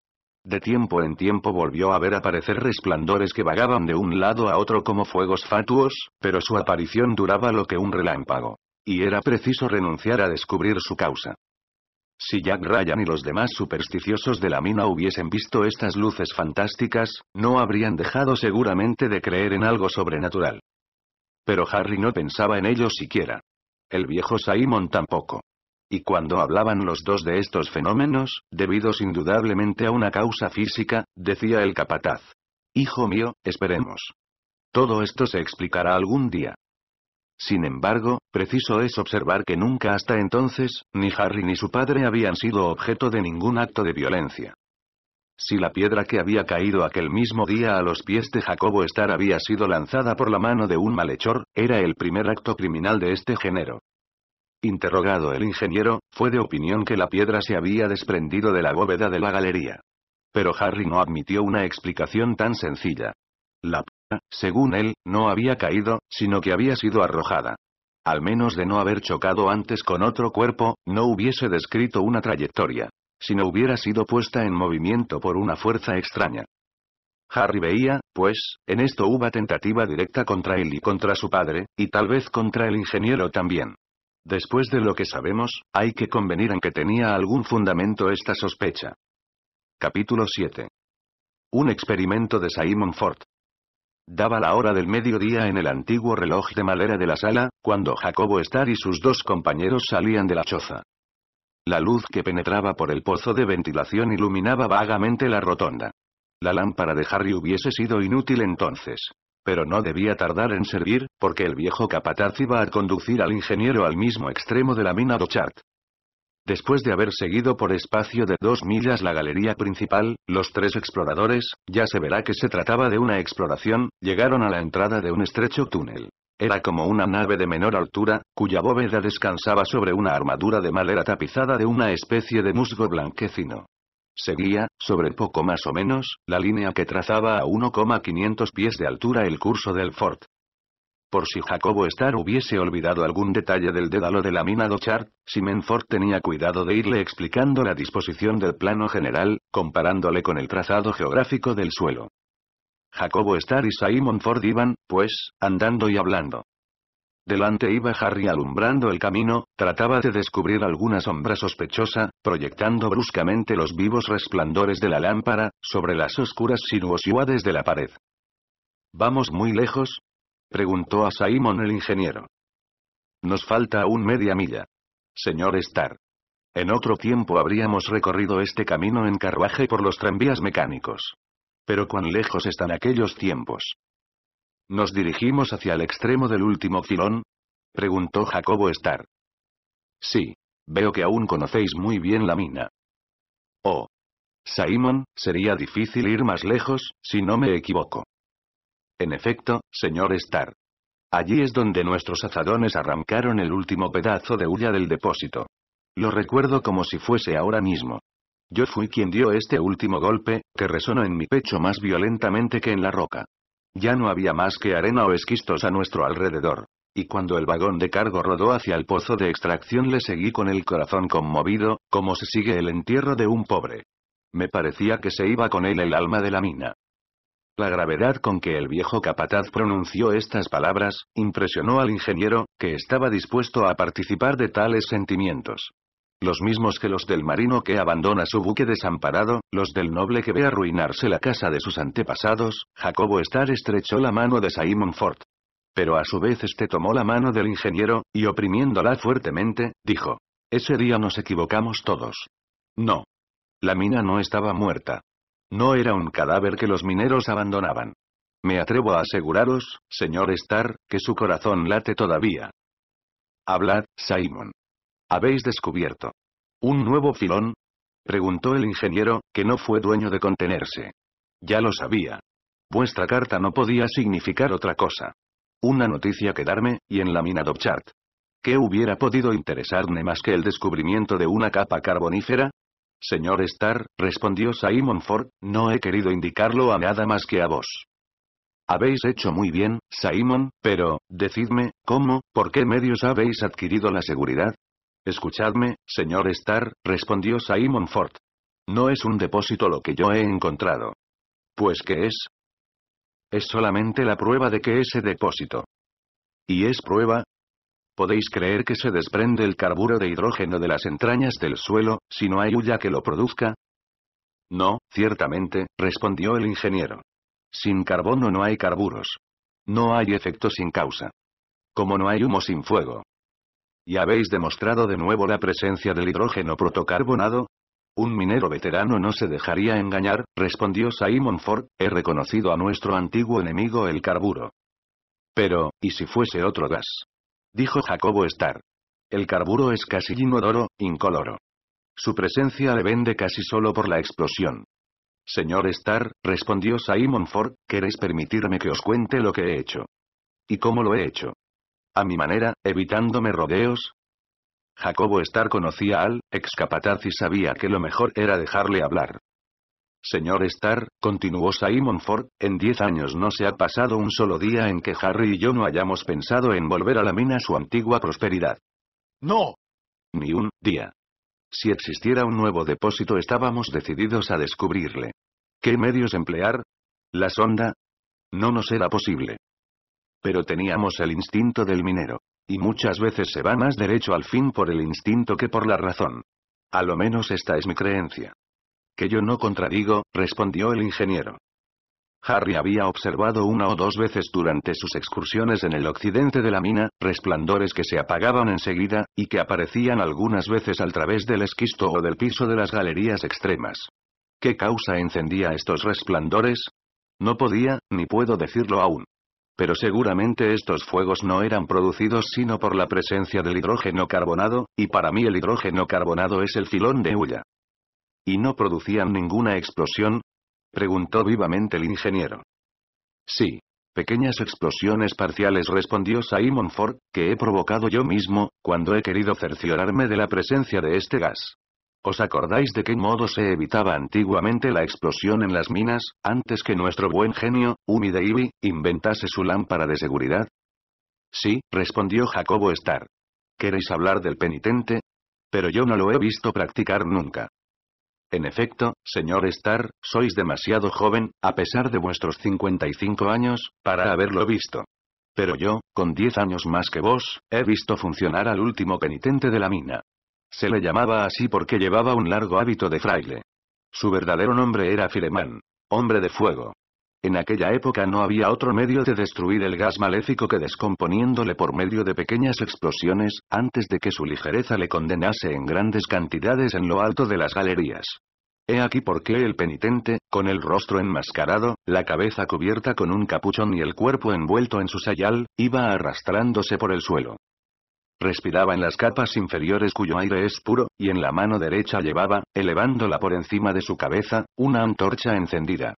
De tiempo en tiempo volvió a ver aparecer resplandores que vagaban de un lado a otro como fuegos fatuos, pero su aparición duraba lo que un relámpago. Y era preciso renunciar a descubrir su causa. Si Jack Ryan y los demás supersticiosos de la mina hubiesen visto estas luces fantásticas, no habrían dejado seguramente de creer en algo sobrenatural. Pero Harry no pensaba en ello siquiera. El viejo Simon tampoco. Y cuando hablaban los dos de estos fenómenos, debidos indudablemente a una causa física, decía el capataz. Hijo mío, esperemos. Todo esto se explicará algún día. Sin embargo, preciso es observar que nunca hasta entonces, ni Harry ni su padre habían sido objeto de ningún acto de violencia. Si la piedra que había caído aquel mismo día a los pies de Jacobo Star había sido lanzada por la mano de un malhechor, era el primer acto criminal de este género. Interrogado el ingeniero, fue de opinión que la piedra se había desprendido de la bóveda de la galería. Pero Harry no admitió una explicación tan sencilla. La piedra, según él, no había caído, sino que había sido arrojada. Al menos de no haber chocado antes con otro cuerpo, no hubiese descrito una trayectoria. Si no hubiera sido puesta en movimiento por una fuerza extraña. Harry veía, pues, en esto hubo tentativa directa contra él y contra su padre, y tal vez contra el ingeniero también. Después de lo que sabemos, hay que convenir en que tenía algún fundamento esta sospecha. Capítulo 7. Un experimento de Simon Ford. Daba la hora del mediodía en el antiguo reloj de madera de la sala, cuando Jacobo Starr y sus dos compañeros salían de la choza. La luz que penetraba por el pozo de ventilación iluminaba vagamente la rotonda. La lámpara de Harry hubiese sido inútil entonces. Pero no debía tardar en servir, porque el viejo capataz iba a conducir al ingeniero al mismo extremo de la mina Dochart. Después de haber seguido por espacio de dos millas la galería principal, los tres exploradores, ya se verá que se trataba de una exploración, llegaron a la entrada de un estrecho túnel. Era como una nave de menor altura, cuya bóveda descansaba sobre una armadura de madera tapizada de una especie de musgo blanquecino. Seguía, sobre poco más o menos, la línea que trazaba a 1,500 pies de altura el curso del Ford. Por si Jacobo Star hubiese olvidado algún detalle del dédalo de la mina Dochart, Ford tenía cuidado de irle explicando la disposición del plano general, comparándole con el trazado geográfico del suelo. Jacobo Star y Simon Ford iban, pues, andando y hablando. Delante iba Harry alumbrando el camino, trataba de descubrir alguna sombra sospechosa, proyectando bruscamente los vivos resplandores de la lámpara, sobre las oscuras sinuosidades de la pared. ¿Vamos muy lejos? preguntó a Simon el ingeniero. Nos falta aún media milla. Señor Starr. En otro tiempo habríamos recorrido este camino en carruaje por los tranvías mecánicos. Pero cuán lejos están aquellos tiempos. ¿Nos dirigimos hacia el extremo del último filón? Preguntó Jacobo Star. Sí. Veo que aún conocéis muy bien la mina. Oh. Simon, sería difícil ir más lejos, si no me equivoco. En efecto, señor Star. Allí es donde nuestros azadones arrancaron el último pedazo de hulla del depósito. Lo recuerdo como si fuese ahora mismo. Yo fui quien dio este último golpe, que resonó en mi pecho más violentamente que en la roca. Ya no había más que arena o esquistos a nuestro alrededor. Y cuando el vagón de cargo rodó hacia el pozo de extracción le seguí con el corazón conmovido, como se sigue el entierro de un pobre. Me parecía que se iba con él el alma de la mina. La gravedad con que el viejo capataz pronunció estas palabras, impresionó al ingeniero, que estaba dispuesto a participar de tales sentimientos los mismos que los del marino que abandona su buque desamparado, los del noble que ve arruinarse la casa de sus antepasados, Jacobo Starr estrechó la mano de Simon Ford. Pero a su vez este tomó la mano del ingeniero, y oprimiéndola fuertemente, dijo. Ese día nos equivocamos todos. No. La mina no estaba muerta. No era un cadáver que los mineros abandonaban. Me atrevo a aseguraros, señor Starr, que su corazón late todavía. Hablad, Simon. ¿Habéis descubierto un nuevo filón? Preguntó el ingeniero, que no fue dueño de contenerse. Ya lo sabía. Vuestra carta no podía significar otra cosa. Una noticia que darme, y en la mina Dobchart. ¿Qué hubiera podido interesarme más que el descubrimiento de una capa carbonífera? Señor Star, respondió Simon Ford, no he querido indicarlo a nada más que a vos. Habéis hecho muy bien, Simon, pero, decidme, ¿cómo, por qué medios habéis adquirido la seguridad? Escuchadme, señor Starr, respondió Simon Ford. No es un depósito lo que yo he encontrado. Pues ¿qué es? Es solamente la prueba de que ese depósito. ¿Y es prueba? Podéis creer que se desprende el carburo de hidrógeno de las entrañas del suelo, si no hay huya que lo produzca. No, ciertamente, respondió el ingeniero. Sin carbono no hay carburos. No hay efecto sin causa. Como no hay humo sin fuego. ¿Y habéis demostrado de nuevo la presencia del hidrógeno protocarbonado? Un minero veterano no se dejaría engañar, respondió Simon Ford, he reconocido a nuestro antiguo enemigo el carburo. Pero, ¿y si fuese otro gas? Dijo Jacobo Starr. El carburo es casi inodoro, incoloro. Su presencia le vende casi solo por la explosión. Señor Starr, respondió Simon Ford, ¿queréis permitirme que os cuente lo que he hecho? ¿Y cómo lo he hecho? A mi manera, evitándome rodeos. Jacobo Star conocía al excapataz y sabía que lo mejor era dejarle hablar. Señor Star, continuó Simon Ford, en diez años no se ha pasado un solo día en que Harry y yo no hayamos pensado en volver a la mina su antigua prosperidad. No. Ni un día. Si existiera un nuevo depósito estábamos decididos a descubrirle. ¿Qué medios emplear? ¿La sonda? No nos era posible. Pero teníamos el instinto del minero. Y muchas veces se va más derecho al fin por el instinto que por la razón. A lo menos esta es mi creencia. Que yo no contradigo, respondió el ingeniero. Harry había observado una o dos veces durante sus excursiones en el occidente de la mina, resplandores que se apagaban enseguida, y que aparecían algunas veces al través del esquisto o del piso de las galerías extremas. ¿Qué causa encendía estos resplandores? No podía, ni puedo decirlo aún. Pero seguramente estos fuegos no eran producidos sino por la presencia del hidrógeno carbonado, y para mí el hidrógeno carbonado es el filón de hulla. ¿Y no producían ninguna explosión? Preguntó vivamente el ingeniero. Sí. Pequeñas explosiones parciales respondió Simon Ford, que he provocado yo mismo, cuando he querido cerciorarme de la presencia de este gas. ¿Os acordáis de qué modo se evitaba antiguamente la explosión en las minas, antes que nuestro buen genio, Ivy, inventase su lámpara de seguridad? Sí, respondió Jacobo Star. ¿Queréis hablar del penitente? Pero yo no lo he visto practicar nunca. En efecto, señor Star, sois demasiado joven, a pesar de vuestros 55 años, para haberlo visto. Pero yo, con 10 años más que vos, he visto funcionar al último penitente de la mina. Se le llamaba así porque llevaba un largo hábito de fraile. Su verdadero nombre era Filemán, hombre de fuego. En aquella época no había otro medio de destruir el gas maléfico que descomponiéndole por medio de pequeñas explosiones, antes de que su ligereza le condenase en grandes cantidades en lo alto de las galerías. He aquí por qué el penitente, con el rostro enmascarado, la cabeza cubierta con un capuchón y el cuerpo envuelto en su sayal, iba arrastrándose por el suelo. Respiraba en las capas inferiores cuyo aire es puro, y en la mano derecha llevaba, elevándola por encima de su cabeza, una antorcha encendida.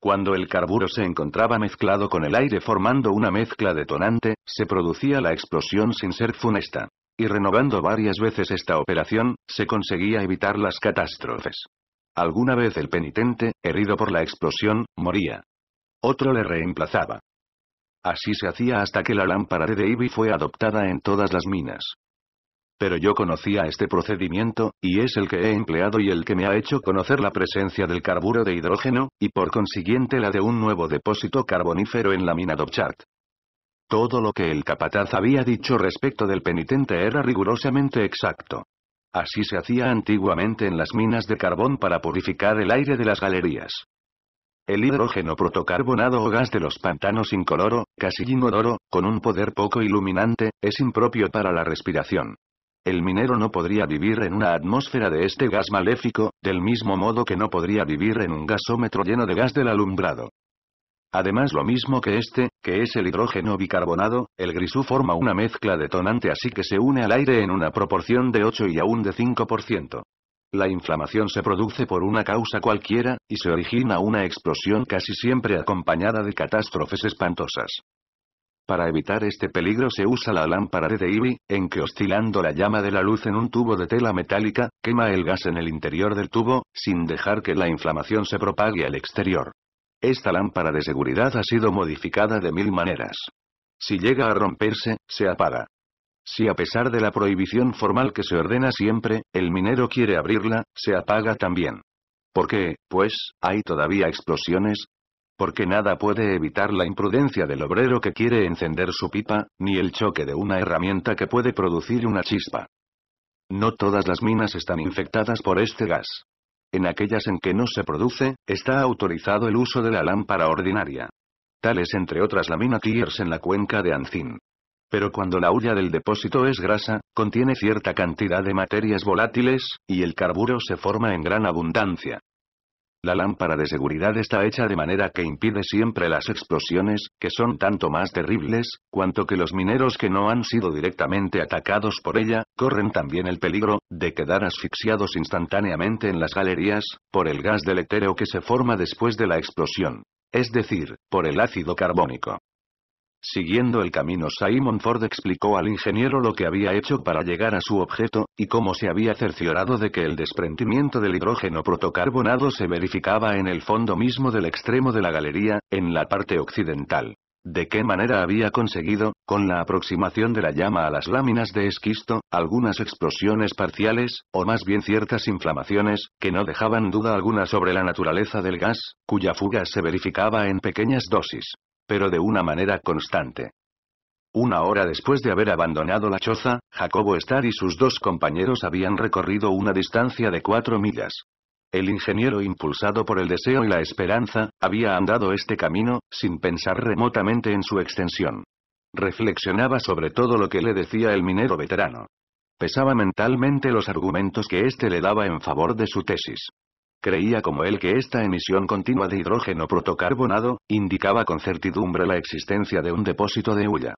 Cuando el carburo se encontraba mezclado con el aire formando una mezcla detonante, se producía la explosión sin ser funesta. Y renovando varias veces esta operación, se conseguía evitar las catástrofes. Alguna vez el penitente, herido por la explosión, moría. Otro le reemplazaba. Así se hacía hasta que la lámpara de Davy fue adoptada en todas las minas. Pero yo conocía este procedimiento, y es el que he empleado y el que me ha hecho conocer la presencia del carburo de hidrógeno, y por consiguiente la de un nuevo depósito carbonífero en la mina Dobchart. Todo lo que el capataz había dicho respecto del penitente era rigurosamente exacto. Así se hacía antiguamente en las minas de carbón para purificar el aire de las galerías. El hidrógeno protocarbonado o gas de los pantanos incoloro, casi inodoro, con un poder poco iluminante, es impropio para la respiración. El minero no podría vivir en una atmósfera de este gas maléfico, del mismo modo que no podría vivir en un gasómetro lleno de gas del alumbrado. Además lo mismo que este, que es el hidrógeno bicarbonado, el grisú forma una mezcla detonante así que se une al aire en una proporción de 8 y aún de 5%. La inflamación se produce por una causa cualquiera, y se origina una explosión casi siempre acompañada de catástrofes espantosas. Para evitar este peligro se usa la lámpara de Deibi, en que oscilando la llama de la luz en un tubo de tela metálica, quema el gas en el interior del tubo, sin dejar que la inflamación se propague al exterior. Esta lámpara de seguridad ha sido modificada de mil maneras. Si llega a romperse, se apaga. Si a pesar de la prohibición formal que se ordena siempre, el minero quiere abrirla, se apaga también. ¿Por qué, pues, hay todavía explosiones? Porque nada puede evitar la imprudencia del obrero que quiere encender su pipa, ni el choque de una herramienta que puede producir una chispa. No todas las minas están infectadas por este gas. En aquellas en que no se produce, está autorizado el uso de la lámpara ordinaria. Tal es entre otras la mina Tiers en la cuenca de Ancín. Pero cuando la hulla del depósito es grasa, contiene cierta cantidad de materias volátiles, y el carburo se forma en gran abundancia. La lámpara de seguridad está hecha de manera que impide siempre las explosiones, que son tanto más terribles, cuanto que los mineros que no han sido directamente atacados por ella, corren también el peligro, de quedar asfixiados instantáneamente en las galerías, por el gas del etéreo que se forma después de la explosión. Es decir, por el ácido carbónico. Siguiendo el camino Simon Ford explicó al ingeniero lo que había hecho para llegar a su objeto, y cómo se había cerciorado de que el desprendimiento del hidrógeno protocarbonado se verificaba en el fondo mismo del extremo de la galería, en la parte occidental. De qué manera había conseguido, con la aproximación de la llama a las láminas de esquisto, algunas explosiones parciales, o más bien ciertas inflamaciones, que no dejaban duda alguna sobre la naturaleza del gas, cuya fuga se verificaba en pequeñas dosis pero de una manera constante. Una hora después de haber abandonado la choza, Jacobo Star y sus dos compañeros habían recorrido una distancia de cuatro millas. El ingeniero impulsado por el deseo y la esperanza, había andado este camino, sin pensar remotamente en su extensión. Reflexionaba sobre todo lo que le decía el minero veterano. Pesaba mentalmente los argumentos que éste le daba en favor de su tesis. Creía como él que esta emisión continua de hidrógeno protocarbonado, indicaba con certidumbre la existencia de un depósito de hulla.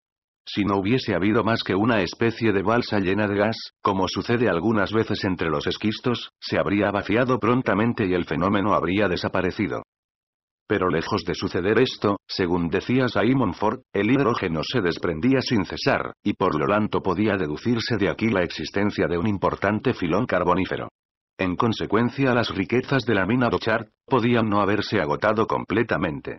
Si no hubiese habido más que una especie de balsa llena de gas, como sucede algunas veces entre los esquistos, se habría vaciado prontamente y el fenómeno habría desaparecido. Pero lejos de suceder esto, según decía Simon Ford, el hidrógeno se desprendía sin cesar, y por lo tanto podía deducirse de aquí la existencia de un importante filón carbonífero. En consecuencia las riquezas de la mina Dochart, podían no haberse agotado completamente.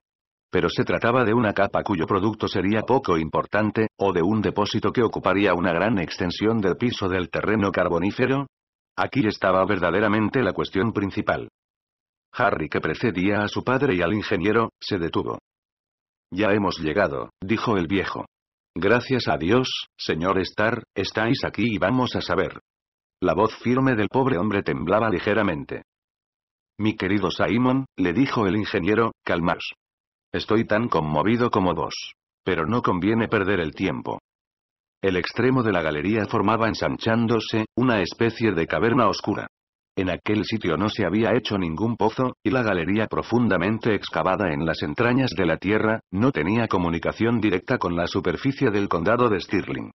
Pero se trataba de una capa cuyo producto sería poco importante, o de un depósito que ocuparía una gran extensión del piso del terreno carbonífero. Aquí estaba verdaderamente la cuestión principal. Harry que precedía a su padre y al ingeniero, se detuvo. Ya hemos llegado, dijo el viejo. Gracias a Dios, señor Star, estáis aquí y vamos a saber. La voz firme del pobre hombre temblaba ligeramente. Mi querido Simon, le dijo el ingeniero, calmaos. Estoy tan conmovido como vos. Pero no conviene perder el tiempo. El extremo de la galería formaba ensanchándose, una especie de caverna oscura. En aquel sitio no se había hecho ningún pozo, y la galería profundamente excavada en las entrañas de la tierra, no tenía comunicación directa con la superficie del condado de Stirling.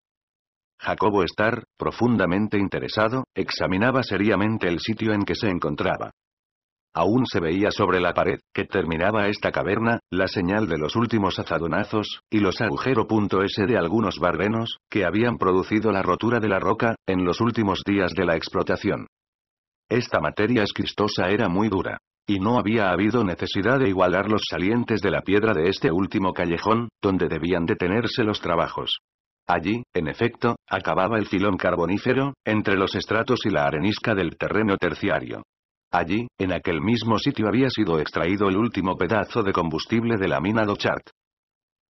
Jacobo Star, profundamente interesado, examinaba seriamente el sitio en que se encontraba. Aún se veía sobre la pared, que terminaba esta caverna, la señal de los últimos azadonazos, y los agujero.s de algunos barbenos que habían producido la rotura de la roca, en los últimos días de la explotación. Esta materia esquistosa era muy dura. Y no había habido necesidad de igualar los salientes de la piedra de este último callejón, donde debían detenerse los trabajos. Allí, en efecto, acababa el filón carbonífero, entre los estratos y la arenisca del terreno terciario. Allí, en aquel mismo sitio había sido extraído el último pedazo de combustible de la mina Dochart.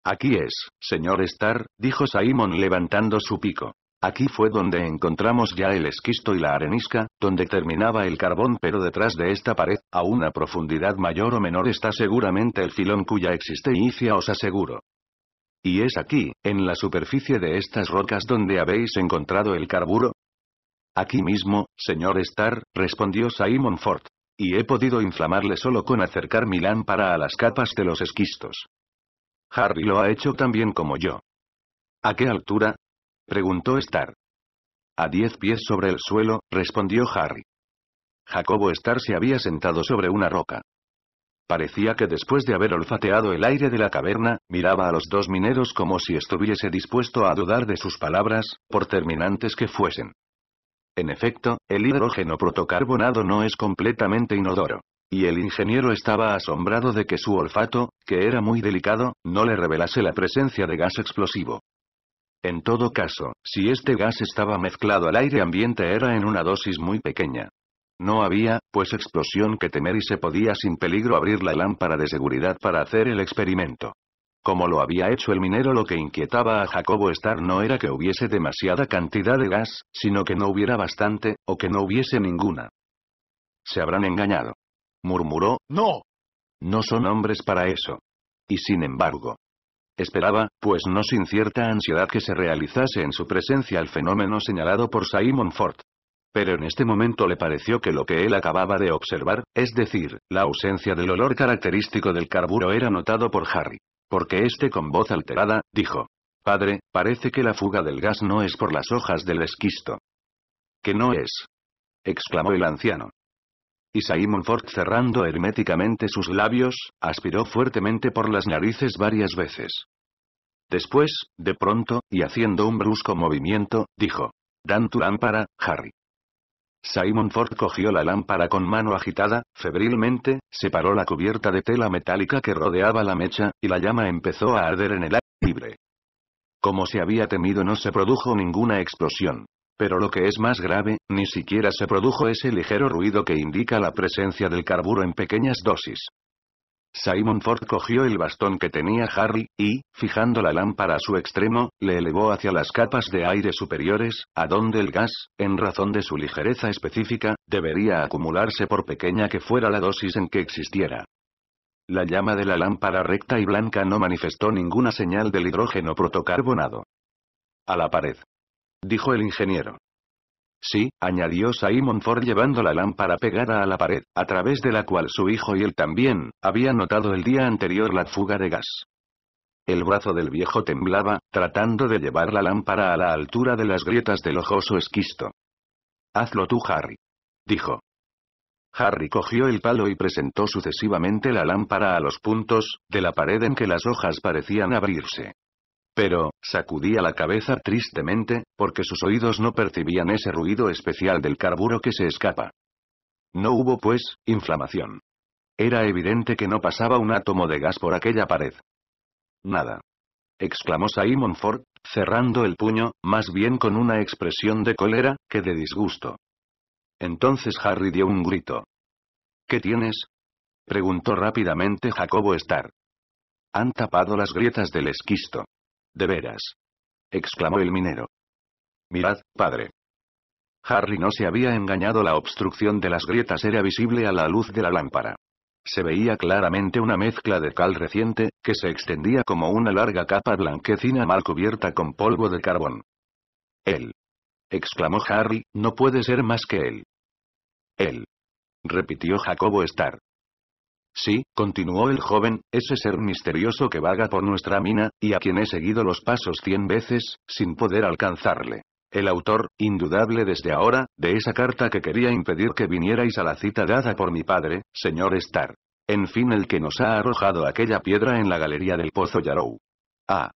Aquí es, señor Star», dijo Simon levantando su pico. Aquí fue donde encontramos ya el esquisto y la arenisca, donde terminaba el carbón pero detrás de esta pared, a una profundidad mayor o menor está seguramente el filón cuya existencia os aseguro. ¿Y es aquí, en la superficie de estas rocas donde habéis encontrado el carburo? Aquí mismo, señor Starr, respondió Simon Ford. Y he podido inflamarle solo con acercar mi lámpara a las capas de los esquistos. Harry lo ha hecho tan bien como yo. ¿A qué altura? preguntó Starr. A diez pies sobre el suelo, respondió Harry. Jacobo Starr se había sentado sobre una roca. Parecía que después de haber olfateado el aire de la caverna, miraba a los dos mineros como si estuviese dispuesto a dudar de sus palabras, por terminantes que fuesen. En efecto, el hidrógeno protocarbonado no es completamente inodoro. Y el ingeniero estaba asombrado de que su olfato, que era muy delicado, no le revelase la presencia de gas explosivo. En todo caso, si este gas estaba mezclado al aire ambiente era en una dosis muy pequeña. No había, pues explosión que temer y se podía sin peligro abrir la lámpara de seguridad para hacer el experimento. Como lo había hecho el minero lo que inquietaba a Jacobo Star no era que hubiese demasiada cantidad de gas, sino que no hubiera bastante, o que no hubiese ninguna. Se habrán engañado. Murmuró, no. No son hombres para eso. Y sin embargo. Esperaba, pues no sin cierta ansiedad que se realizase en su presencia el fenómeno señalado por Simon Ford pero en este momento le pareció que lo que él acababa de observar, es decir, la ausencia del olor característico del carburo era notado por Harry. Porque este con voz alterada, dijo. Padre, parece que la fuga del gas no es por las hojas del esquisto. Que no es. exclamó el anciano. Y Simon Ford cerrando herméticamente sus labios, aspiró fuertemente por las narices varias veces. Después, de pronto, y haciendo un brusco movimiento, dijo. Dan tu lámpara, Harry. Simon Ford cogió la lámpara con mano agitada, febrilmente, separó la cubierta de tela metálica que rodeaba la mecha, y la llama empezó a arder en el aire libre. Como se había temido no se produjo ninguna explosión. Pero lo que es más grave, ni siquiera se produjo ese ligero ruido que indica la presencia del carburo en pequeñas dosis. Simon Ford cogió el bastón que tenía Harry, y, fijando la lámpara a su extremo, le elevó hacia las capas de aire superiores, a donde el gas, en razón de su ligereza específica, debería acumularse por pequeña que fuera la dosis en que existiera. La llama de la lámpara recta y blanca no manifestó ninguna señal del hidrógeno protocarbonado. A la pared. Dijo el ingeniero. Sí, añadió Simon Ford llevando la lámpara pegada a la pared, a través de la cual su hijo y él también, habían notado el día anterior la fuga de gas. El brazo del viejo temblaba, tratando de llevar la lámpara a la altura de las grietas del ojoso esquisto. Hazlo tú, Harry. Dijo. Harry cogió el palo y presentó sucesivamente la lámpara a los puntos, de la pared en que las hojas parecían abrirse. Pero, sacudía la cabeza tristemente, porque sus oídos no percibían ese ruido especial del carburo que se escapa. No hubo, pues, inflamación. Era evidente que no pasaba un átomo de gas por aquella pared. Nada. exclamó Simon Ford, cerrando el puño, más bien con una expresión de cólera, que de disgusto. Entonces Harry dio un grito. ¿Qué tienes? preguntó rápidamente Jacobo Starr. Han tapado las grietas del esquisto. ¿De veras? exclamó el minero. Mirad, padre. Harry no se había engañado, la obstrucción de las grietas era visible a la luz de la lámpara. Se veía claramente una mezcla de cal reciente, que se extendía como una larga capa blanquecina mal cubierta con polvo de carbón. Él. exclamó Harry, no puede ser más que él. Él. repitió Jacobo Starr. Sí, continuó el joven, ese ser misterioso que vaga por nuestra mina, y a quien he seguido los pasos cien veces, sin poder alcanzarle. El autor, indudable desde ahora, de esa carta que quería impedir que vinierais a la cita dada por mi padre, señor Star. En fin, el que nos ha arrojado aquella piedra en la galería del pozo Yarou. Ah.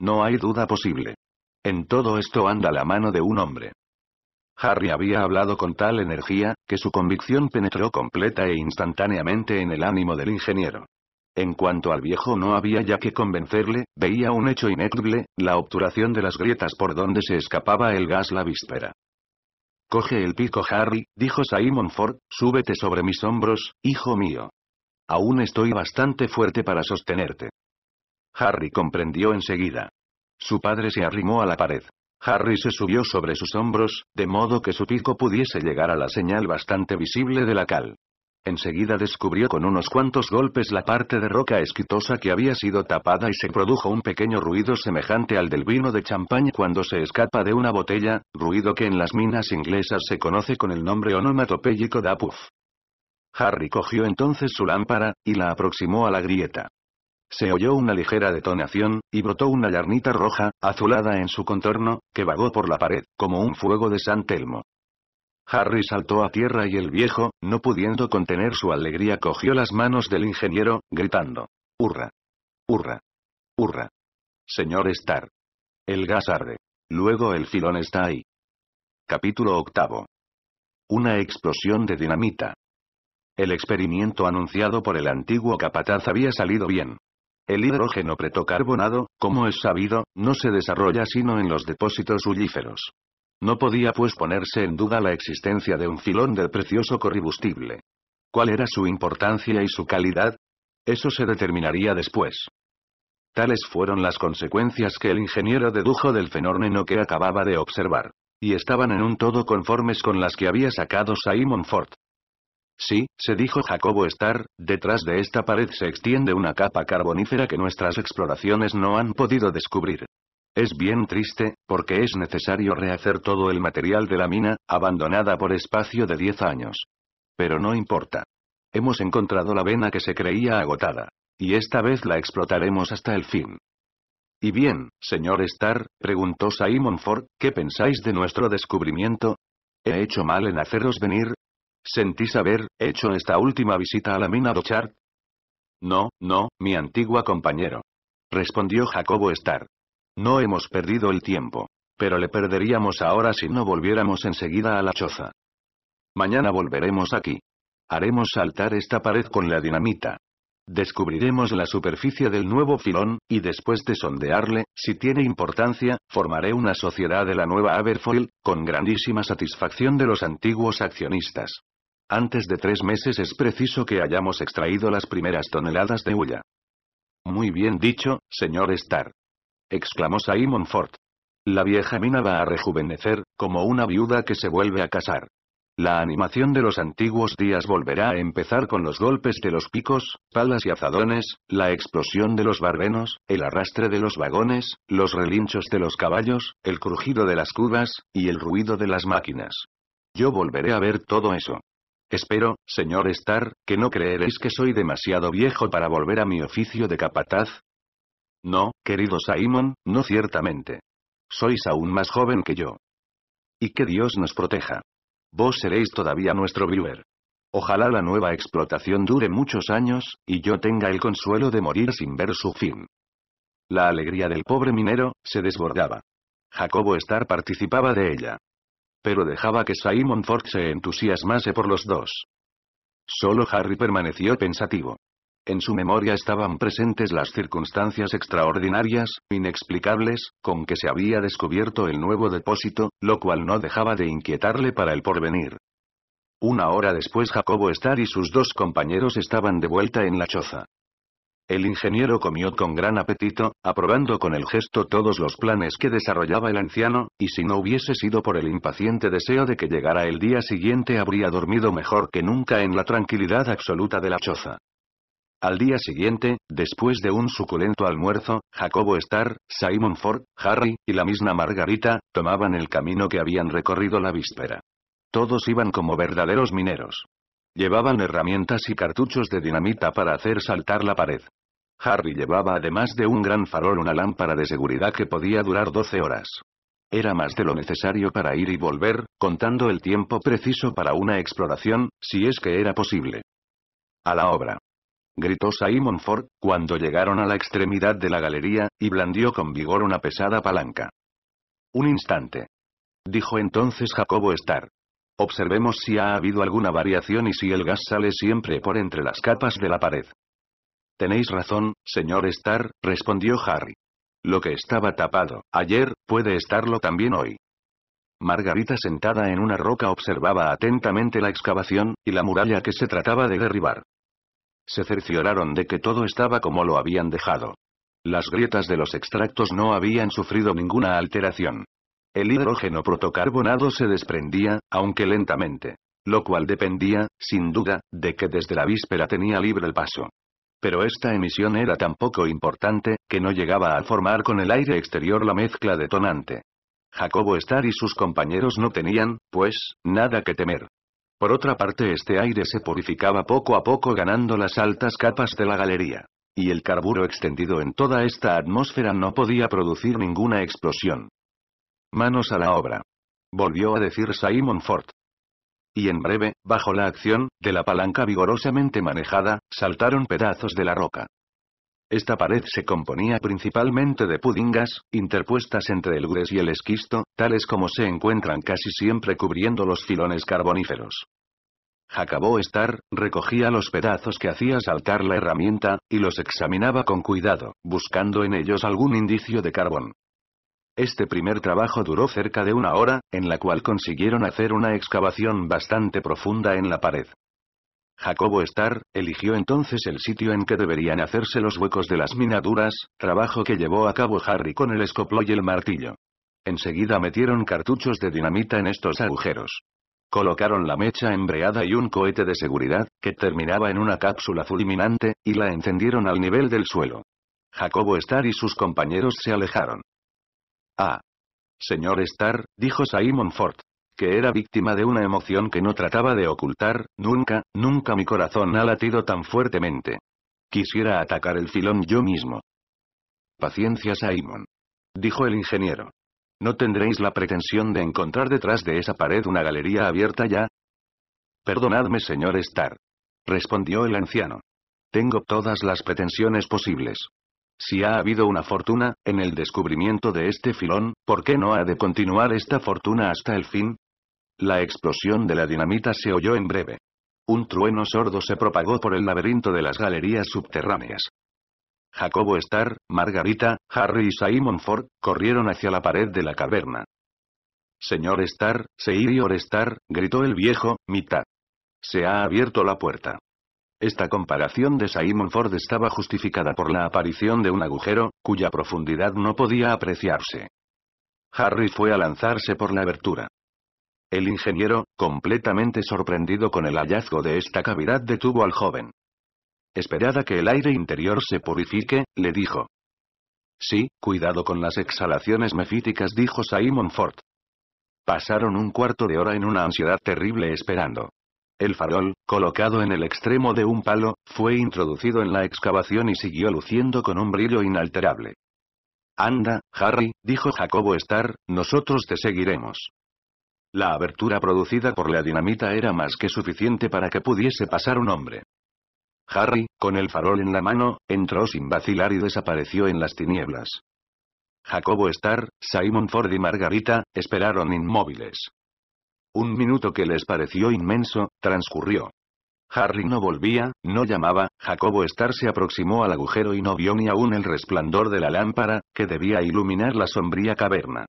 No hay duda posible. En todo esto anda la mano de un hombre. Harry había hablado con tal energía, que su convicción penetró completa e instantáneamente en el ánimo del ingeniero. En cuanto al viejo no había ya que convencerle, veía un hecho ineludible, la obturación de las grietas por donde se escapaba el gas la víspera. Coge el pico Harry, dijo Simon Ford, súbete sobre mis hombros, hijo mío. Aún estoy bastante fuerte para sostenerte. Harry comprendió enseguida. Su padre se arrimó a la pared. Harry se subió sobre sus hombros, de modo que su pico pudiese llegar a la señal bastante visible de la cal. Enseguida descubrió con unos cuantos golpes la parte de roca esquitosa que había sido tapada y se produjo un pequeño ruido semejante al del vino de champaña cuando se escapa de una botella, ruido que en las minas inglesas se conoce con el nombre onomatopéyico de puff. Harry cogió entonces su lámpara, y la aproximó a la grieta. Se oyó una ligera detonación, y brotó una llarnita roja, azulada en su contorno, que vagó por la pared, como un fuego de San Telmo. Harry saltó a tierra y el viejo, no pudiendo contener su alegría, cogió las manos del ingeniero, gritando. ¡Hurra! ¡Hurra! ¡Hurra! Señor Star. El gas arde. Luego el filón está ahí. Capítulo octavo. Una explosión de dinamita. El experimento anunciado por el antiguo capataz había salido bien. El hidrógeno pretocarbonado, como es sabido, no se desarrolla sino en los depósitos ulíferos No podía pues ponerse en duda la existencia de un filón del precioso corribustible. ¿Cuál era su importancia y su calidad? Eso se determinaría después. Tales fueron las consecuencias que el ingeniero dedujo del fenómeno que acababa de observar. Y estaban en un todo conformes con las que había sacado Simon Ford. Sí, se dijo Jacobo Star, detrás de esta pared se extiende una capa carbonífera que nuestras exploraciones no han podido descubrir. Es bien triste, porque es necesario rehacer todo el material de la mina, abandonada por espacio de 10 años. Pero no importa. Hemos encontrado la vena que se creía agotada. Y esta vez la explotaremos hasta el fin. Y bien, señor Star», preguntó Simon Ford, ¿qué pensáis de nuestro descubrimiento? ¿He hecho mal en haceros venir? ¿Sentís haber hecho esta última visita a la mina Dochart? No, no, mi antigua compañero. Respondió Jacobo Starr. No hemos perdido el tiempo. Pero le perderíamos ahora si no volviéramos enseguida a la choza. Mañana volveremos aquí. Haremos saltar esta pared con la dinamita. Descubriremos la superficie del nuevo filón, y después de sondearle, si tiene importancia, formaré una sociedad de la nueva Aberfoil con grandísima satisfacción de los antiguos accionistas. Antes de tres meses es preciso que hayamos extraído las primeras toneladas de hulla. Muy bien dicho, señor Starr. Exclamó Simon Ford. La vieja mina va a rejuvenecer, como una viuda que se vuelve a casar. La animación de los antiguos días volverá a empezar con los golpes de los picos, palas y azadones, la explosión de los barbenos, el arrastre de los vagones, los relinchos de los caballos, el crujido de las cubas, y el ruido de las máquinas. Yo volveré a ver todo eso. Espero, señor Star, que no creeréis que soy demasiado viejo para volver a mi oficio de capataz. No, querido Simon, no ciertamente. Sois aún más joven que yo. Y que Dios nos proteja. Vos seréis todavía nuestro viewer. Ojalá la nueva explotación dure muchos años, y yo tenga el consuelo de morir sin ver su fin. La alegría del pobre minero, se desbordaba. Jacobo Star participaba de ella pero dejaba que Simon Ford se entusiasmase por los dos. Solo Harry permaneció pensativo. En su memoria estaban presentes las circunstancias extraordinarias, inexplicables, con que se había descubierto el nuevo depósito, lo cual no dejaba de inquietarle para el porvenir. Una hora después Jacobo Star y sus dos compañeros estaban de vuelta en la choza. El ingeniero comió con gran apetito, aprobando con el gesto todos los planes que desarrollaba el anciano, y si no hubiese sido por el impaciente deseo de que llegara el día siguiente habría dormido mejor que nunca en la tranquilidad absoluta de la choza. Al día siguiente, después de un suculento almuerzo, Jacobo Star, Simon Ford, Harry, y la misma Margarita, tomaban el camino que habían recorrido la víspera. Todos iban como verdaderos mineros. Llevaban herramientas y cartuchos de dinamita para hacer saltar la pared. Harry llevaba además de un gran farol una lámpara de seguridad que podía durar 12 horas. Era más de lo necesario para ir y volver, contando el tiempo preciso para una exploración, si es que era posible. A la obra. Gritó Simon Ford, cuando llegaron a la extremidad de la galería, y blandió con vigor una pesada palanca. Un instante. Dijo entonces Jacobo Star. Observemos si ha habido alguna variación y si el gas sale siempre por entre las capas de la pared. Tenéis razón, señor Starr, respondió Harry. Lo que estaba tapado, ayer, puede estarlo también hoy. Margarita sentada en una roca observaba atentamente la excavación, y la muralla que se trataba de derribar. Se cercioraron de que todo estaba como lo habían dejado. Las grietas de los extractos no habían sufrido ninguna alteración. El hidrógeno protocarbonado se desprendía, aunque lentamente. Lo cual dependía, sin duda, de que desde la víspera tenía libre el paso. Pero esta emisión era tan poco importante, que no llegaba a formar con el aire exterior la mezcla detonante. Jacobo Star y sus compañeros no tenían, pues, nada que temer. Por otra parte este aire se purificaba poco a poco ganando las altas capas de la galería. Y el carburo extendido en toda esta atmósfera no podía producir ninguna explosión. Manos a la obra. Volvió a decir Simon Ford. Y en breve, bajo la acción, de la palanca vigorosamente manejada, saltaron pedazos de la roca. Esta pared se componía principalmente de pudingas, interpuestas entre el gres y el esquisto, tales como se encuentran casi siempre cubriendo los filones carboníferos. Jacobo Star, recogía los pedazos que hacía saltar la herramienta, y los examinaba con cuidado, buscando en ellos algún indicio de carbón. Este primer trabajo duró cerca de una hora, en la cual consiguieron hacer una excavación bastante profunda en la pared. Jacobo Starr, eligió entonces el sitio en que deberían hacerse los huecos de las minaduras, trabajo que llevó a cabo Harry con el escoplo y el martillo. Enseguida metieron cartuchos de dinamita en estos agujeros. Colocaron la mecha embreada y un cohete de seguridad, que terminaba en una cápsula fulminante, y la encendieron al nivel del suelo. Jacobo Starr y sus compañeros se alejaron. Ah. Señor Star», dijo Simon Ford. Que era víctima de una emoción que no trataba de ocultar, nunca, nunca mi corazón ha latido tan fuertemente. Quisiera atacar el filón yo mismo. Paciencia Simon. Dijo el ingeniero. ¿No tendréis la pretensión de encontrar detrás de esa pared una galería abierta ya? Perdonadme señor Star», Respondió el anciano. Tengo todas las pretensiones posibles. Si ha habido una fortuna, en el descubrimiento de este filón, ¿por qué no ha de continuar esta fortuna hasta el fin? La explosión de la dinamita se oyó en breve. Un trueno sordo se propagó por el laberinto de las galerías subterráneas. Jacobo Starr, Margarita, Harry y Simon Ford, corrieron hacia la pared de la caverna. Señor Starr, Seirior Starr, gritó el viejo, mitad. Se ha abierto la puerta. Esta comparación de Simon Ford estaba justificada por la aparición de un agujero, cuya profundidad no podía apreciarse. Harry fue a lanzarse por la abertura. El ingeniero, completamente sorprendido con el hallazgo de esta cavidad, detuvo al joven. Esperada que el aire interior se purifique, le dijo. Sí, cuidado con las exhalaciones mefíticas, dijo Simon Ford. Pasaron un cuarto de hora en una ansiedad terrible esperando. El farol, colocado en el extremo de un palo, fue introducido en la excavación y siguió luciendo con un brillo inalterable. Anda, Harry, dijo Jacobo Star, nosotros te seguiremos. La abertura producida por la dinamita era más que suficiente para que pudiese pasar un hombre. Harry, con el farol en la mano, entró sin vacilar y desapareció en las tinieblas. Jacobo Star, Simon Ford y Margarita, esperaron inmóviles. Un minuto que les pareció inmenso, transcurrió. Harry no volvía, no llamaba, Jacobo Star se aproximó al agujero y no vio ni aún el resplandor de la lámpara, que debía iluminar la sombría caverna.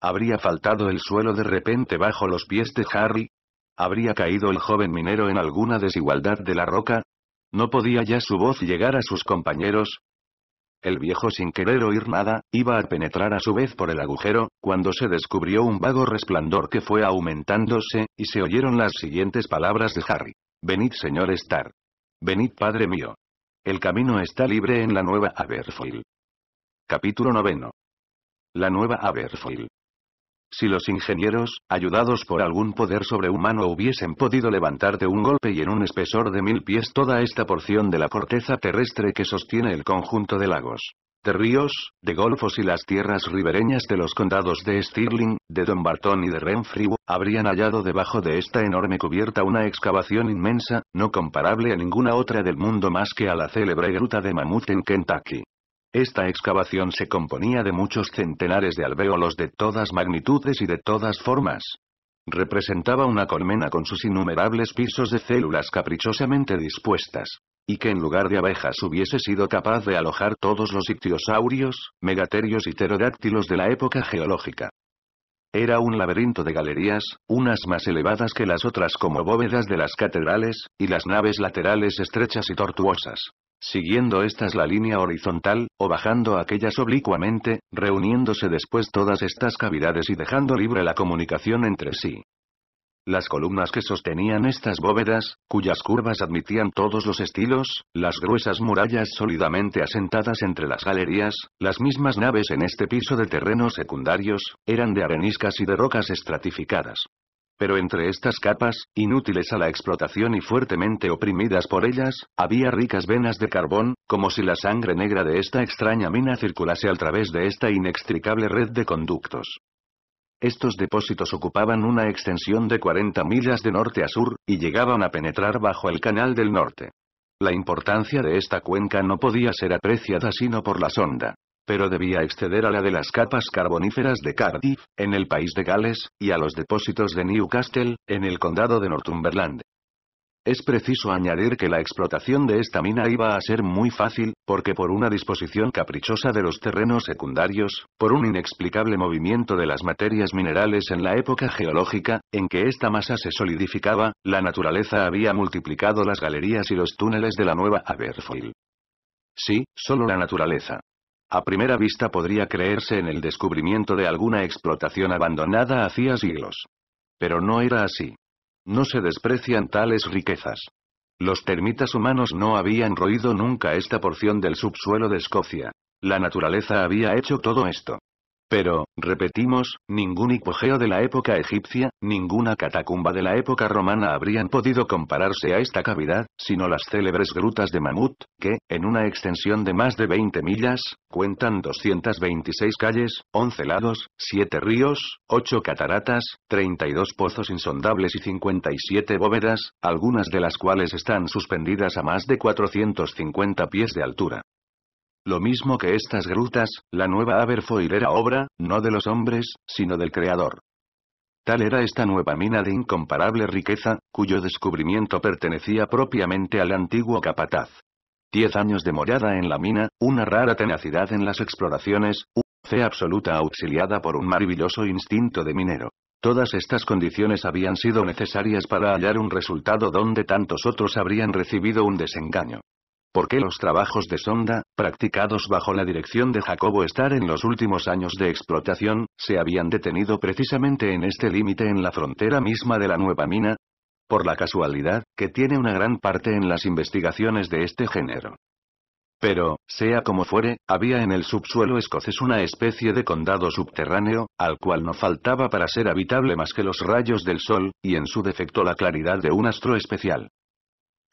¿Habría faltado el suelo de repente bajo los pies de Harry? ¿Habría caído el joven minero en alguna desigualdad de la roca? No podía ya su voz llegar a sus compañeros, el viejo sin querer oír nada, iba a penetrar a su vez por el agujero, cuando se descubrió un vago resplandor que fue aumentándose, y se oyeron las siguientes palabras de Harry. Venid señor Star. Venid padre mío. El camino está libre en la nueva Aberfoyle. Capítulo noveno. La nueva Aberfoyle. Si los ingenieros, ayudados por algún poder sobrehumano hubiesen podido levantar de un golpe y en un espesor de mil pies toda esta porción de la corteza terrestre que sostiene el conjunto de lagos, de ríos, de golfos y las tierras ribereñas de los condados de Stirling, de Dumbarton y de Renfrew, habrían hallado debajo de esta enorme cubierta una excavación inmensa, no comparable a ninguna otra del mundo más que a la célebre gruta de Mammoth en Kentucky. Esta excavación se componía de muchos centenares de alvéolos de todas magnitudes y de todas formas. Representaba una colmena con sus innumerables pisos de células caprichosamente dispuestas. Y que en lugar de abejas hubiese sido capaz de alojar todos los ictiosaurios, megaterios y pterodáctilos de la época geológica. Era un laberinto de galerías, unas más elevadas que las otras como bóvedas de las catedrales, y las naves laterales estrechas y tortuosas. Siguiendo estas la línea horizontal, o bajando aquellas oblicuamente, reuniéndose después todas estas cavidades y dejando libre la comunicación entre sí. Las columnas que sostenían estas bóvedas, cuyas curvas admitían todos los estilos, las gruesas murallas sólidamente asentadas entre las galerías, las mismas naves en este piso de terrenos secundarios, eran de areniscas y de rocas estratificadas. Pero entre estas capas, inútiles a la explotación y fuertemente oprimidas por ellas, había ricas venas de carbón, como si la sangre negra de esta extraña mina circulase a través de esta inextricable red de conductos. Estos depósitos ocupaban una extensión de 40 millas de norte a sur, y llegaban a penetrar bajo el Canal del Norte. La importancia de esta cuenca no podía ser apreciada sino por la sonda. Pero debía exceder a la de las capas carboníferas de Cardiff, en el país de Gales, y a los depósitos de Newcastle, en el condado de Northumberland. Es preciso añadir que la explotación de esta mina iba a ser muy fácil, porque por una disposición caprichosa de los terrenos secundarios, por un inexplicable movimiento de las materias minerales en la época geológica, en que esta masa se solidificaba, la naturaleza había multiplicado las galerías y los túneles de la nueva Aberfoil. Sí, solo la naturaleza. A primera vista podría creerse en el descubrimiento de alguna explotación abandonada hacía siglos. Pero no era así. No se desprecian tales riquezas. Los termitas humanos no habían roído nunca esta porción del subsuelo de Escocia. La naturaleza había hecho todo esto. Pero, repetimos, ningún hipogeo de la época egipcia, ninguna catacumba de la época romana habrían podido compararse a esta cavidad, sino las célebres grutas de Mamut, que, en una extensión de más de 20 millas, cuentan 226 calles, 11 lados, 7 ríos, 8 cataratas, 32 pozos insondables y 57 bóvedas, algunas de las cuales están suspendidas a más de 450 pies de altura. Lo mismo que estas grutas, la nueva Aberfoil era obra, no de los hombres, sino del Creador. Tal era esta nueva mina de incomparable riqueza, cuyo descubrimiento pertenecía propiamente al antiguo capataz. Diez años de morada en la mina, una rara tenacidad en las exploraciones, fe absoluta auxiliada por un maravilloso instinto de minero. Todas estas condiciones habían sido necesarias para hallar un resultado donde tantos otros habrían recibido un desengaño porque los trabajos de sonda, practicados bajo la dirección de Jacobo Star en los últimos años de explotación, se habían detenido precisamente en este límite en la frontera misma de la nueva mina? Por la casualidad, que tiene una gran parte en las investigaciones de este género. Pero, sea como fuere, había en el subsuelo escocés una especie de condado subterráneo, al cual no faltaba para ser habitable más que los rayos del sol, y en su defecto la claridad de un astro especial.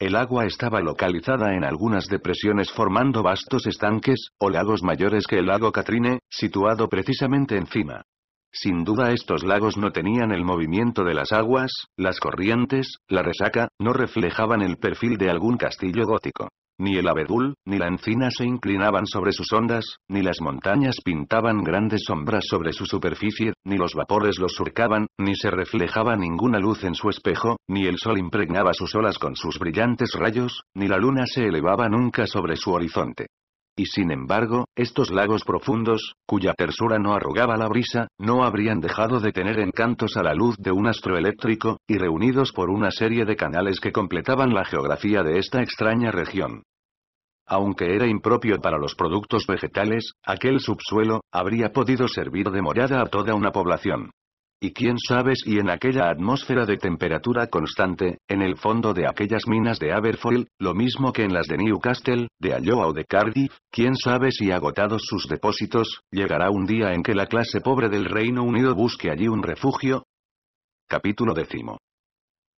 El agua estaba localizada en algunas depresiones formando vastos estanques, o lagos mayores que el lago Catrine, situado precisamente encima. Sin duda estos lagos no tenían el movimiento de las aguas, las corrientes, la resaca, no reflejaban el perfil de algún castillo gótico. Ni el abedul, ni la encina se inclinaban sobre sus ondas, ni las montañas pintaban grandes sombras sobre su superficie, ni los vapores los surcaban, ni se reflejaba ninguna luz en su espejo, ni el sol impregnaba sus olas con sus brillantes rayos, ni la luna se elevaba nunca sobre su horizonte. Y sin embargo, estos lagos profundos, cuya tersura no arrugaba la brisa, no habrían dejado de tener encantos a la luz de un astro eléctrico, y reunidos por una serie de canales que completaban la geografía de esta extraña región. Aunque era impropio para los productos vegetales, aquel subsuelo, habría podido servir de morada a toda una población. Y quién sabe si en aquella atmósfera de temperatura constante, en el fondo de aquellas minas de Aberfoyle, lo mismo que en las de Newcastle, de Alloa o de Cardiff, quién sabe si agotados sus depósitos, llegará un día en que la clase pobre del Reino Unido busque allí un refugio. Capítulo décimo.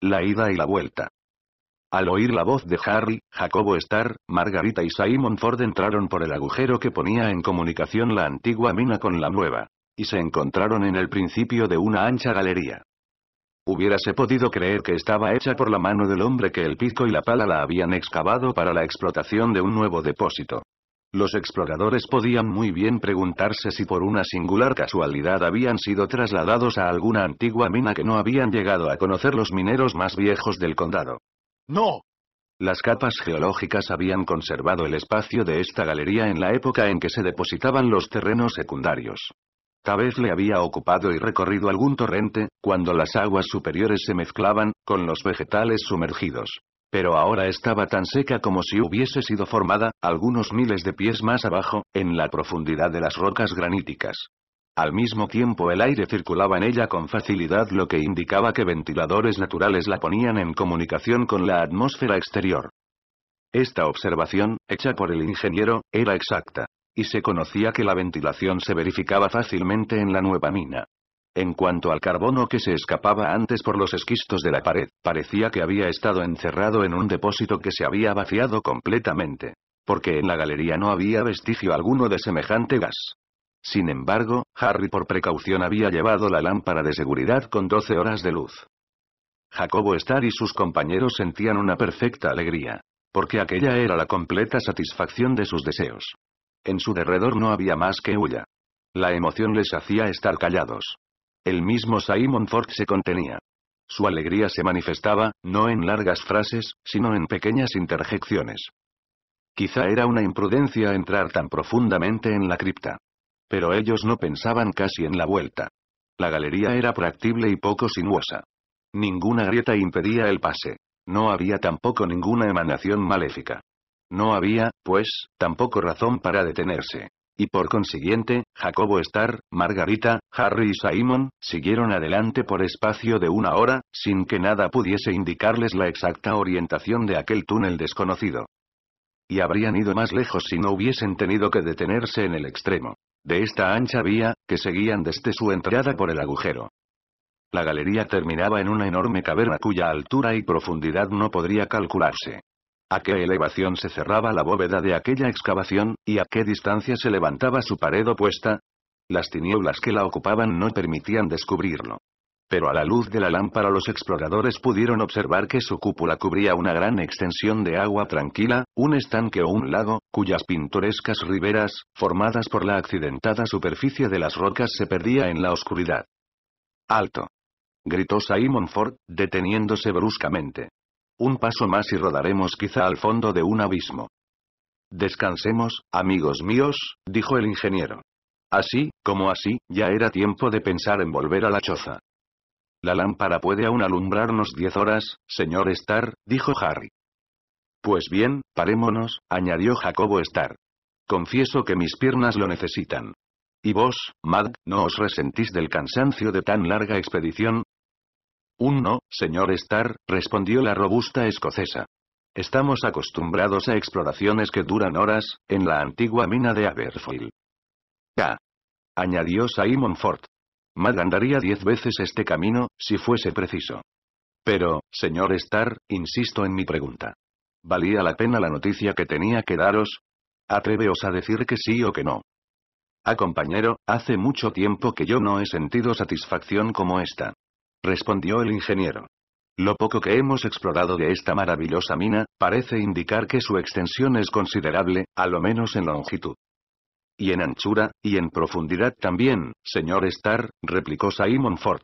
La ida y la vuelta. Al oír la voz de Harry, Jacobo Starr, Margarita y Simon Ford entraron por el agujero que ponía en comunicación la antigua mina con la nueva y se encontraron en el principio de una ancha galería. Hubiérase podido creer que estaba hecha por la mano del hombre que el pico y la pala la habían excavado para la explotación de un nuevo depósito. Los exploradores podían muy bien preguntarse si por una singular casualidad habían sido trasladados a alguna antigua mina que no habían llegado a conocer los mineros más viejos del condado. ¡No! Las capas geológicas habían conservado el espacio de esta galería en la época en que se depositaban los terrenos secundarios vez le había ocupado y recorrido algún torrente, cuando las aguas superiores se mezclaban, con los vegetales sumergidos. Pero ahora estaba tan seca como si hubiese sido formada, algunos miles de pies más abajo, en la profundidad de las rocas graníticas. Al mismo tiempo el aire circulaba en ella con facilidad lo que indicaba que ventiladores naturales la ponían en comunicación con la atmósfera exterior. Esta observación, hecha por el ingeniero, era exacta y se conocía que la ventilación se verificaba fácilmente en la nueva mina. En cuanto al carbono que se escapaba antes por los esquistos de la pared, parecía que había estado encerrado en un depósito que se había vaciado completamente. Porque en la galería no había vestigio alguno de semejante gas. Sin embargo, Harry por precaución había llevado la lámpara de seguridad con 12 horas de luz. Jacobo Star y sus compañeros sentían una perfecta alegría. Porque aquella era la completa satisfacción de sus deseos. En su derredor no había más que huya. La emoción les hacía estar callados. El mismo Simon Ford se contenía. Su alegría se manifestaba, no en largas frases, sino en pequeñas interjecciones. Quizá era una imprudencia entrar tan profundamente en la cripta. Pero ellos no pensaban casi en la vuelta. La galería era practible y poco sinuosa. Ninguna grieta impedía el pase. No había tampoco ninguna emanación maléfica. No había, pues, tampoco razón para detenerse. Y por consiguiente, Jacobo Star, Margarita, Harry y Simon, siguieron adelante por espacio de una hora, sin que nada pudiese indicarles la exacta orientación de aquel túnel desconocido. Y habrían ido más lejos si no hubiesen tenido que detenerse en el extremo de esta ancha vía, que seguían desde su entrada por el agujero. La galería terminaba en una enorme caverna cuya altura y profundidad no podría calcularse a qué elevación se cerraba la bóveda de aquella excavación, y a qué distancia se levantaba su pared opuesta. Las tinieblas que la ocupaban no permitían descubrirlo. Pero a la luz de la lámpara los exploradores pudieron observar que su cúpula cubría una gran extensión de agua tranquila, un estanque o un lago, cuyas pintorescas riberas, formadas por la accidentada superficie de las rocas se perdía en la oscuridad. ¡Alto! gritó Simon Ford, deteniéndose bruscamente. Un paso más y rodaremos quizá al fondo de un abismo. Descansemos, amigos míos, dijo el ingeniero. Así, como así, ya era tiempo de pensar en volver a la choza. La lámpara puede aún alumbrarnos diez horas, señor Starr, dijo Harry. Pues bien, parémonos, añadió Jacobo Starr. Confieso que mis piernas lo necesitan. Y vos, Mad, no os resentís del cansancio de tan larga expedición, un no, señor Starr, respondió la robusta escocesa. Estamos acostumbrados a exploraciones que duran horas, en la antigua mina de Aberfoyle. «Ah». Añadió Simon Ford. Mad andaría diez veces este camino, si fuese preciso. Pero, señor Starr, insisto en mi pregunta. ¿Valía la pena la noticia que tenía que daros? Atreveos a decir que sí o que no. Ah, compañero, hace mucho tiempo que yo no he sentido satisfacción como esta respondió el ingeniero. Lo poco que hemos explorado de esta maravillosa mina, parece indicar que su extensión es considerable, a lo menos en longitud. Y en anchura, y en profundidad también, señor Starr, replicó Simon Ford.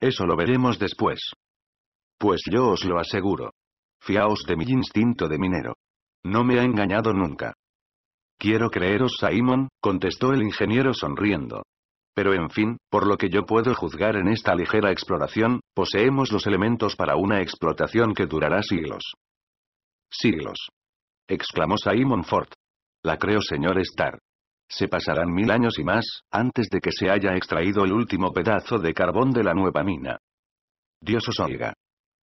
Eso lo veremos después. Pues yo os lo aseguro. Fiaos de mi instinto de minero. No me ha engañado nunca. Quiero creeros, Simon, contestó el ingeniero sonriendo. Pero en fin, por lo que yo puedo juzgar en esta ligera exploración, poseemos los elementos para una explotación que durará siglos. Siglos. Exclamó Simon Ford. La creo señor Starr. Se pasarán mil años y más, antes de que se haya extraído el último pedazo de carbón de la nueva mina. Dios os oiga.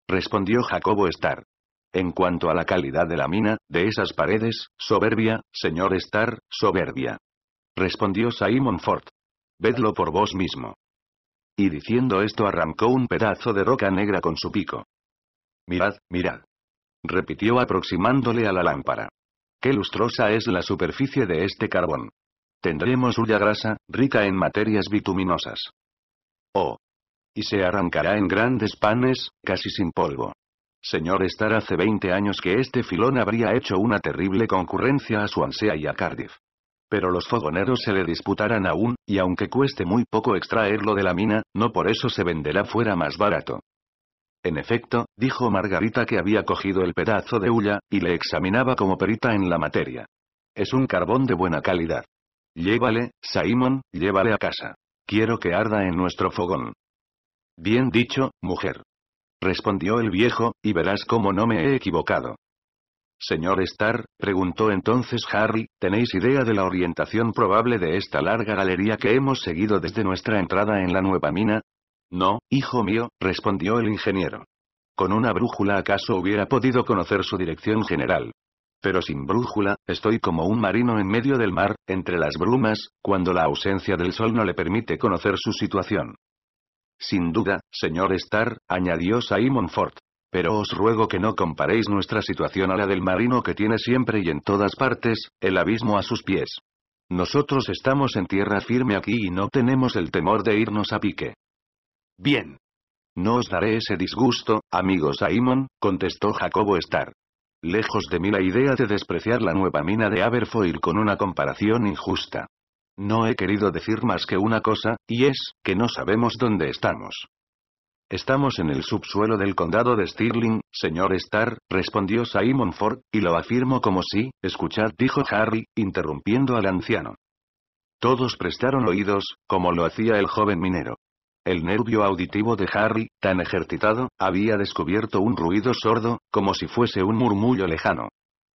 Respondió Jacobo Starr. En cuanto a la calidad de la mina, de esas paredes, soberbia, señor Star, soberbia. Respondió Simon Ford. Vedlo por vos mismo. Y diciendo esto arrancó un pedazo de roca negra con su pico. Mirad, mirad. Repitió aproximándole a la lámpara. Qué lustrosa es la superficie de este carbón. Tendremos suya grasa, rica en materias bituminosas. Oh. Y se arrancará en grandes panes, casi sin polvo. Señor estar hace 20 años que este filón habría hecho una terrible concurrencia a su Ansea y a Cardiff. Pero los fogoneros se le disputarán aún, y aunque cueste muy poco extraerlo de la mina, no por eso se venderá fuera más barato. En efecto, dijo Margarita que había cogido el pedazo de hulla, y le examinaba como perita en la materia. Es un carbón de buena calidad. Llévale, Simon, llévale a casa. Quiero que arda en nuestro fogón. Bien dicho, mujer. Respondió el viejo, y verás cómo no me he equivocado. Señor Star, preguntó entonces Harry, ¿tenéis idea de la orientación probable de esta larga galería que hemos seguido desde nuestra entrada en la nueva mina? No, hijo mío, respondió el ingeniero. Con una brújula acaso hubiera podido conocer su dirección general. Pero sin brújula, estoy como un marino en medio del mar, entre las brumas, cuando la ausencia del sol no le permite conocer su situación. Sin duda, señor Star, añadió Simon Ford. Pero os ruego que no comparéis nuestra situación a la del marino que tiene siempre y en todas partes, el abismo a sus pies. Nosotros estamos en tierra firme aquí y no tenemos el temor de irnos a pique. Bien. No os daré ese disgusto, amigo Simon, contestó Jacobo Star. Lejos de mí la idea de despreciar la nueva mina de Aberfoil con una comparación injusta. No he querido decir más que una cosa, y es, que no sabemos dónde estamos. Estamos en el subsuelo del condado de Stirling, señor Starr, respondió Simon Ford, y lo afirmo como si, escuchad, dijo Harry, interrumpiendo al anciano. Todos prestaron oídos, como lo hacía el joven minero. El nervio auditivo de Harry, tan ejercitado, había descubierto un ruido sordo, como si fuese un murmullo lejano.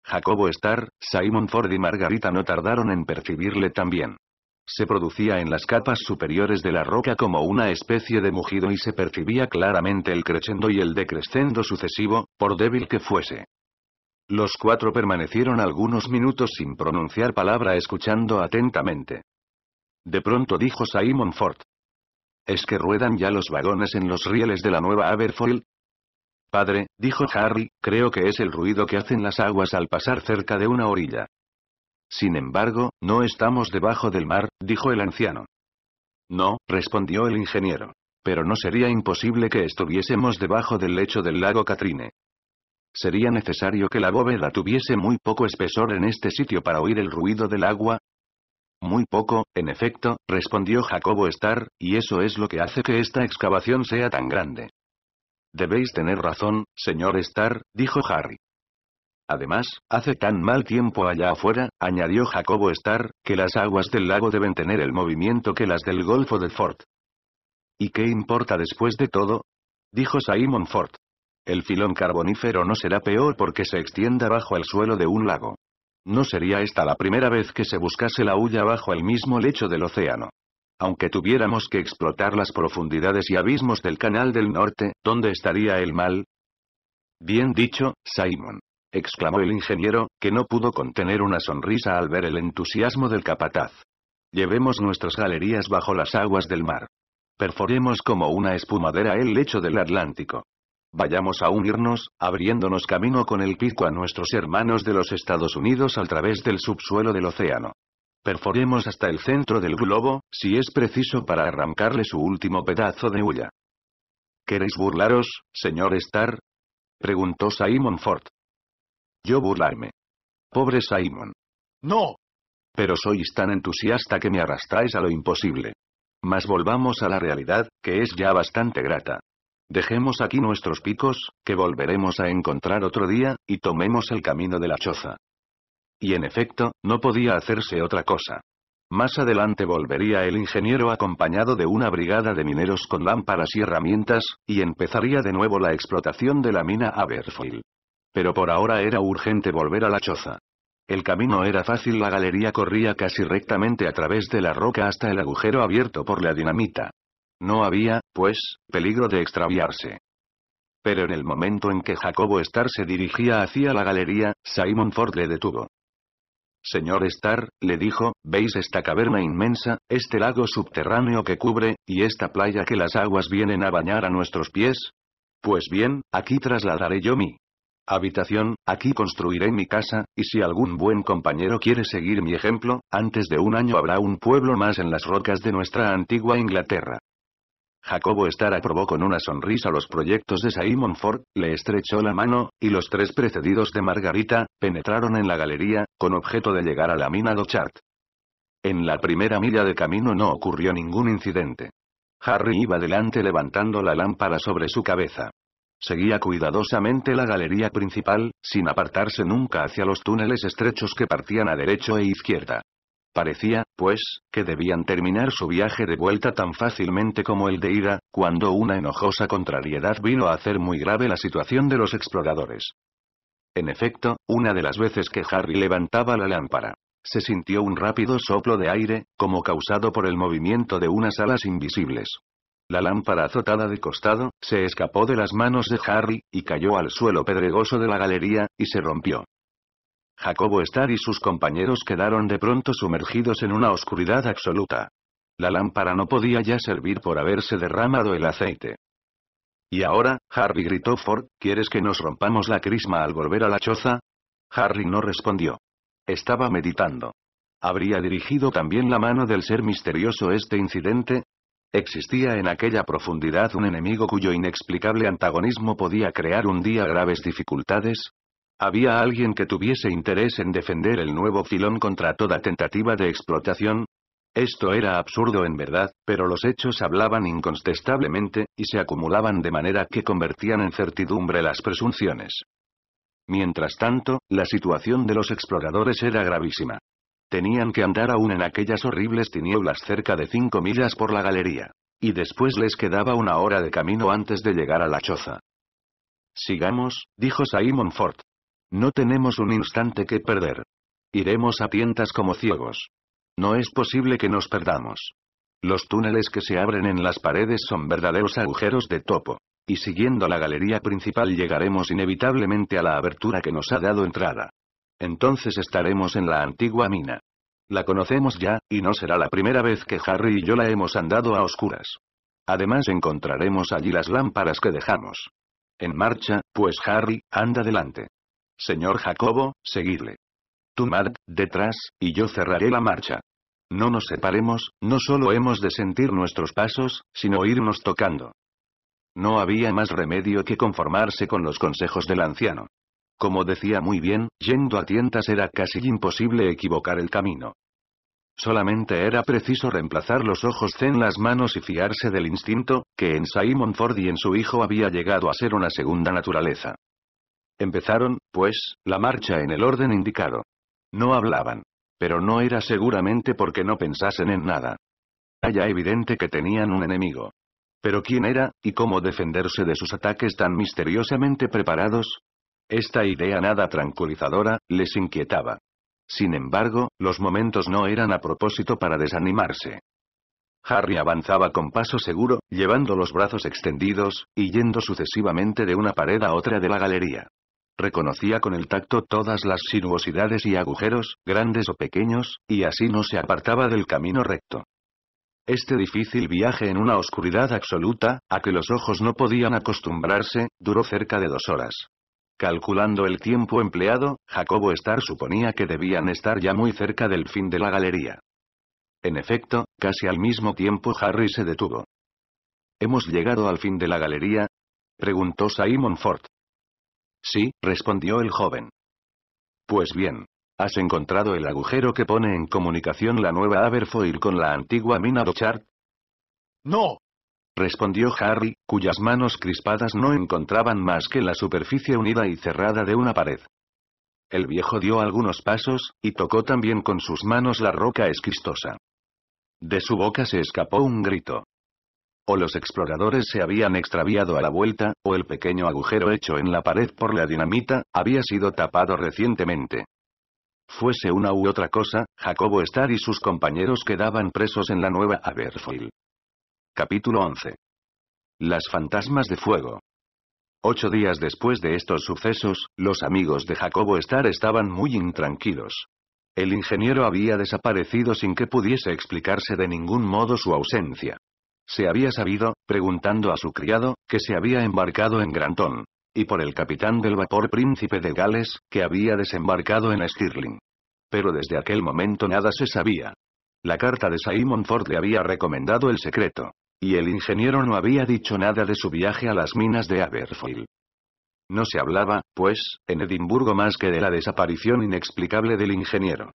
Jacobo Starr, Simon Ford y Margarita no tardaron en percibirle también. Se producía en las capas superiores de la roca como una especie de mugido y se percibía claramente el crescendo y el decrescendo sucesivo, por débil que fuese. Los cuatro permanecieron algunos minutos sin pronunciar palabra escuchando atentamente. De pronto dijo Simon Ford. ¿Es que ruedan ya los vagones en los rieles de la nueva Aberfoyle? Padre, dijo Harry, creo que es el ruido que hacen las aguas al pasar cerca de una orilla. Sin embargo, no estamos debajo del mar, dijo el anciano. No, respondió el ingeniero. Pero no sería imposible que estuviésemos debajo del lecho del lago Catrine. Sería necesario que la bóveda tuviese muy poco espesor en este sitio para oír el ruido del agua, muy poco, en efecto, respondió Jacobo Starr, y eso es lo que hace que esta excavación sea tan grande. Debéis tener razón, señor Star», dijo Harry. Además, hace tan mal tiempo allá afuera, añadió Jacobo Starr, que las aguas del lago deben tener el movimiento que las del Golfo de Ford. ¿Y qué importa después de todo? Dijo Simon Ford. El filón carbonífero no será peor porque se extienda bajo el suelo de un lago. No sería esta la primera vez que se buscase la huya bajo el mismo lecho del océano. Aunque tuviéramos que explotar las profundidades y abismos del Canal del Norte, ¿dónde estaría el mal? Bien dicho, Simon exclamó el ingeniero, que no pudo contener una sonrisa al ver el entusiasmo del capataz. Llevemos nuestras galerías bajo las aguas del mar. Perforemos como una espumadera el lecho del Atlántico. Vayamos a unirnos, abriéndonos camino con el pico a nuestros hermanos de los Estados Unidos a través del subsuelo del océano. Perforemos hasta el centro del globo, si es preciso para arrancarle su último pedazo de hulla. ¿Queréis burlaros, señor Starr? Preguntó Simon Ford. Yo burlarme. Pobre Simon. No. Pero sois tan entusiasta que me arrastráis a lo imposible. Mas volvamos a la realidad, que es ya bastante grata. Dejemos aquí nuestros picos, que volveremos a encontrar otro día, y tomemos el camino de la choza. Y en efecto, no podía hacerse otra cosa. Más adelante volvería el ingeniero acompañado de una brigada de mineros con lámparas y herramientas, y empezaría de nuevo la explotación de la mina Aberfoyle. Pero por ahora era urgente volver a la choza. El camino era fácil, la galería corría casi rectamente a través de la roca hasta el agujero abierto por la dinamita. No había, pues, peligro de extraviarse. Pero en el momento en que Jacobo Starr se dirigía hacia la galería, Simon Ford le detuvo. Señor Starr, le dijo, ¿veis esta caverna inmensa, este lago subterráneo que cubre, y esta playa que las aguas vienen a bañar a nuestros pies? Pues bien, aquí trasladaré yo mi habitación, aquí construiré mi casa, y si algún buen compañero quiere seguir mi ejemplo, antes de un año habrá un pueblo más en las rocas de nuestra antigua Inglaterra. Jacobo Star aprobó con una sonrisa los proyectos de Simon Ford, le estrechó la mano, y los tres precedidos de Margarita, penetraron en la galería, con objeto de llegar a la mina Dochart. En la primera milla de camino no ocurrió ningún incidente. Harry iba delante levantando la lámpara sobre su cabeza. Seguía cuidadosamente la galería principal, sin apartarse nunca hacia los túneles estrechos que partían a derecho e izquierda. Parecía, pues, que debían terminar su viaje de vuelta tan fácilmente como el de ida, cuando una enojosa contrariedad vino a hacer muy grave la situación de los exploradores. En efecto, una de las veces que Harry levantaba la lámpara, se sintió un rápido soplo de aire, como causado por el movimiento de unas alas invisibles. La lámpara azotada de costado, se escapó de las manos de Harry, y cayó al suelo pedregoso de la galería, y se rompió. Jacobo Starr y sus compañeros quedaron de pronto sumergidos en una oscuridad absoluta. La lámpara no podía ya servir por haberse derramado el aceite. Y ahora, Harry gritó Ford, ¿quieres que nos rompamos la crisma al volver a la choza? Harry no respondió. Estaba meditando. Habría dirigido también la mano del ser misterioso este incidente, Existía en aquella profundidad un enemigo cuyo inexplicable antagonismo podía crear un día graves dificultades. ¿Había alguien que tuviese interés en defender el nuevo filón contra toda tentativa de explotación? Esto era absurdo en verdad, pero los hechos hablaban incontestablemente, y se acumulaban de manera que convertían en certidumbre las presunciones. Mientras tanto, la situación de los exploradores era gravísima. Tenían que andar aún en aquellas horribles tinieblas cerca de cinco millas por la galería. Y después les quedaba una hora de camino antes de llegar a la choza. Sigamos, dijo Simon Ford. No tenemos un instante que perder. Iremos a tientas como ciegos. No es posible que nos perdamos. Los túneles que se abren en las paredes son verdaderos agujeros de topo. Y siguiendo la galería principal llegaremos inevitablemente a la abertura que nos ha dado entrada entonces estaremos en la antigua mina. La conocemos ya, y no será la primera vez que Harry y yo la hemos andado a oscuras. Además encontraremos allí las lámparas que dejamos. En marcha, pues Harry, anda delante. Señor Jacobo, seguidle. Tú Mad, detrás, y yo cerraré la marcha. No nos separemos, no solo hemos de sentir nuestros pasos, sino irnos tocando. No había más remedio que conformarse con los consejos del anciano. Como decía muy bien, yendo a tientas era casi imposible equivocar el camino. Solamente era preciso reemplazar los ojos en las manos y fiarse del instinto, que en Simon Ford y en su hijo había llegado a ser una segunda naturaleza. Empezaron, pues, la marcha en el orden indicado. No hablaban. Pero no era seguramente porque no pensasen en nada. Allá evidente que tenían un enemigo. Pero quién era, y cómo defenderse de sus ataques tan misteriosamente preparados, esta idea nada tranquilizadora, les inquietaba. Sin embargo, los momentos no eran a propósito para desanimarse. Harry avanzaba con paso seguro, llevando los brazos extendidos, y yendo sucesivamente de una pared a otra de la galería. Reconocía con el tacto todas las sinuosidades y agujeros, grandes o pequeños, y así no se apartaba del camino recto. Este difícil viaje en una oscuridad absoluta, a que los ojos no podían acostumbrarse, duró cerca de dos horas. Calculando el tiempo empleado, Jacobo Star suponía que debían estar ya muy cerca del fin de la galería. En efecto, casi al mismo tiempo Harry se detuvo. ¿Hemos llegado al fin de la galería? preguntó Simon Ford. Sí, respondió el joven. Pues bien, has encontrado el agujero que pone en comunicación la nueva Aberfoyle con la antigua mina Dochart. No, respondió Harry, cuyas manos crispadas no encontraban más que la superficie unida y cerrada de una pared. El viejo dio algunos pasos, y tocó también con sus manos la roca esquistosa. De su boca se escapó un grito. O los exploradores se habían extraviado a la vuelta, o el pequeño agujero hecho en la pared por la dinamita, había sido tapado recientemente. Fuese una u otra cosa, Jacobo Star y sus compañeros quedaban presos en la nueva Aberfoyle. Capítulo 11. Las fantasmas de fuego. Ocho días después de estos sucesos, los amigos de Jacobo Star estaban muy intranquilos. El ingeniero había desaparecido sin que pudiese explicarse de ningún modo su ausencia. Se había sabido, preguntando a su criado, que se había embarcado en Grantón. Y por el capitán del vapor Príncipe de Gales, que había desembarcado en Stirling. Pero desde aquel momento nada se sabía. La carta de Simon Ford le había recomendado el secreto. Y el ingeniero no había dicho nada de su viaje a las minas de Aberfoyle. No se hablaba, pues, en Edimburgo más que de la desaparición inexplicable del ingeniero.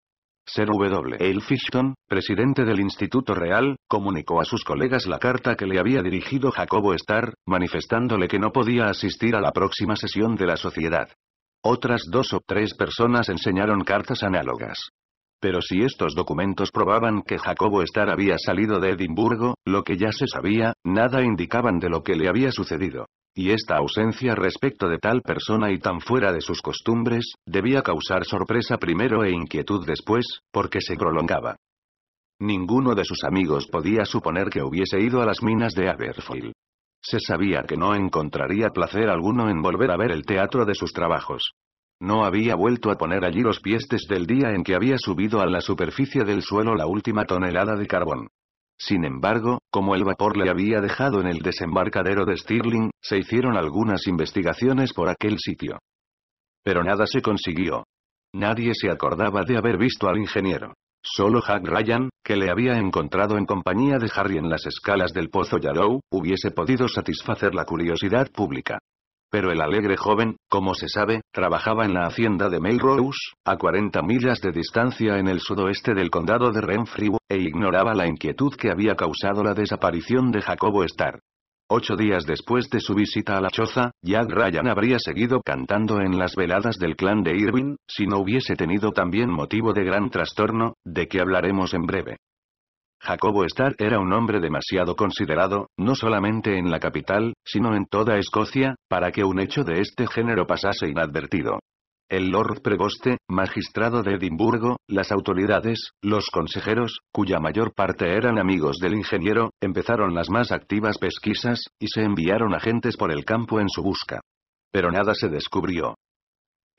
Sir W. Elphiston, presidente del Instituto Real, comunicó a sus colegas la carta que le había dirigido Jacobo Starr, manifestándole que no podía asistir a la próxima sesión de la sociedad. Otras dos o tres personas enseñaron cartas análogas. Pero si estos documentos probaban que Jacobo Starr había salido de Edimburgo, lo que ya se sabía, nada indicaban de lo que le había sucedido. Y esta ausencia respecto de tal persona y tan fuera de sus costumbres, debía causar sorpresa primero e inquietud después, porque se prolongaba. Ninguno de sus amigos podía suponer que hubiese ido a las minas de Aberfoyle. Se sabía que no encontraría placer alguno en volver a ver el teatro de sus trabajos. No había vuelto a poner allí los pies desde el día en que había subido a la superficie del suelo la última tonelada de carbón. Sin embargo, como el vapor le había dejado en el desembarcadero de Stirling, se hicieron algunas investigaciones por aquel sitio. Pero nada se consiguió. Nadie se acordaba de haber visto al ingeniero. Solo Jack Ryan, que le había encontrado en compañía de Harry en las escalas del Pozo Yarrow, hubiese podido satisfacer la curiosidad pública. Pero el alegre joven, como se sabe, trabajaba en la hacienda de Melrose, a 40 millas de distancia en el sudoeste del condado de Renfrew, e ignoraba la inquietud que había causado la desaparición de Jacobo Starr. Ocho días después de su visita a la choza, Jack Ryan habría seguido cantando en las veladas del clan de Irving, si no hubiese tenido también motivo de gran trastorno, de que hablaremos en breve. Jacobo Starr era un hombre demasiado considerado, no solamente en la capital, sino en toda Escocia, para que un hecho de este género pasase inadvertido. El Lord Pregoste, magistrado de Edimburgo, las autoridades, los consejeros, cuya mayor parte eran amigos del ingeniero, empezaron las más activas pesquisas, y se enviaron agentes por el campo en su busca. Pero nada se descubrió.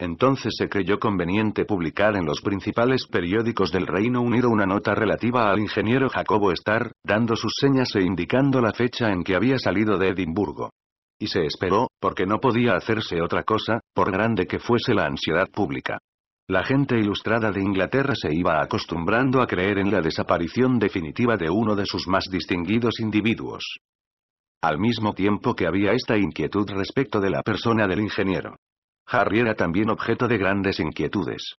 Entonces se creyó conveniente publicar en los principales periódicos del Reino Unido una nota relativa al ingeniero Jacobo Starr, dando sus señas e indicando la fecha en que había salido de Edimburgo. Y se esperó, porque no podía hacerse otra cosa, por grande que fuese la ansiedad pública. La gente ilustrada de Inglaterra se iba acostumbrando a creer en la desaparición definitiva de uno de sus más distinguidos individuos. Al mismo tiempo que había esta inquietud respecto de la persona del ingeniero. Harry era también objeto de grandes inquietudes.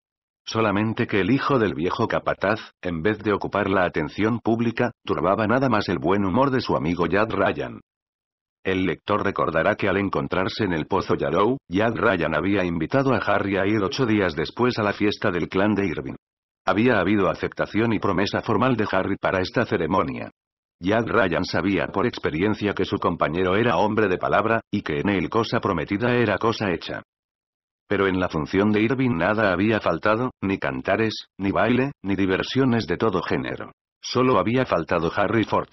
Solamente que el hijo del viejo capataz, en vez de ocupar la atención pública, turbaba nada más el buen humor de su amigo Yad Ryan. El lector recordará que al encontrarse en el Pozo Yarrow, Yad Ryan había invitado a Harry a ir ocho días después a la fiesta del clan de Irving. Había habido aceptación y promesa formal de Harry para esta ceremonia. yad Ryan sabía por experiencia que su compañero era hombre de palabra, y que en él cosa prometida era cosa hecha pero en la función de Irving nada había faltado, ni cantares, ni baile, ni diversiones de todo género. Solo había faltado Harry Ford.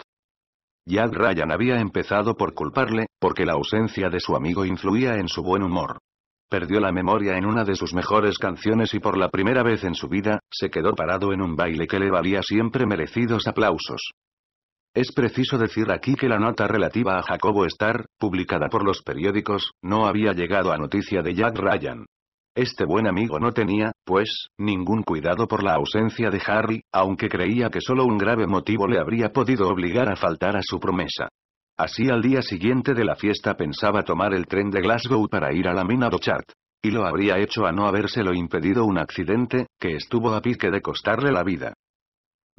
Jack Ryan había empezado por culparle, porque la ausencia de su amigo influía en su buen humor. Perdió la memoria en una de sus mejores canciones y por la primera vez en su vida, se quedó parado en un baile que le valía siempre merecidos aplausos. Es preciso decir aquí que la nota relativa a Jacobo Star, publicada por los periódicos, no había llegado a noticia de Jack Ryan. Este buen amigo no tenía, pues, ningún cuidado por la ausencia de Harry, aunque creía que solo un grave motivo le habría podido obligar a faltar a su promesa. Así al día siguiente de la fiesta pensaba tomar el tren de Glasgow para ir a la mina Dochart. Y lo habría hecho a no habérselo impedido un accidente, que estuvo a pique de costarle la vida.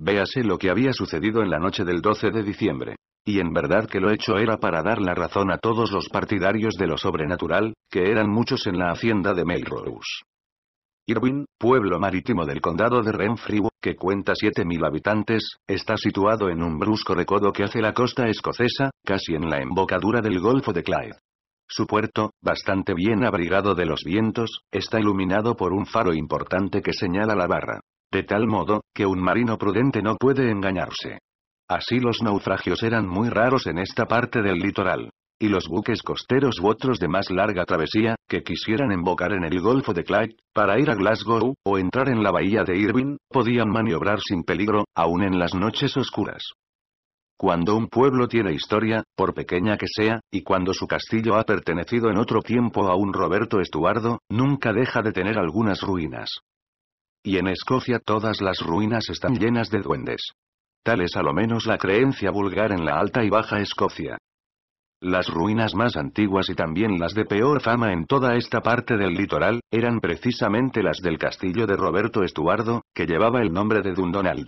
Véase lo que había sucedido en la noche del 12 de diciembre. Y en verdad que lo hecho era para dar la razón a todos los partidarios de lo sobrenatural, que eran muchos en la hacienda de Melrose. Irwin, pueblo marítimo del condado de Renfrew, que cuenta 7.000 habitantes, está situado en un brusco recodo que hace la costa escocesa, casi en la embocadura del Golfo de Clyde. Su puerto, bastante bien abrigado de los vientos, está iluminado por un faro importante que señala la barra. De tal modo, que un marino prudente no puede engañarse. Así los naufragios eran muy raros en esta parte del litoral. Y los buques costeros u otros de más larga travesía, que quisieran embocar en el Golfo de Clyde, para ir a Glasgow, o entrar en la bahía de Irvine, podían maniobrar sin peligro, aun en las noches oscuras. Cuando un pueblo tiene historia, por pequeña que sea, y cuando su castillo ha pertenecido en otro tiempo a un Roberto Estuardo, nunca deja de tener algunas ruinas. Y en Escocia todas las ruinas están llenas de duendes. Tal es a lo menos la creencia vulgar en la alta y baja Escocia. Las ruinas más antiguas y también las de peor fama en toda esta parte del litoral, eran precisamente las del castillo de Roberto Estuardo, que llevaba el nombre de Dundonald.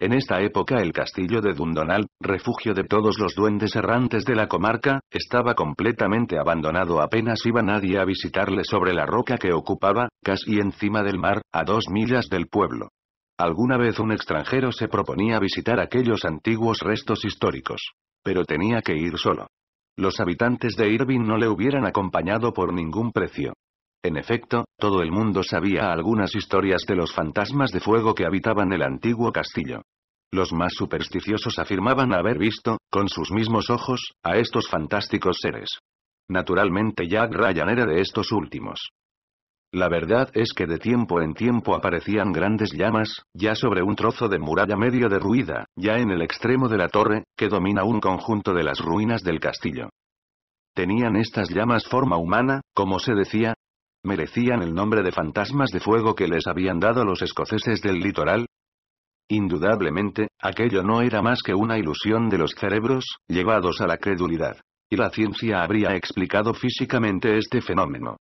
En esta época el castillo de Dundonal, refugio de todos los duendes errantes de la comarca, estaba completamente abandonado apenas iba nadie a visitarle sobre la roca que ocupaba, casi encima del mar, a dos millas del pueblo. Alguna vez un extranjero se proponía visitar aquellos antiguos restos históricos. Pero tenía que ir solo. Los habitantes de Irving no le hubieran acompañado por ningún precio. En efecto, todo el mundo sabía algunas historias de los fantasmas de fuego que habitaban el antiguo castillo. Los más supersticiosos afirmaban haber visto, con sus mismos ojos, a estos fantásticos seres. Naturalmente Jack Ryan era de estos últimos. La verdad es que de tiempo en tiempo aparecían grandes llamas, ya sobre un trozo de muralla medio derruida, ya en el extremo de la torre, que domina un conjunto de las ruinas del castillo. Tenían estas llamas forma humana, como se decía, ¿Merecían el nombre de fantasmas de fuego que les habían dado los escoceses del litoral? Indudablemente, aquello no era más que una ilusión de los cerebros, llevados a la credulidad. Y la ciencia habría explicado físicamente este fenómeno.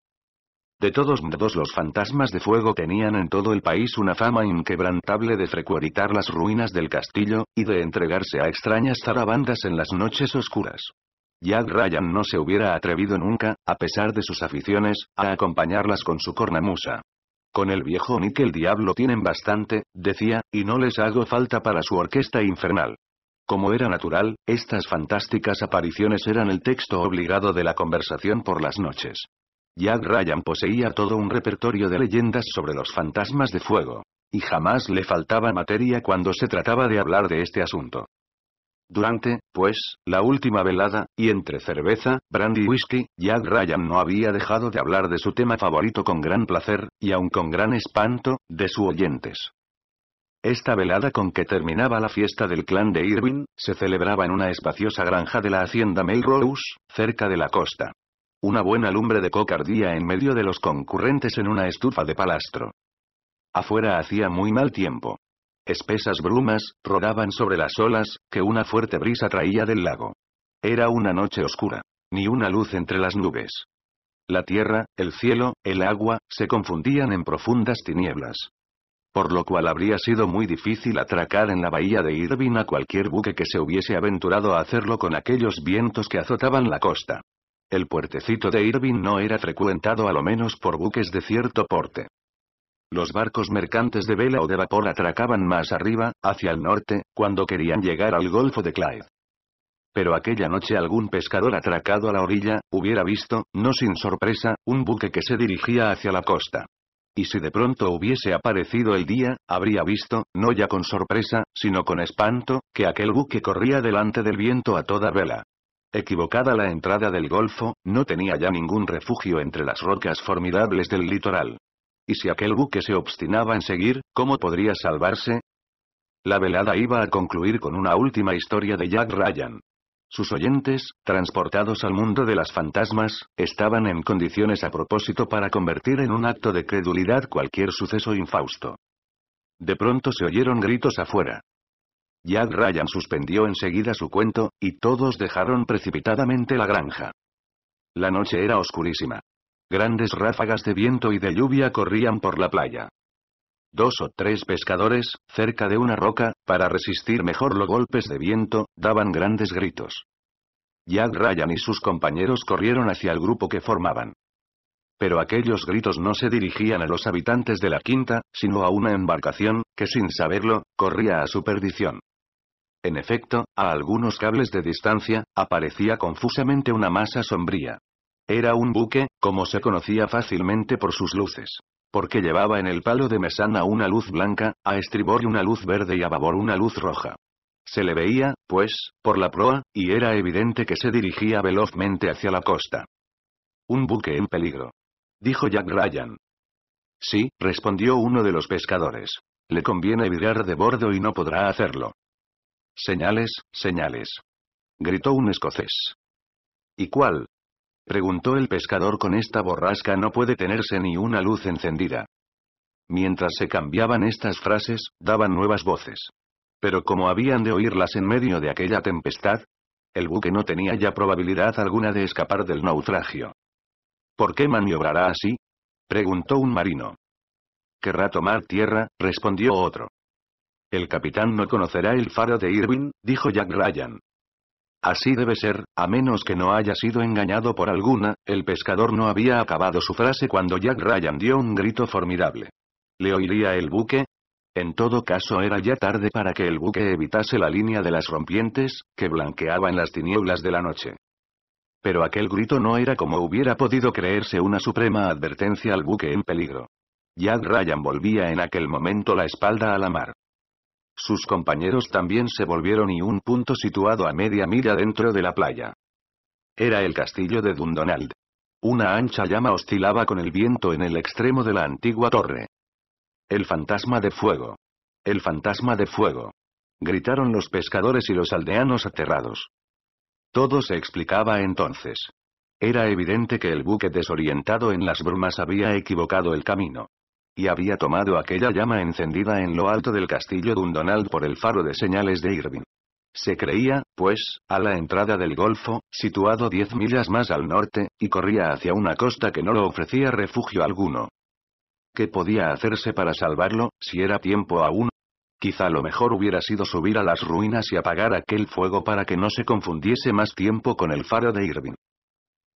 De todos modos los fantasmas de fuego tenían en todo el país una fama inquebrantable de frecuentar las ruinas del castillo, y de entregarse a extrañas zarabandas en las noches oscuras. Jack Ryan no se hubiera atrevido nunca, a pesar de sus aficiones, a acompañarlas con su cornamusa. Con el viejo Nick el diablo tienen bastante, decía, y no les hago falta para su orquesta infernal. Como era natural, estas fantásticas apariciones eran el texto obligado de la conversación por las noches. Jack Ryan poseía todo un repertorio de leyendas sobre los fantasmas de fuego. Y jamás le faltaba materia cuando se trataba de hablar de este asunto. Durante, pues, la última velada, y entre cerveza, brandy y whisky, Jack Ryan no había dejado de hablar de su tema favorito con gran placer, y aun con gran espanto, de sus oyentes. Esta velada con que terminaba la fiesta del clan de Irwin se celebraba en una espaciosa granja de la hacienda Melrose, cerca de la costa. Una buena lumbre de coca ardía en medio de los concurrentes en una estufa de palastro. Afuera hacía muy mal tiempo. Espesas brumas, rodaban sobre las olas, que una fuerte brisa traía del lago. Era una noche oscura. Ni una luz entre las nubes. La tierra, el cielo, el agua, se confundían en profundas tinieblas. Por lo cual habría sido muy difícil atracar en la bahía de Irving a cualquier buque que se hubiese aventurado a hacerlo con aquellos vientos que azotaban la costa. El puertecito de Irving no era frecuentado a lo menos por buques de cierto porte. Los barcos mercantes de vela o de vapor atracaban más arriba, hacia el norte, cuando querían llegar al Golfo de Clyde. Pero aquella noche algún pescador atracado a la orilla, hubiera visto, no sin sorpresa, un buque que se dirigía hacia la costa. Y si de pronto hubiese aparecido el día, habría visto, no ya con sorpresa, sino con espanto, que aquel buque corría delante del viento a toda vela. Equivocada la entrada del golfo, no tenía ya ningún refugio entre las rocas formidables del litoral. Y si aquel buque se obstinaba en seguir, ¿cómo podría salvarse? La velada iba a concluir con una última historia de Jack Ryan. Sus oyentes, transportados al mundo de las fantasmas, estaban en condiciones a propósito para convertir en un acto de credulidad cualquier suceso infausto. De pronto se oyeron gritos afuera. Jack Ryan suspendió enseguida su cuento, y todos dejaron precipitadamente la granja. La noche era oscurísima. Grandes ráfagas de viento y de lluvia corrían por la playa. Dos o tres pescadores, cerca de una roca, para resistir mejor los golpes de viento, daban grandes gritos. Jack Ryan y sus compañeros corrieron hacia el grupo que formaban. Pero aquellos gritos no se dirigían a los habitantes de la quinta, sino a una embarcación, que sin saberlo, corría a su perdición. En efecto, a algunos cables de distancia, aparecía confusamente una masa sombría. Era un buque, como se conocía fácilmente por sus luces. Porque llevaba en el palo de mesana una luz blanca, a estribor una luz verde y a babor una luz roja. Se le veía, pues, por la proa, y era evidente que se dirigía velozmente hacia la costa. Un buque en peligro. Dijo Jack Ryan. Sí, respondió uno de los pescadores. Le conviene virar de bordo y no podrá hacerlo. Señales, señales. Gritó un escocés. ¿Y cuál? Preguntó el pescador con esta borrasca no puede tenerse ni una luz encendida. Mientras se cambiaban estas frases, daban nuevas voces. Pero como habían de oírlas en medio de aquella tempestad, el buque no tenía ya probabilidad alguna de escapar del naufragio. ¿Por qué maniobrará así? preguntó un marino. Querrá tomar tierra, respondió otro. El capitán no conocerá el faro de Irving, dijo Jack Ryan. Así debe ser, a menos que no haya sido engañado por alguna, el pescador no había acabado su frase cuando Jack Ryan dio un grito formidable. ¿Le oiría el buque? En todo caso era ya tarde para que el buque evitase la línea de las rompientes, que blanqueaban las tinieblas de la noche. Pero aquel grito no era como hubiera podido creerse una suprema advertencia al buque en peligro. Jack Ryan volvía en aquel momento la espalda a la mar. Sus compañeros también se volvieron y un punto situado a media milla dentro de la playa. Era el castillo de Dundonald. Una ancha llama oscilaba con el viento en el extremo de la antigua torre. El fantasma de fuego. El fantasma de fuego. Gritaron los pescadores y los aldeanos aterrados. Todo se explicaba entonces. Era evidente que el buque desorientado en las brumas había equivocado el camino y había tomado aquella llama encendida en lo alto del castillo Dundonald por el faro de señales de Irving. Se creía, pues, a la entrada del golfo, situado 10 millas más al norte, y corría hacia una costa que no le ofrecía refugio alguno. ¿Qué podía hacerse para salvarlo, si era tiempo aún? Quizá lo mejor hubiera sido subir a las ruinas y apagar aquel fuego para que no se confundiese más tiempo con el faro de Irving.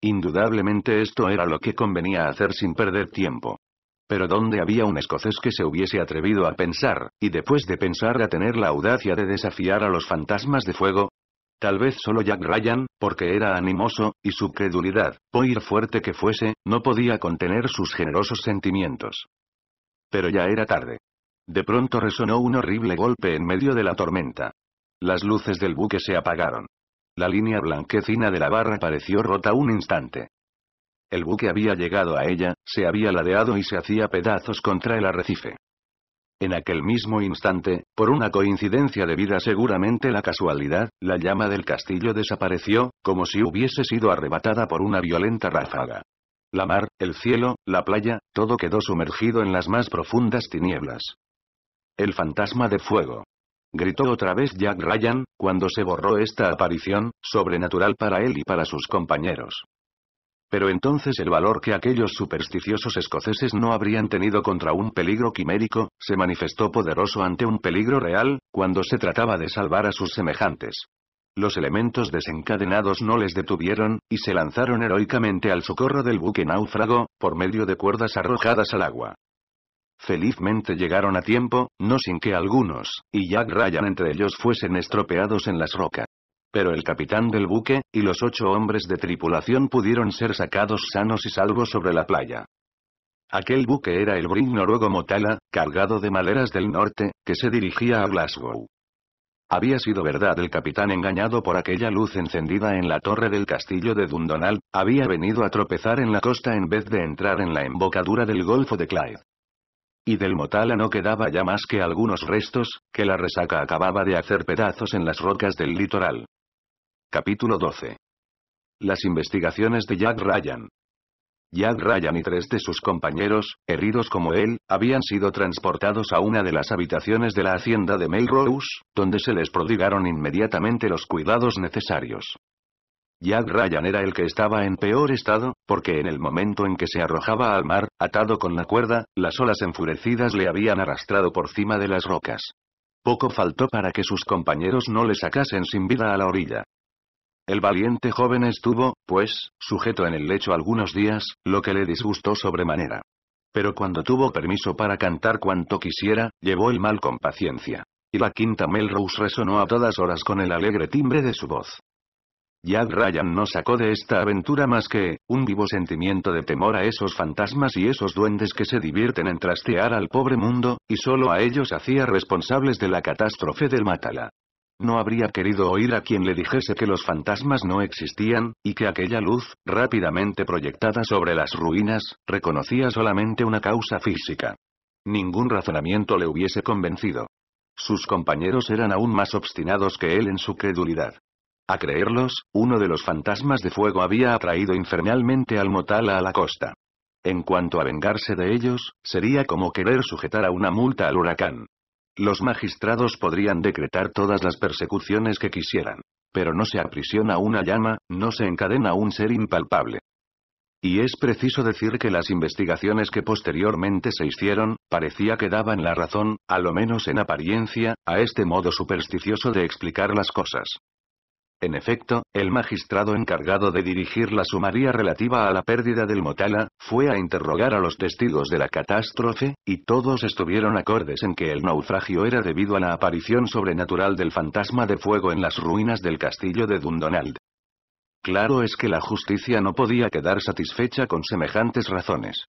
Indudablemente esto era lo que convenía hacer sin perder tiempo. Pero ¿dónde había un escocés que se hubiese atrevido a pensar, y después de pensar a tener la audacia de desafiar a los fantasmas de fuego? Tal vez solo Jack Ryan, porque era animoso, y su credulidad, por fuerte que fuese, no podía contener sus generosos sentimientos. Pero ya era tarde. De pronto resonó un horrible golpe en medio de la tormenta. Las luces del buque se apagaron. La línea blanquecina de la barra pareció rota un instante. El buque había llegado a ella, se había ladeado y se hacía pedazos contra el arrecife. En aquel mismo instante, por una coincidencia debida seguramente la casualidad, la llama del castillo desapareció, como si hubiese sido arrebatada por una violenta ráfaga. La mar, el cielo, la playa, todo quedó sumergido en las más profundas tinieblas. El fantasma de fuego. Gritó otra vez Jack Ryan, cuando se borró esta aparición, sobrenatural para él y para sus compañeros. Pero entonces el valor que aquellos supersticiosos escoceses no habrían tenido contra un peligro quimérico, se manifestó poderoso ante un peligro real, cuando se trataba de salvar a sus semejantes. Los elementos desencadenados no les detuvieron, y se lanzaron heroicamente al socorro del buque náufrago, por medio de cuerdas arrojadas al agua. Felizmente llegaron a tiempo, no sin que algunos, y Jack Ryan entre ellos fuesen estropeados en las rocas. Pero el capitán del buque, y los ocho hombres de tripulación pudieron ser sacados sanos y salvos sobre la playa. Aquel buque era el Brin noruego Motala, cargado de maderas del norte, que se dirigía a Glasgow. Había sido verdad el capitán engañado por aquella luz encendida en la torre del castillo de Dundonald; había venido a tropezar en la costa en vez de entrar en la embocadura del Golfo de Clyde. Y del Motala no quedaba ya más que algunos restos, que la resaca acababa de hacer pedazos en las rocas del litoral. Capítulo 12. Las investigaciones de Jack Ryan. Jack Ryan y tres de sus compañeros, heridos como él, habían sido transportados a una de las habitaciones de la hacienda de Melrose, donde se les prodigaron inmediatamente los cuidados necesarios. Jack Ryan era el que estaba en peor estado, porque en el momento en que se arrojaba al mar, atado con la cuerda, las olas enfurecidas le habían arrastrado por cima de las rocas. Poco faltó para que sus compañeros no le sacasen sin vida a la orilla. El valiente joven estuvo, pues, sujeto en el lecho algunos días, lo que le disgustó sobremanera. Pero cuando tuvo permiso para cantar cuanto quisiera, llevó el mal con paciencia. Y la quinta Melrose resonó a todas horas con el alegre timbre de su voz. Jack Ryan no sacó de esta aventura más que, un vivo sentimiento de temor a esos fantasmas y esos duendes que se divierten en trastear al pobre mundo, y solo a ellos hacía responsables de la catástrofe del Matala. No habría querido oír a quien le dijese que los fantasmas no existían, y que aquella luz, rápidamente proyectada sobre las ruinas, reconocía solamente una causa física. Ningún razonamiento le hubiese convencido. Sus compañeros eran aún más obstinados que él en su credulidad. A creerlos, uno de los fantasmas de fuego había atraído infernalmente al Motala a la costa. En cuanto a vengarse de ellos, sería como querer sujetar a una multa al huracán. Los magistrados podrían decretar todas las persecuciones que quisieran. Pero no se aprisiona una llama, no se encadena un ser impalpable. Y es preciso decir que las investigaciones que posteriormente se hicieron, parecía que daban la razón, a lo menos en apariencia, a este modo supersticioso de explicar las cosas. En efecto, el magistrado encargado de dirigir la sumaría relativa a la pérdida del Motala, fue a interrogar a los testigos de la catástrofe, y todos estuvieron acordes en que el naufragio era debido a la aparición sobrenatural del fantasma de fuego en las ruinas del castillo de Dundonald. Claro es que la justicia no podía quedar satisfecha con semejantes razones.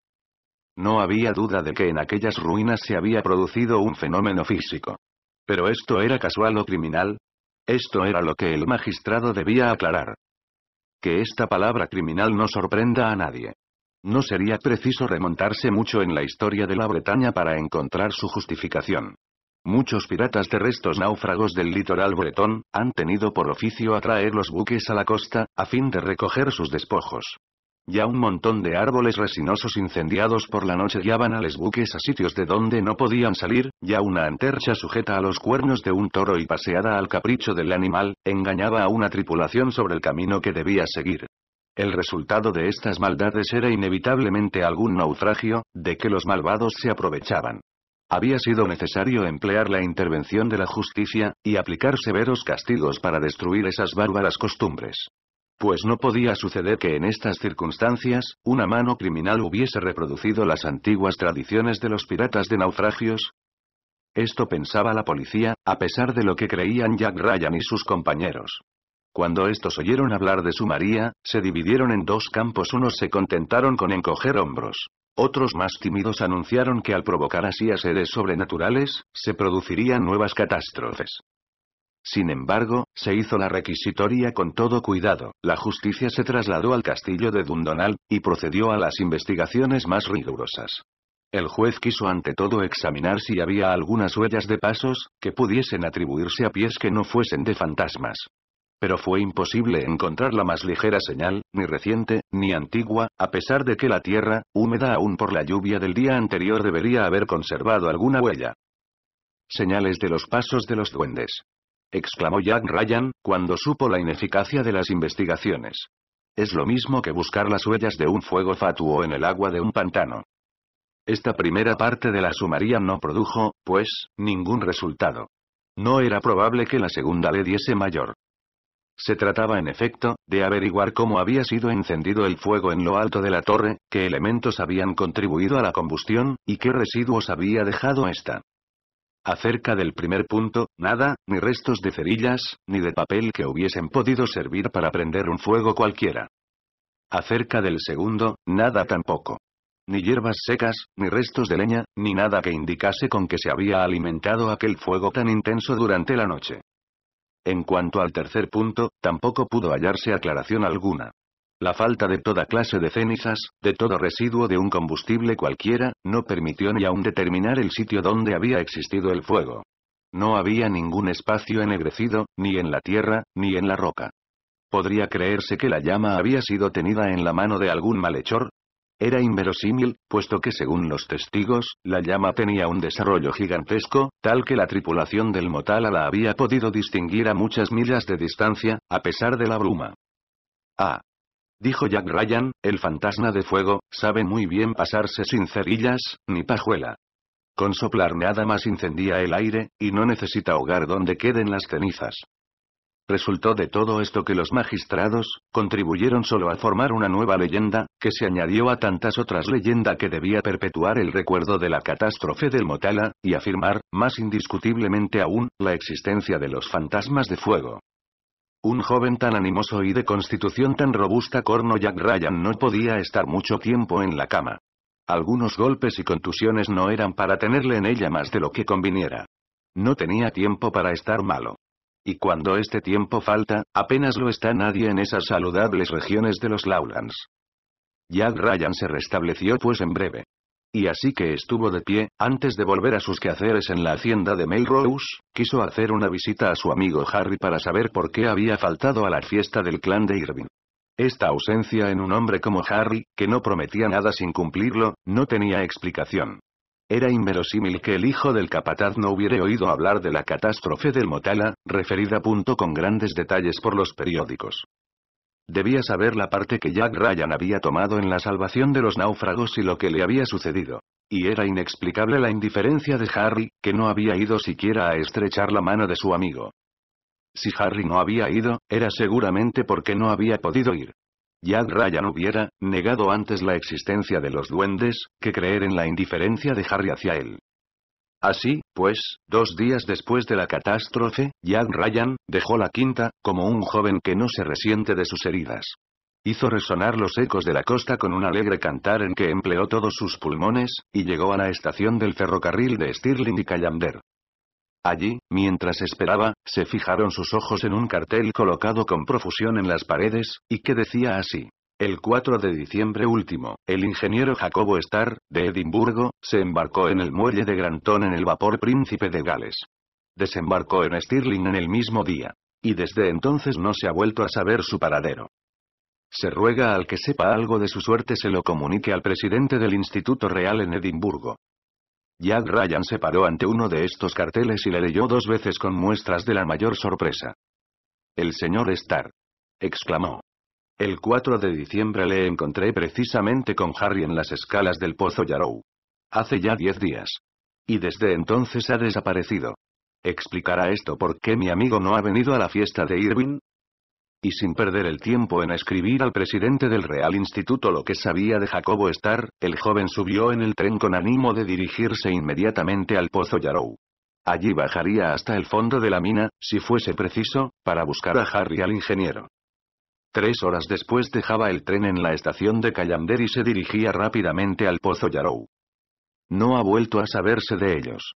No había duda de que en aquellas ruinas se había producido un fenómeno físico. Pero esto era casual o criminal, esto era lo que el magistrado debía aclarar. Que esta palabra criminal no sorprenda a nadie. No sería preciso remontarse mucho en la historia de la Bretaña para encontrar su justificación. Muchos piratas de restos náufragos del litoral bretón, han tenido por oficio atraer los buques a la costa, a fin de recoger sus despojos. Ya un montón de árboles resinosos incendiados por la noche guiaban a los buques a sitios de donde no podían salir, ya una antercha sujeta a los cuernos de un toro y paseada al capricho del animal, engañaba a una tripulación sobre el camino que debía seguir. El resultado de estas maldades era inevitablemente algún naufragio, de que los malvados se aprovechaban. Había sido necesario emplear la intervención de la justicia, y aplicar severos castigos para destruir esas bárbaras costumbres. Pues no podía suceder que en estas circunstancias, una mano criminal hubiese reproducido las antiguas tradiciones de los piratas de naufragios. Esto pensaba la policía, a pesar de lo que creían Jack Ryan y sus compañeros. Cuando estos oyeron hablar de su María, se dividieron en dos campos. Unos se contentaron con encoger hombros. Otros más tímidos anunciaron que al provocar así a seres sobrenaturales, se producirían nuevas catástrofes. Sin embargo, se hizo la requisitoria con todo cuidado, la justicia se trasladó al castillo de Dundonal, y procedió a las investigaciones más rigurosas. El juez quiso ante todo examinar si había algunas huellas de pasos, que pudiesen atribuirse a pies que no fuesen de fantasmas. Pero fue imposible encontrar la más ligera señal, ni reciente, ni antigua, a pesar de que la tierra, húmeda aún por la lluvia del día anterior debería haber conservado alguna huella. Señales de los pasos de los duendes exclamó Jack Ryan, cuando supo la ineficacia de las investigaciones. Es lo mismo que buscar las huellas de un fuego fatuo en el agua de un pantano. Esta primera parte de la sumaría no produjo, pues, ningún resultado. No era probable que la segunda le diese mayor. Se trataba en efecto, de averiguar cómo había sido encendido el fuego en lo alto de la torre, qué elementos habían contribuido a la combustión, y qué residuos había dejado esta. Acerca del primer punto, nada, ni restos de cerillas, ni de papel que hubiesen podido servir para prender un fuego cualquiera. Acerca del segundo, nada tampoco. Ni hierbas secas, ni restos de leña, ni nada que indicase con que se había alimentado aquel fuego tan intenso durante la noche. En cuanto al tercer punto, tampoco pudo hallarse aclaración alguna. La falta de toda clase de cenizas, de todo residuo de un combustible cualquiera, no permitió ni aun determinar el sitio donde había existido el fuego. No había ningún espacio ennegrecido, ni en la tierra, ni en la roca. ¿Podría creerse que la llama había sido tenida en la mano de algún malhechor? Era inverosímil, puesto que según los testigos, la llama tenía un desarrollo gigantesco, tal que la tripulación del Motala la había podido distinguir a muchas millas de distancia, a pesar de la bruma. Ah, dijo Jack Ryan, el fantasma de fuego, sabe muy bien pasarse sin cerillas, ni pajuela. Con soplar nada más incendia el aire, y no necesita hogar donde queden las cenizas. Resultó de todo esto que los magistrados, contribuyeron solo a formar una nueva leyenda, que se añadió a tantas otras leyendas que debía perpetuar el recuerdo de la catástrofe del Motala, y afirmar, más indiscutiblemente aún, la existencia de los fantasmas de fuego. Un joven tan animoso y de constitución tan robusta Corno Jack Ryan no podía estar mucho tiempo en la cama. Algunos golpes y contusiones no eran para tenerle en ella más de lo que conviniera. No tenía tiempo para estar malo. Y cuando este tiempo falta, apenas lo está nadie en esas saludables regiones de los Lowlands. Jack Ryan se restableció pues en breve y así que estuvo de pie, antes de volver a sus quehaceres en la hacienda de Melrose, quiso hacer una visita a su amigo Harry para saber por qué había faltado a la fiesta del clan de Irving. Esta ausencia en un hombre como Harry, que no prometía nada sin cumplirlo, no tenía explicación. Era inverosímil que el hijo del capataz no hubiera oído hablar de la catástrofe del Motala, referida punto con grandes detalles por los periódicos. Debía saber la parte que Jack Ryan había tomado en la salvación de los náufragos y lo que le había sucedido. Y era inexplicable la indiferencia de Harry, que no había ido siquiera a estrechar la mano de su amigo. Si Harry no había ido, era seguramente porque no había podido ir. Jack Ryan hubiera negado antes la existencia de los duendes, que creer en la indiferencia de Harry hacia él. Así, pues, dos días después de la catástrofe, Jack Ryan, dejó la quinta, como un joven que no se resiente de sus heridas. Hizo resonar los ecos de la costa con un alegre cantar en que empleó todos sus pulmones, y llegó a la estación del ferrocarril de Stirling y Callander. Allí, mientras esperaba, se fijaron sus ojos en un cartel colocado con profusión en las paredes, y que decía así. El 4 de diciembre último, el ingeniero Jacobo Starr, de Edimburgo, se embarcó en el muelle de Granton en el vapor Príncipe de Gales. Desembarcó en Stirling en el mismo día. Y desde entonces no se ha vuelto a saber su paradero. Se ruega al que sepa algo de su suerte se lo comunique al presidente del Instituto Real en Edimburgo. Jack Ryan se paró ante uno de estos carteles y le leyó dos veces con muestras de la mayor sorpresa. El señor Starr. exclamó. El 4 de diciembre le encontré precisamente con Harry en las escalas del Pozo Yarrow. Hace ya 10 días. Y desde entonces ha desaparecido. ¿Explicará esto por qué mi amigo no ha venido a la fiesta de Irving? Y sin perder el tiempo en escribir al presidente del Real Instituto lo que sabía de Jacobo Star, el joven subió en el tren con ánimo de dirigirse inmediatamente al Pozo Yarrow. Allí bajaría hasta el fondo de la mina, si fuese preciso, para buscar a Harry al ingeniero. Tres horas después dejaba el tren en la estación de Callander y se dirigía rápidamente al Pozo Yarou. No ha vuelto a saberse de ellos.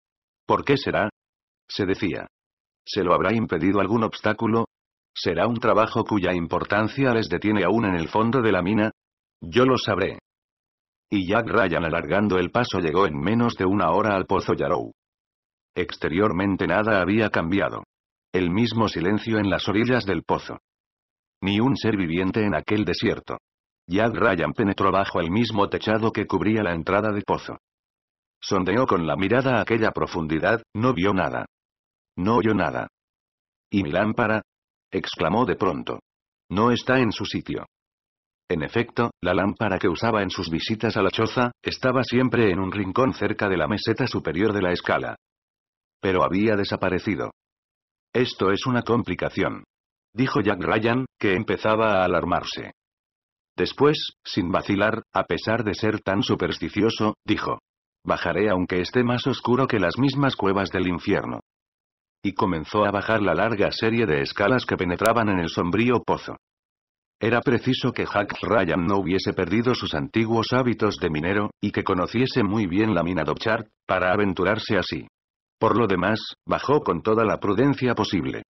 ¿Por qué será? Se decía. ¿Se lo habrá impedido algún obstáculo? ¿Será un trabajo cuya importancia les detiene aún en el fondo de la mina? Yo lo sabré. Y Jack Ryan alargando el paso llegó en menos de una hora al Pozo Yarou. Exteriormente nada había cambiado. El mismo silencio en las orillas del pozo. Ni un ser viviente en aquel desierto. Yad Ryan penetró bajo el mismo techado que cubría la entrada de pozo. Sondeó con la mirada aquella profundidad, no vio nada. No oyó nada. ¿Y mi lámpara? exclamó de pronto. No está en su sitio. En efecto, la lámpara que usaba en sus visitas a la choza, estaba siempre en un rincón cerca de la meseta superior de la escala. Pero había desaparecido. Esto es una complicación dijo Jack Ryan, que empezaba a alarmarse. Después, sin vacilar, a pesar de ser tan supersticioso, dijo. Bajaré aunque esté más oscuro que las mismas cuevas del infierno. Y comenzó a bajar la larga serie de escalas que penetraban en el sombrío pozo. Era preciso que Jack Ryan no hubiese perdido sus antiguos hábitos de minero, y que conociese muy bien la mina Dobchart, para aventurarse así. Por lo demás, bajó con toda la prudencia posible.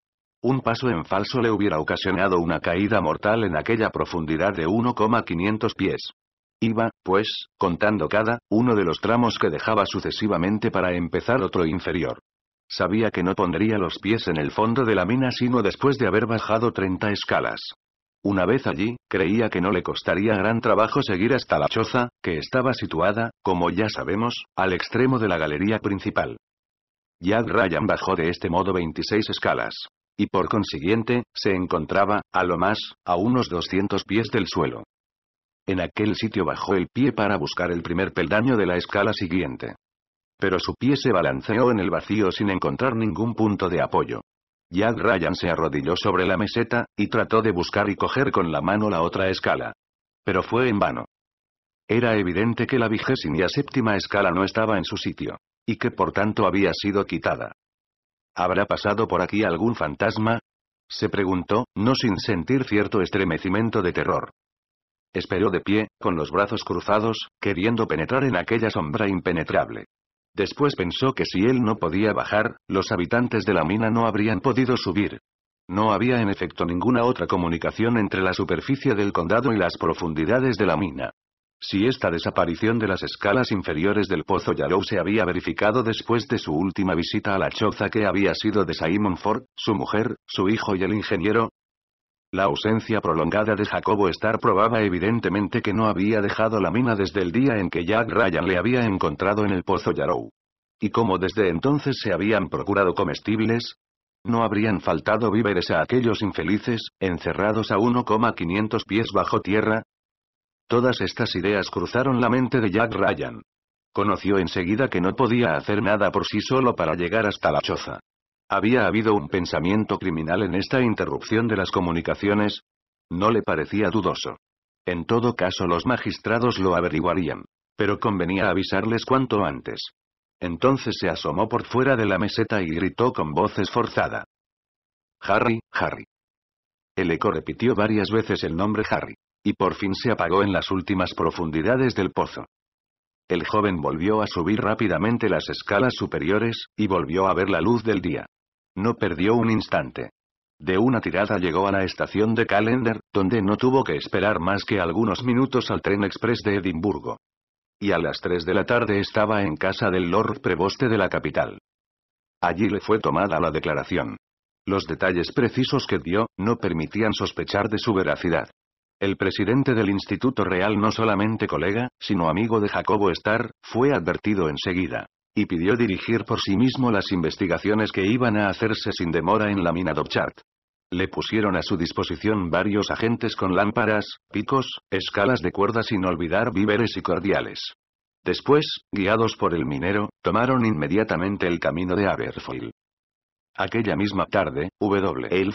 Un paso en falso le hubiera ocasionado una caída mortal en aquella profundidad de 1,500 pies. Iba, pues, contando cada uno de los tramos que dejaba sucesivamente para empezar otro inferior. Sabía que no pondría los pies en el fondo de la mina sino después de haber bajado 30 escalas. Una vez allí, creía que no le costaría gran trabajo seguir hasta la choza, que estaba situada, como ya sabemos, al extremo de la galería principal. Yad Ryan bajó de este modo 26 escalas y por consiguiente, se encontraba, a lo más, a unos 200 pies del suelo. En aquel sitio bajó el pie para buscar el primer peldaño de la escala siguiente. Pero su pie se balanceó en el vacío sin encontrar ningún punto de apoyo. Jack Ryan se arrodilló sobre la meseta, y trató de buscar y coger con la mano la otra escala. Pero fue en vano. Era evidente que la vigésima séptima escala no estaba en su sitio. Y que por tanto había sido quitada. ¿Habrá pasado por aquí algún fantasma? Se preguntó, no sin sentir cierto estremecimiento de terror. Esperó de pie, con los brazos cruzados, queriendo penetrar en aquella sombra impenetrable. Después pensó que si él no podía bajar, los habitantes de la mina no habrían podido subir. No había en efecto ninguna otra comunicación entre la superficie del condado y las profundidades de la mina. Si esta desaparición de las escalas inferiores del pozo Yarrow se había verificado después de su última visita a la choza que había sido de Simon Ford, su mujer, su hijo y el ingeniero, la ausencia prolongada de Jacobo Star probaba evidentemente que no había dejado la mina desde el día en que Jack Ryan le había encontrado en el pozo Yarrow. ¿Y como desde entonces se habían procurado comestibles? No habrían faltado víveres a aquellos infelices, encerrados a 1,500 pies bajo tierra, Todas estas ideas cruzaron la mente de Jack Ryan. Conoció enseguida que no podía hacer nada por sí solo para llegar hasta la choza. ¿Había habido un pensamiento criminal en esta interrupción de las comunicaciones? No le parecía dudoso. En todo caso los magistrados lo averiguarían. Pero convenía avisarles cuanto antes. Entonces se asomó por fuera de la meseta y gritó con voz esforzada. Harry, Harry. El eco repitió varias veces el nombre Harry. Y por fin se apagó en las últimas profundidades del pozo. El joven volvió a subir rápidamente las escalas superiores, y volvió a ver la luz del día. No perdió un instante. De una tirada llegó a la estación de Calendar, donde no tuvo que esperar más que algunos minutos al tren express de Edimburgo. Y a las 3 de la tarde estaba en casa del Lord Preboste de la capital. Allí le fue tomada la declaración. Los detalles precisos que dio, no permitían sospechar de su veracidad. El presidente del Instituto Real no solamente colega, sino amigo de Jacobo Starr, fue advertido enseguida. Y pidió dirigir por sí mismo las investigaciones que iban a hacerse sin demora en la mina Dorchat. Le pusieron a su disposición varios agentes con lámparas, picos, escalas de cuerda sin olvidar víveres y cordiales. Después, guiados por el minero, tomaron inmediatamente el camino de Aberfoyle. Aquella misma tarde, W. L.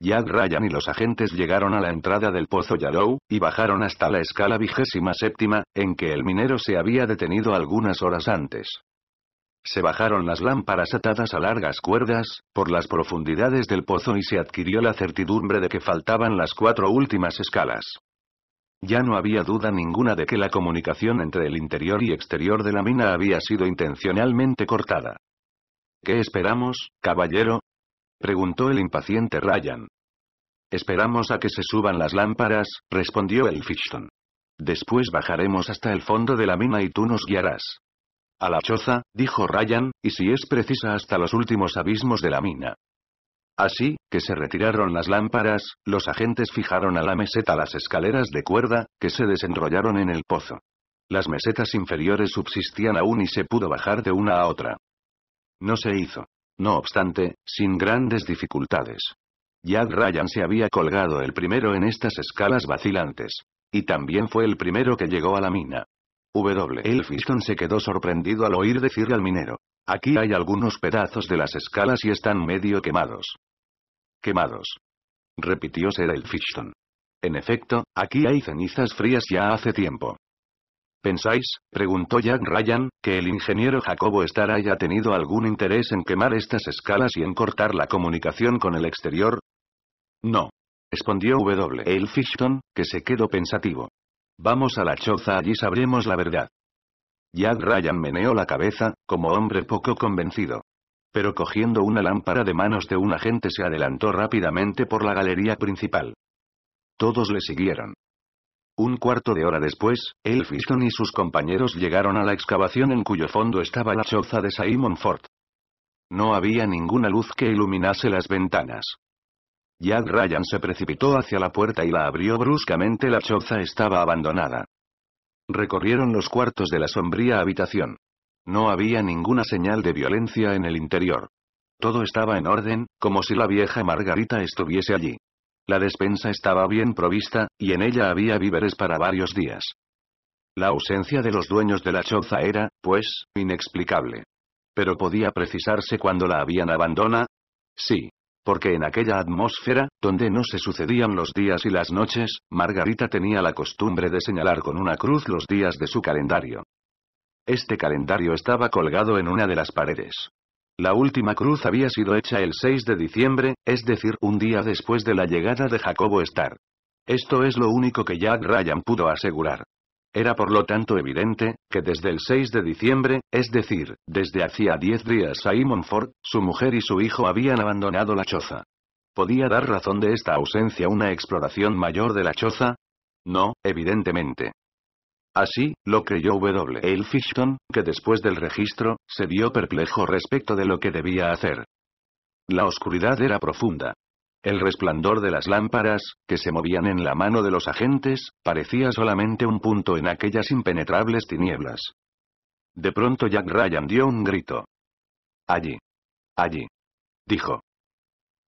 Jack Ryan y los agentes llegaron a la entrada del Pozo Yadow y bajaron hasta la escala vigésima séptima, en que el minero se había detenido algunas horas antes. Se bajaron las lámparas atadas a largas cuerdas, por las profundidades del pozo y se adquirió la certidumbre de que faltaban las cuatro últimas escalas. Ya no había duda ninguna de que la comunicación entre el interior y exterior de la mina había sido intencionalmente cortada. ¿Qué esperamos, caballero? preguntó el impaciente Ryan. Esperamos a que se suban las lámparas, respondió el Fichton. Después bajaremos hasta el fondo de la mina y tú nos guiarás. A la choza, dijo Ryan, y si es precisa hasta los últimos abismos de la mina. Así, que se retiraron las lámparas, los agentes fijaron a la meseta las escaleras de cuerda, que se desenrollaron en el pozo. Las mesetas inferiores subsistían aún y se pudo bajar de una a otra. No se hizo. No obstante, sin grandes dificultades. Jack Ryan se había colgado el primero en estas escalas vacilantes. Y también fue el primero que llegó a la mina. W. Elphiston se quedó sorprendido al oír decir al minero. Aquí hay algunos pedazos de las escalas y están medio quemados. Quemados. Repitió Ser Elphiston. En efecto, aquí hay cenizas frías ya hace tiempo. ¿Pensáis, preguntó Jack Ryan, que el ingeniero Jacobo Star haya tenido algún interés en quemar estas escalas y en cortar la comunicación con el exterior? No. Respondió W. L. que se quedó pensativo. Vamos a la choza, allí sabremos la verdad. Jack Ryan meneó la cabeza, como hombre poco convencido. Pero cogiendo una lámpara de manos de un agente se adelantó rápidamente por la galería principal. Todos le siguieron. Un cuarto de hora después, Elphiston y sus compañeros llegaron a la excavación en cuyo fondo estaba la choza de Simon Ford. No había ninguna luz que iluminase las ventanas. Jack Ryan se precipitó hacia la puerta y la abrió bruscamente. La choza estaba abandonada. Recorrieron los cuartos de la sombría habitación. No había ninguna señal de violencia en el interior. Todo estaba en orden, como si la vieja Margarita estuviese allí. La despensa estaba bien provista, y en ella había víveres para varios días. La ausencia de los dueños de la choza era, pues, inexplicable. Pero podía precisarse cuando la habían abandonado. Sí. Porque en aquella atmósfera, donde no se sucedían los días y las noches, Margarita tenía la costumbre de señalar con una cruz los días de su calendario. Este calendario estaba colgado en una de las paredes. La última cruz había sido hecha el 6 de diciembre, es decir, un día después de la llegada de Jacobo Star. Esto es lo único que Jack Ryan pudo asegurar. Era por lo tanto evidente, que desde el 6 de diciembre, es decir, desde hacía 10 días Simon Ford, su mujer y su hijo habían abandonado la choza. ¿Podía dar razón de esta ausencia una exploración mayor de la choza? No, evidentemente. Así, lo creyó W. L. que después del registro, se vio perplejo respecto de lo que debía hacer. La oscuridad era profunda. El resplandor de las lámparas, que se movían en la mano de los agentes, parecía solamente un punto en aquellas impenetrables tinieblas. De pronto Jack Ryan dio un grito. Allí. Allí. Dijo.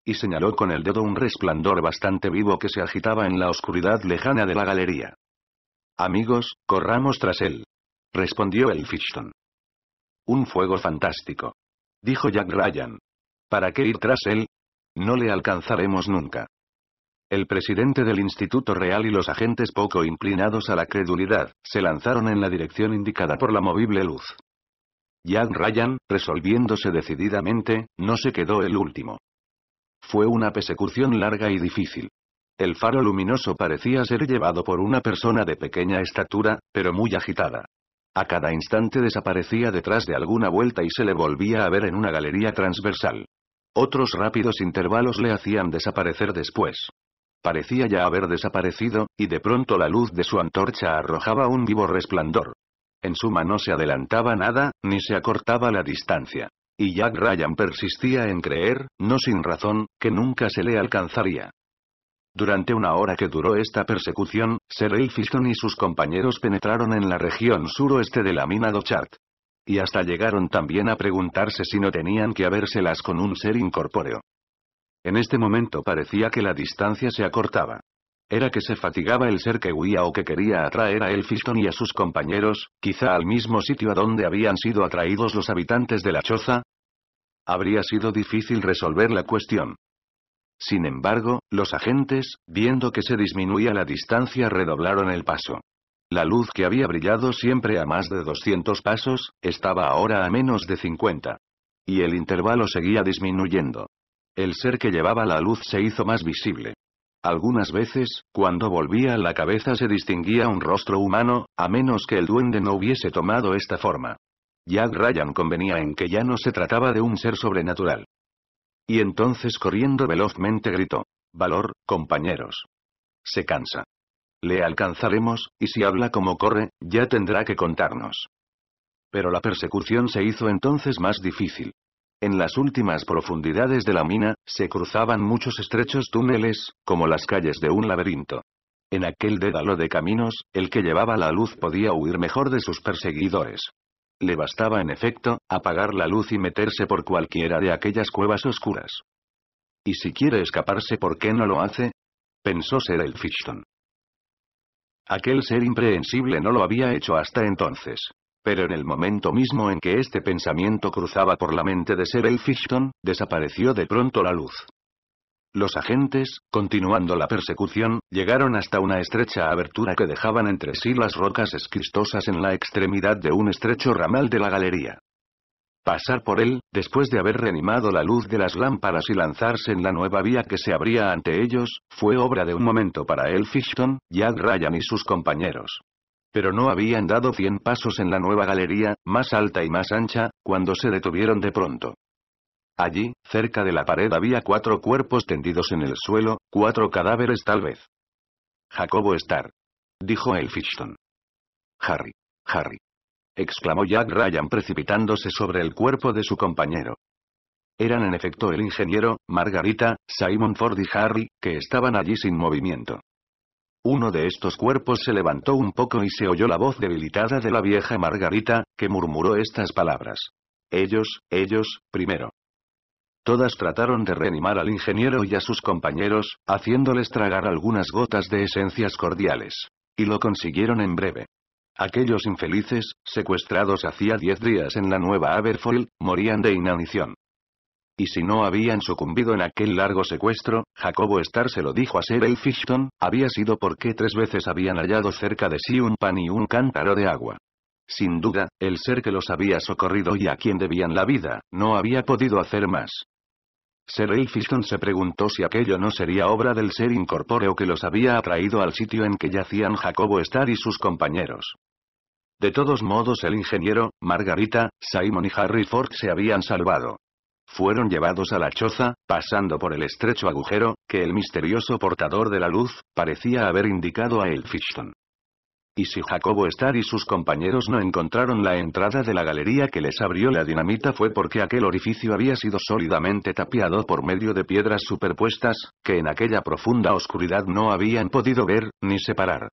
Y señaló con el dedo un resplandor bastante vivo que se agitaba en la oscuridad lejana de la galería. Amigos, corramos tras él. Respondió el Fishton. Un fuego fantástico. Dijo Jack Ryan. ¿Para qué ir tras él? No le alcanzaremos nunca. El presidente del Instituto Real y los agentes poco inclinados a la credulidad, se lanzaron en la dirección indicada por la movible luz. Jack Ryan, resolviéndose decididamente, no se quedó el último. Fue una persecución larga y difícil. El faro luminoso parecía ser llevado por una persona de pequeña estatura, pero muy agitada. A cada instante desaparecía detrás de alguna vuelta y se le volvía a ver en una galería transversal. Otros rápidos intervalos le hacían desaparecer después. Parecía ya haber desaparecido, y de pronto la luz de su antorcha arrojaba un vivo resplandor. En suma no se adelantaba nada, ni se acortaba la distancia. Y Jack Ryan persistía en creer, no sin razón, que nunca se le alcanzaría. Durante una hora que duró esta persecución, Sir Elphiston y sus compañeros penetraron en la región suroeste de la mina Dochart. Y hasta llegaron también a preguntarse si no tenían que habérselas con un ser incorpóreo. En este momento parecía que la distancia se acortaba. Era que se fatigaba el ser que huía o que quería atraer a Elphiston y a sus compañeros, quizá al mismo sitio a donde habían sido atraídos los habitantes de la choza. Habría sido difícil resolver la cuestión. Sin embargo, los agentes, viendo que se disminuía la distancia, redoblaron el paso. La luz que había brillado siempre a más de 200 pasos, estaba ahora a menos de 50. Y el intervalo seguía disminuyendo. El ser que llevaba la luz se hizo más visible. Algunas veces, cuando volvía la cabeza se distinguía un rostro humano, a menos que el duende no hubiese tomado esta forma. Jack Ryan convenía en que ya no se trataba de un ser sobrenatural. Y entonces corriendo velozmente gritó. Valor, compañeros. Se cansa. Le alcanzaremos, y si habla como corre, ya tendrá que contarnos. Pero la persecución se hizo entonces más difícil. En las últimas profundidades de la mina, se cruzaban muchos estrechos túneles, como las calles de un laberinto. En aquel dédalo de caminos, el que llevaba la luz podía huir mejor de sus perseguidores. Le bastaba en efecto, apagar la luz y meterse por cualquiera de aquellas cuevas oscuras. ¿Y si quiere escaparse por qué no lo hace? Pensó ser el Fishton. Aquel ser imprehensible no lo había hecho hasta entonces. Pero en el momento mismo en que este pensamiento cruzaba por la mente de ser el Fichton, desapareció de pronto la luz. Los agentes, continuando la persecución, llegaron hasta una estrecha abertura que dejaban entre sí las rocas esquistosas en la extremidad de un estrecho ramal de la galería. Pasar por él, después de haber reanimado la luz de las lámparas y lanzarse en la nueva vía que se abría ante ellos, fue obra de un momento para el Fishton, Jack Ryan y sus compañeros. Pero no habían dado cien pasos en la nueva galería, más alta y más ancha, cuando se detuvieron de pronto. Allí, cerca de la pared había cuatro cuerpos tendidos en el suelo, cuatro cadáveres tal vez. Jacobo Star, Dijo Elphiston. Harry. Harry. Exclamó Jack Ryan precipitándose sobre el cuerpo de su compañero. Eran en efecto el ingeniero, Margarita, Simon Ford y Harry, que estaban allí sin movimiento. Uno de estos cuerpos se levantó un poco y se oyó la voz debilitada de la vieja Margarita, que murmuró estas palabras. Ellos, ellos, primero. Todas trataron de reanimar al ingeniero y a sus compañeros, haciéndoles tragar algunas gotas de esencias cordiales. Y lo consiguieron en breve. Aquellos infelices, secuestrados hacía diez días en la nueva Aberfoyle, morían de inanición. Y si no habían sucumbido en aquel largo secuestro, Jacobo Star se lo dijo a Sir Elfishton, había sido porque tres veces habían hallado cerca de sí un pan y un cántaro de agua. Sin duda, el ser que los había socorrido y a quien debían la vida, no había podido hacer más. Sir Elphiston se preguntó si aquello no sería obra del ser incorpóreo que los había atraído al sitio en que yacían Jacobo Starr y sus compañeros. De todos modos el ingeniero, Margarita, Simon y Harry Ford se habían salvado. Fueron llevados a la choza, pasando por el estrecho agujero, que el misterioso portador de la luz, parecía haber indicado a Elphiston. Y si Jacobo Star y sus compañeros no encontraron la entrada de la galería que les abrió la dinamita fue porque aquel orificio había sido sólidamente tapiado por medio de piedras superpuestas, que en aquella profunda oscuridad no habían podido ver, ni separar.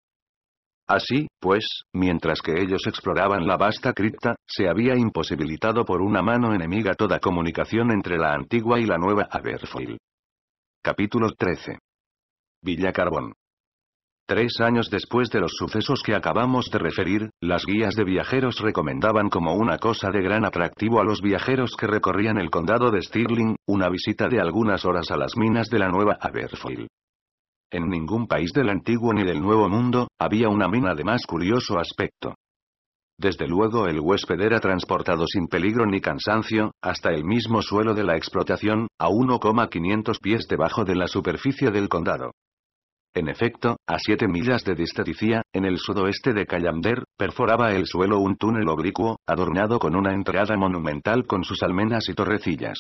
Así, pues, mientras que ellos exploraban la vasta cripta, se había imposibilitado por una mano enemiga toda comunicación entre la antigua y la nueva Aberfoil. Capítulo 13. Villa Carbón. Tres años después de los sucesos que acabamos de referir, las guías de viajeros recomendaban como una cosa de gran atractivo a los viajeros que recorrían el condado de Stirling, una visita de algunas horas a las minas de la Nueva Aberfoyle. En ningún país del antiguo ni del nuevo mundo, había una mina de más curioso aspecto. Desde luego el huésped era transportado sin peligro ni cansancio, hasta el mismo suelo de la explotación, a 1,500 pies debajo de la superficie del condado. En efecto, a siete millas de distancia, en el sudoeste de Callander, perforaba el suelo un túnel oblicuo, adornado con una entrada monumental con sus almenas y torrecillas.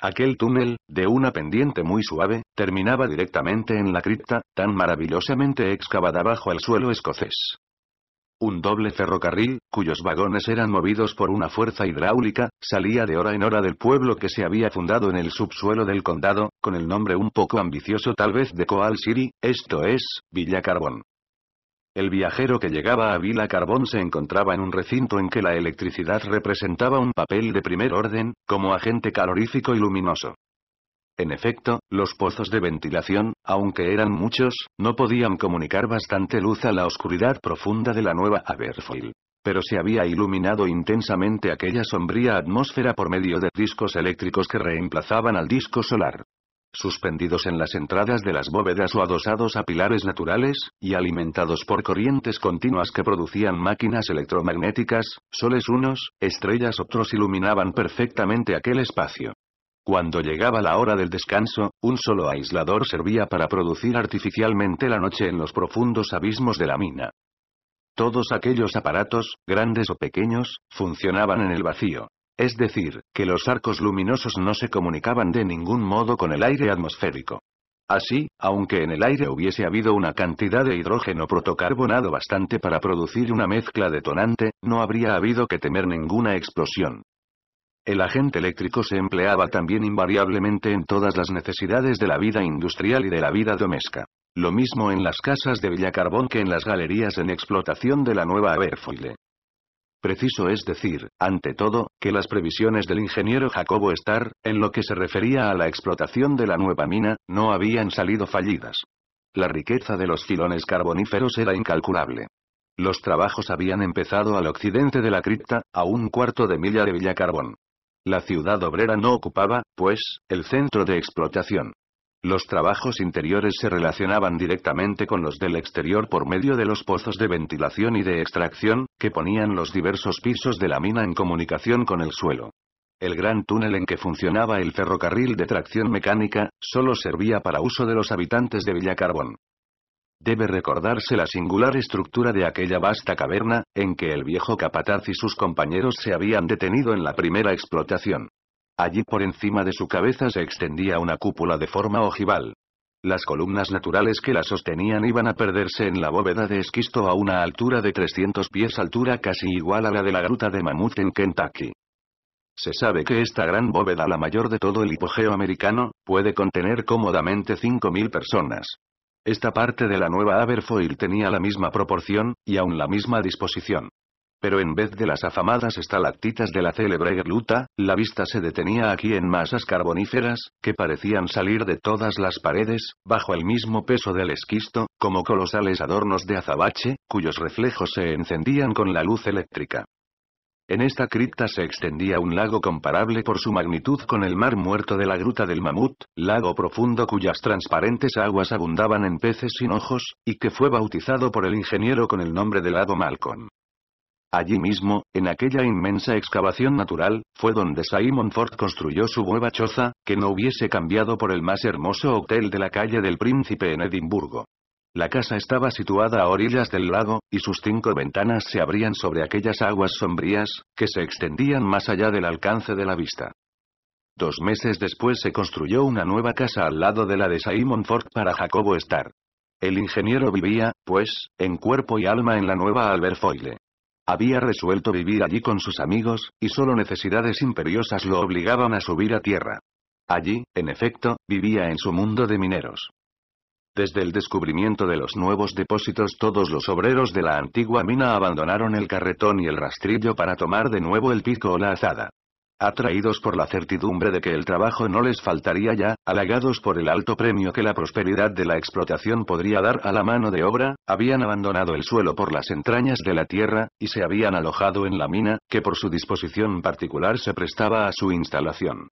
Aquel túnel, de una pendiente muy suave, terminaba directamente en la cripta, tan maravillosamente excavada bajo el suelo escocés. Un doble ferrocarril, cuyos vagones eran movidos por una fuerza hidráulica, salía de hora en hora del pueblo que se había fundado en el subsuelo del condado, con el nombre un poco ambicioso tal vez de Coal City, esto es, Villa Carbón. El viajero que llegaba a Villa Carbón se encontraba en un recinto en que la electricidad representaba un papel de primer orden, como agente calorífico y luminoso. En efecto, los pozos de ventilación, aunque eran muchos, no podían comunicar bastante luz a la oscuridad profunda de la nueva Aberfoyle. Pero se había iluminado intensamente aquella sombría atmósfera por medio de discos eléctricos que reemplazaban al disco solar. Suspendidos en las entradas de las bóvedas o adosados a pilares naturales, y alimentados por corrientes continuas que producían máquinas electromagnéticas, soles unos, estrellas otros iluminaban perfectamente aquel espacio. Cuando llegaba la hora del descanso, un solo aislador servía para producir artificialmente la noche en los profundos abismos de la mina. Todos aquellos aparatos, grandes o pequeños, funcionaban en el vacío. Es decir, que los arcos luminosos no se comunicaban de ningún modo con el aire atmosférico. Así, aunque en el aire hubiese habido una cantidad de hidrógeno protocarbonado bastante para producir una mezcla detonante, no habría habido que temer ninguna explosión. El agente eléctrico se empleaba también invariablemente en todas las necesidades de la vida industrial y de la vida doméstica. Lo mismo en las casas de Villacarbón que en las galerías en explotación de la nueva Aberfoyle. Preciso es decir, ante todo, que las previsiones del ingeniero Jacobo Starr, en lo que se refería a la explotación de la nueva mina, no habían salido fallidas. La riqueza de los filones carboníferos era incalculable. Los trabajos habían empezado al occidente de la cripta, a un cuarto de milla de Villacarbón. La ciudad obrera no ocupaba, pues, el centro de explotación. Los trabajos interiores se relacionaban directamente con los del exterior por medio de los pozos de ventilación y de extracción, que ponían los diversos pisos de la mina en comunicación con el suelo. El gran túnel en que funcionaba el ferrocarril de tracción mecánica, solo servía para uso de los habitantes de Villacarbón. Debe recordarse la singular estructura de aquella vasta caverna, en que el viejo capataz y sus compañeros se habían detenido en la primera explotación. Allí por encima de su cabeza se extendía una cúpula de forma ojival. Las columnas naturales que la sostenían iban a perderse en la bóveda de esquisto a una altura de 300 pies altura casi igual a la de la gruta de mamut en Kentucky. Se sabe que esta gran bóveda, la mayor de todo el hipogeo americano, puede contener cómodamente 5.000 personas. Esta parte de la nueva Aberfoil tenía la misma proporción, y aún la misma disposición. Pero en vez de las afamadas estalactitas de la célebre gluta, la vista se detenía aquí en masas carboníferas, que parecían salir de todas las paredes, bajo el mismo peso del esquisto, como colosales adornos de azabache, cuyos reflejos se encendían con la luz eléctrica. En esta cripta se extendía un lago comparable por su magnitud con el mar muerto de la gruta del mamut, lago profundo cuyas transparentes aguas abundaban en peces sin ojos, y que fue bautizado por el ingeniero con el nombre de lago Malcolm. Allí mismo, en aquella inmensa excavación natural, fue donde Simon Ford construyó su nueva choza, que no hubiese cambiado por el más hermoso hotel de la calle del Príncipe en Edimburgo. La casa estaba situada a orillas del lago, y sus cinco ventanas se abrían sobre aquellas aguas sombrías, que se extendían más allá del alcance de la vista. Dos meses después se construyó una nueva casa al lado de la de Simon Ford para Jacobo Starr. El ingeniero vivía, pues, en cuerpo y alma en la nueva Alberfoile. Había resuelto vivir allí con sus amigos, y solo necesidades imperiosas lo obligaban a subir a tierra. Allí, en efecto, vivía en su mundo de mineros. Desde el descubrimiento de los nuevos depósitos todos los obreros de la antigua mina abandonaron el carretón y el rastrillo para tomar de nuevo el pico o la azada. Atraídos por la certidumbre de que el trabajo no les faltaría ya, halagados por el alto premio que la prosperidad de la explotación podría dar a la mano de obra, habían abandonado el suelo por las entrañas de la tierra, y se habían alojado en la mina, que por su disposición particular se prestaba a su instalación.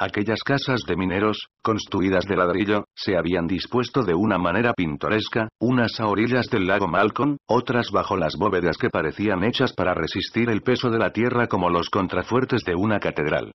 Aquellas casas de mineros, construidas de ladrillo, se habían dispuesto de una manera pintoresca, unas a orillas del lago Malcolm, otras bajo las bóvedas que parecían hechas para resistir el peso de la tierra como los contrafuertes de una catedral.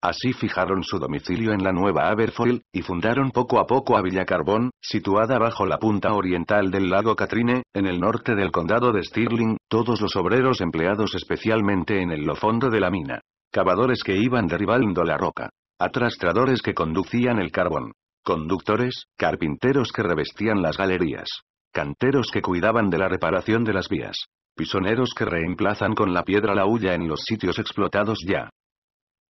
Así fijaron su domicilio en la nueva Aberfoyle, y fundaron poco a poco a Villa Carbón, situada bajo la punta oriental del lago Catrine, en el norte del condado de Stirling, todos los obreros empleados especialmente en el lo fondo de la mina. Cavadores que iban derribando la roca. Atrastradores que conducían el carbón. Conductores, carpinteros que revestían las galerías. Canteros que cuidaban de la reparación de las vías. Pisoneros que reemplazan con la piedra la hulla en los sitios explotados ya.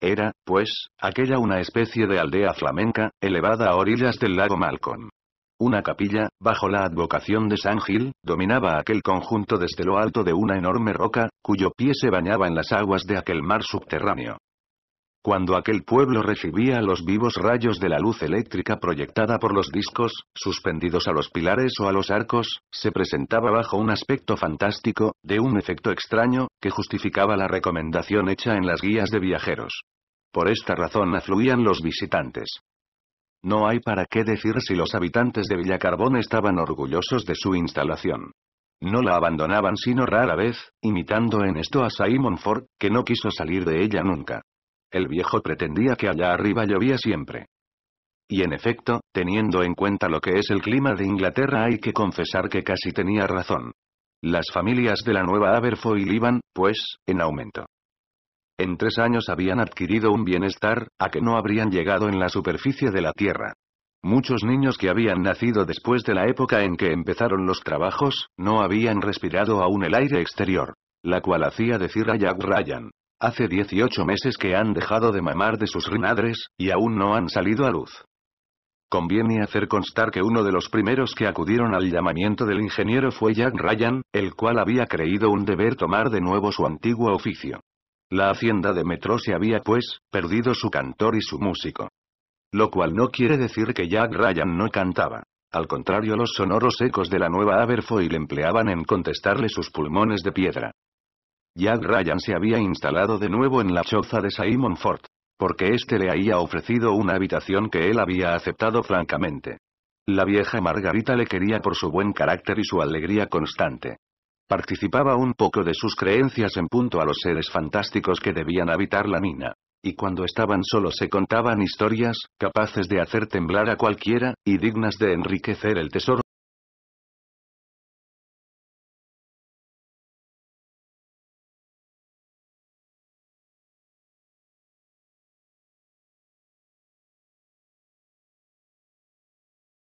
Era, pues, aquella una especie de aldea flamenca, elevada a orillas del lago Malcolm. Una capilla, bajo la advocación de San Gil, dominaba aquel conjunto desde lo alto de una enorme roca, cuyo pie se bañaba en las aguas de aquel mar subterráneo. Cuando aquel pueblo recibía los vivos rayos de la luz eléctrica proyectada por los discos, suspendidos a los pilares o a los arcos, se presentaba bajo un aspecto fantástico, de un efecto extraño, que justificaba la recomendación hecha en las guías de viajeros. Por esta razón afluían los visitantes. No hay para qué decir si los habitantes de Villacarbón estaban orgullosos de su instalación. No la abandonaban sino rara vez, imitando en esto a Simon Ford, que no quiso salir de ella nunca. El viejo pretendía que allá arriba llovía siempre. Y en efecto, teniendo en cuenta lo que es el clima de Inglaterra hay que confesar que casi tenía razón. Las familias de la nueva Aberfoyle iban, pues, en aumento. En tres años habían adquirido un bienestar, a que no habrían llegado en la superficie de la Tierra. Muchos niños que habían nacido después de la época en que empezaron los trabajos, no habían respirado aún el aire exterior. La cual hacía decir a Jack Ryan, Hace 18 meses que han dejado de mamar de sus rinadres, y aún no han salido a luz. Conviene hacer constar que uno de los primeros que acudieron al llamamiento del ingeniero fue Jack Ryan, el cual había creído un deber tomar de nuevo su antiguo oficio. La hacienda de Metro se había, pues, perdido su cantor y su músico. Lo cual no quiere decir que Jack Ryan no cantaba. Al contrario, los sonoros ecos de la nueva Aberfoyle empleaban en contestarle sus pulmones de piedra. Jack Ryan se había instalado de nuevo en la choza de Simon Ford. Porque éste le había ofrecido una habitación que él había aceptado francamente. La vieja Margarita le quería por su buen carácter y su alegría constante. Participaba un poco de sus creencias en punto a los seres fantásticos que debían habitar la mina. Y cuando estaban solos se contaban historias, capaces de hacer temblar a cualquiera, y dignas de enriquecer el tesoro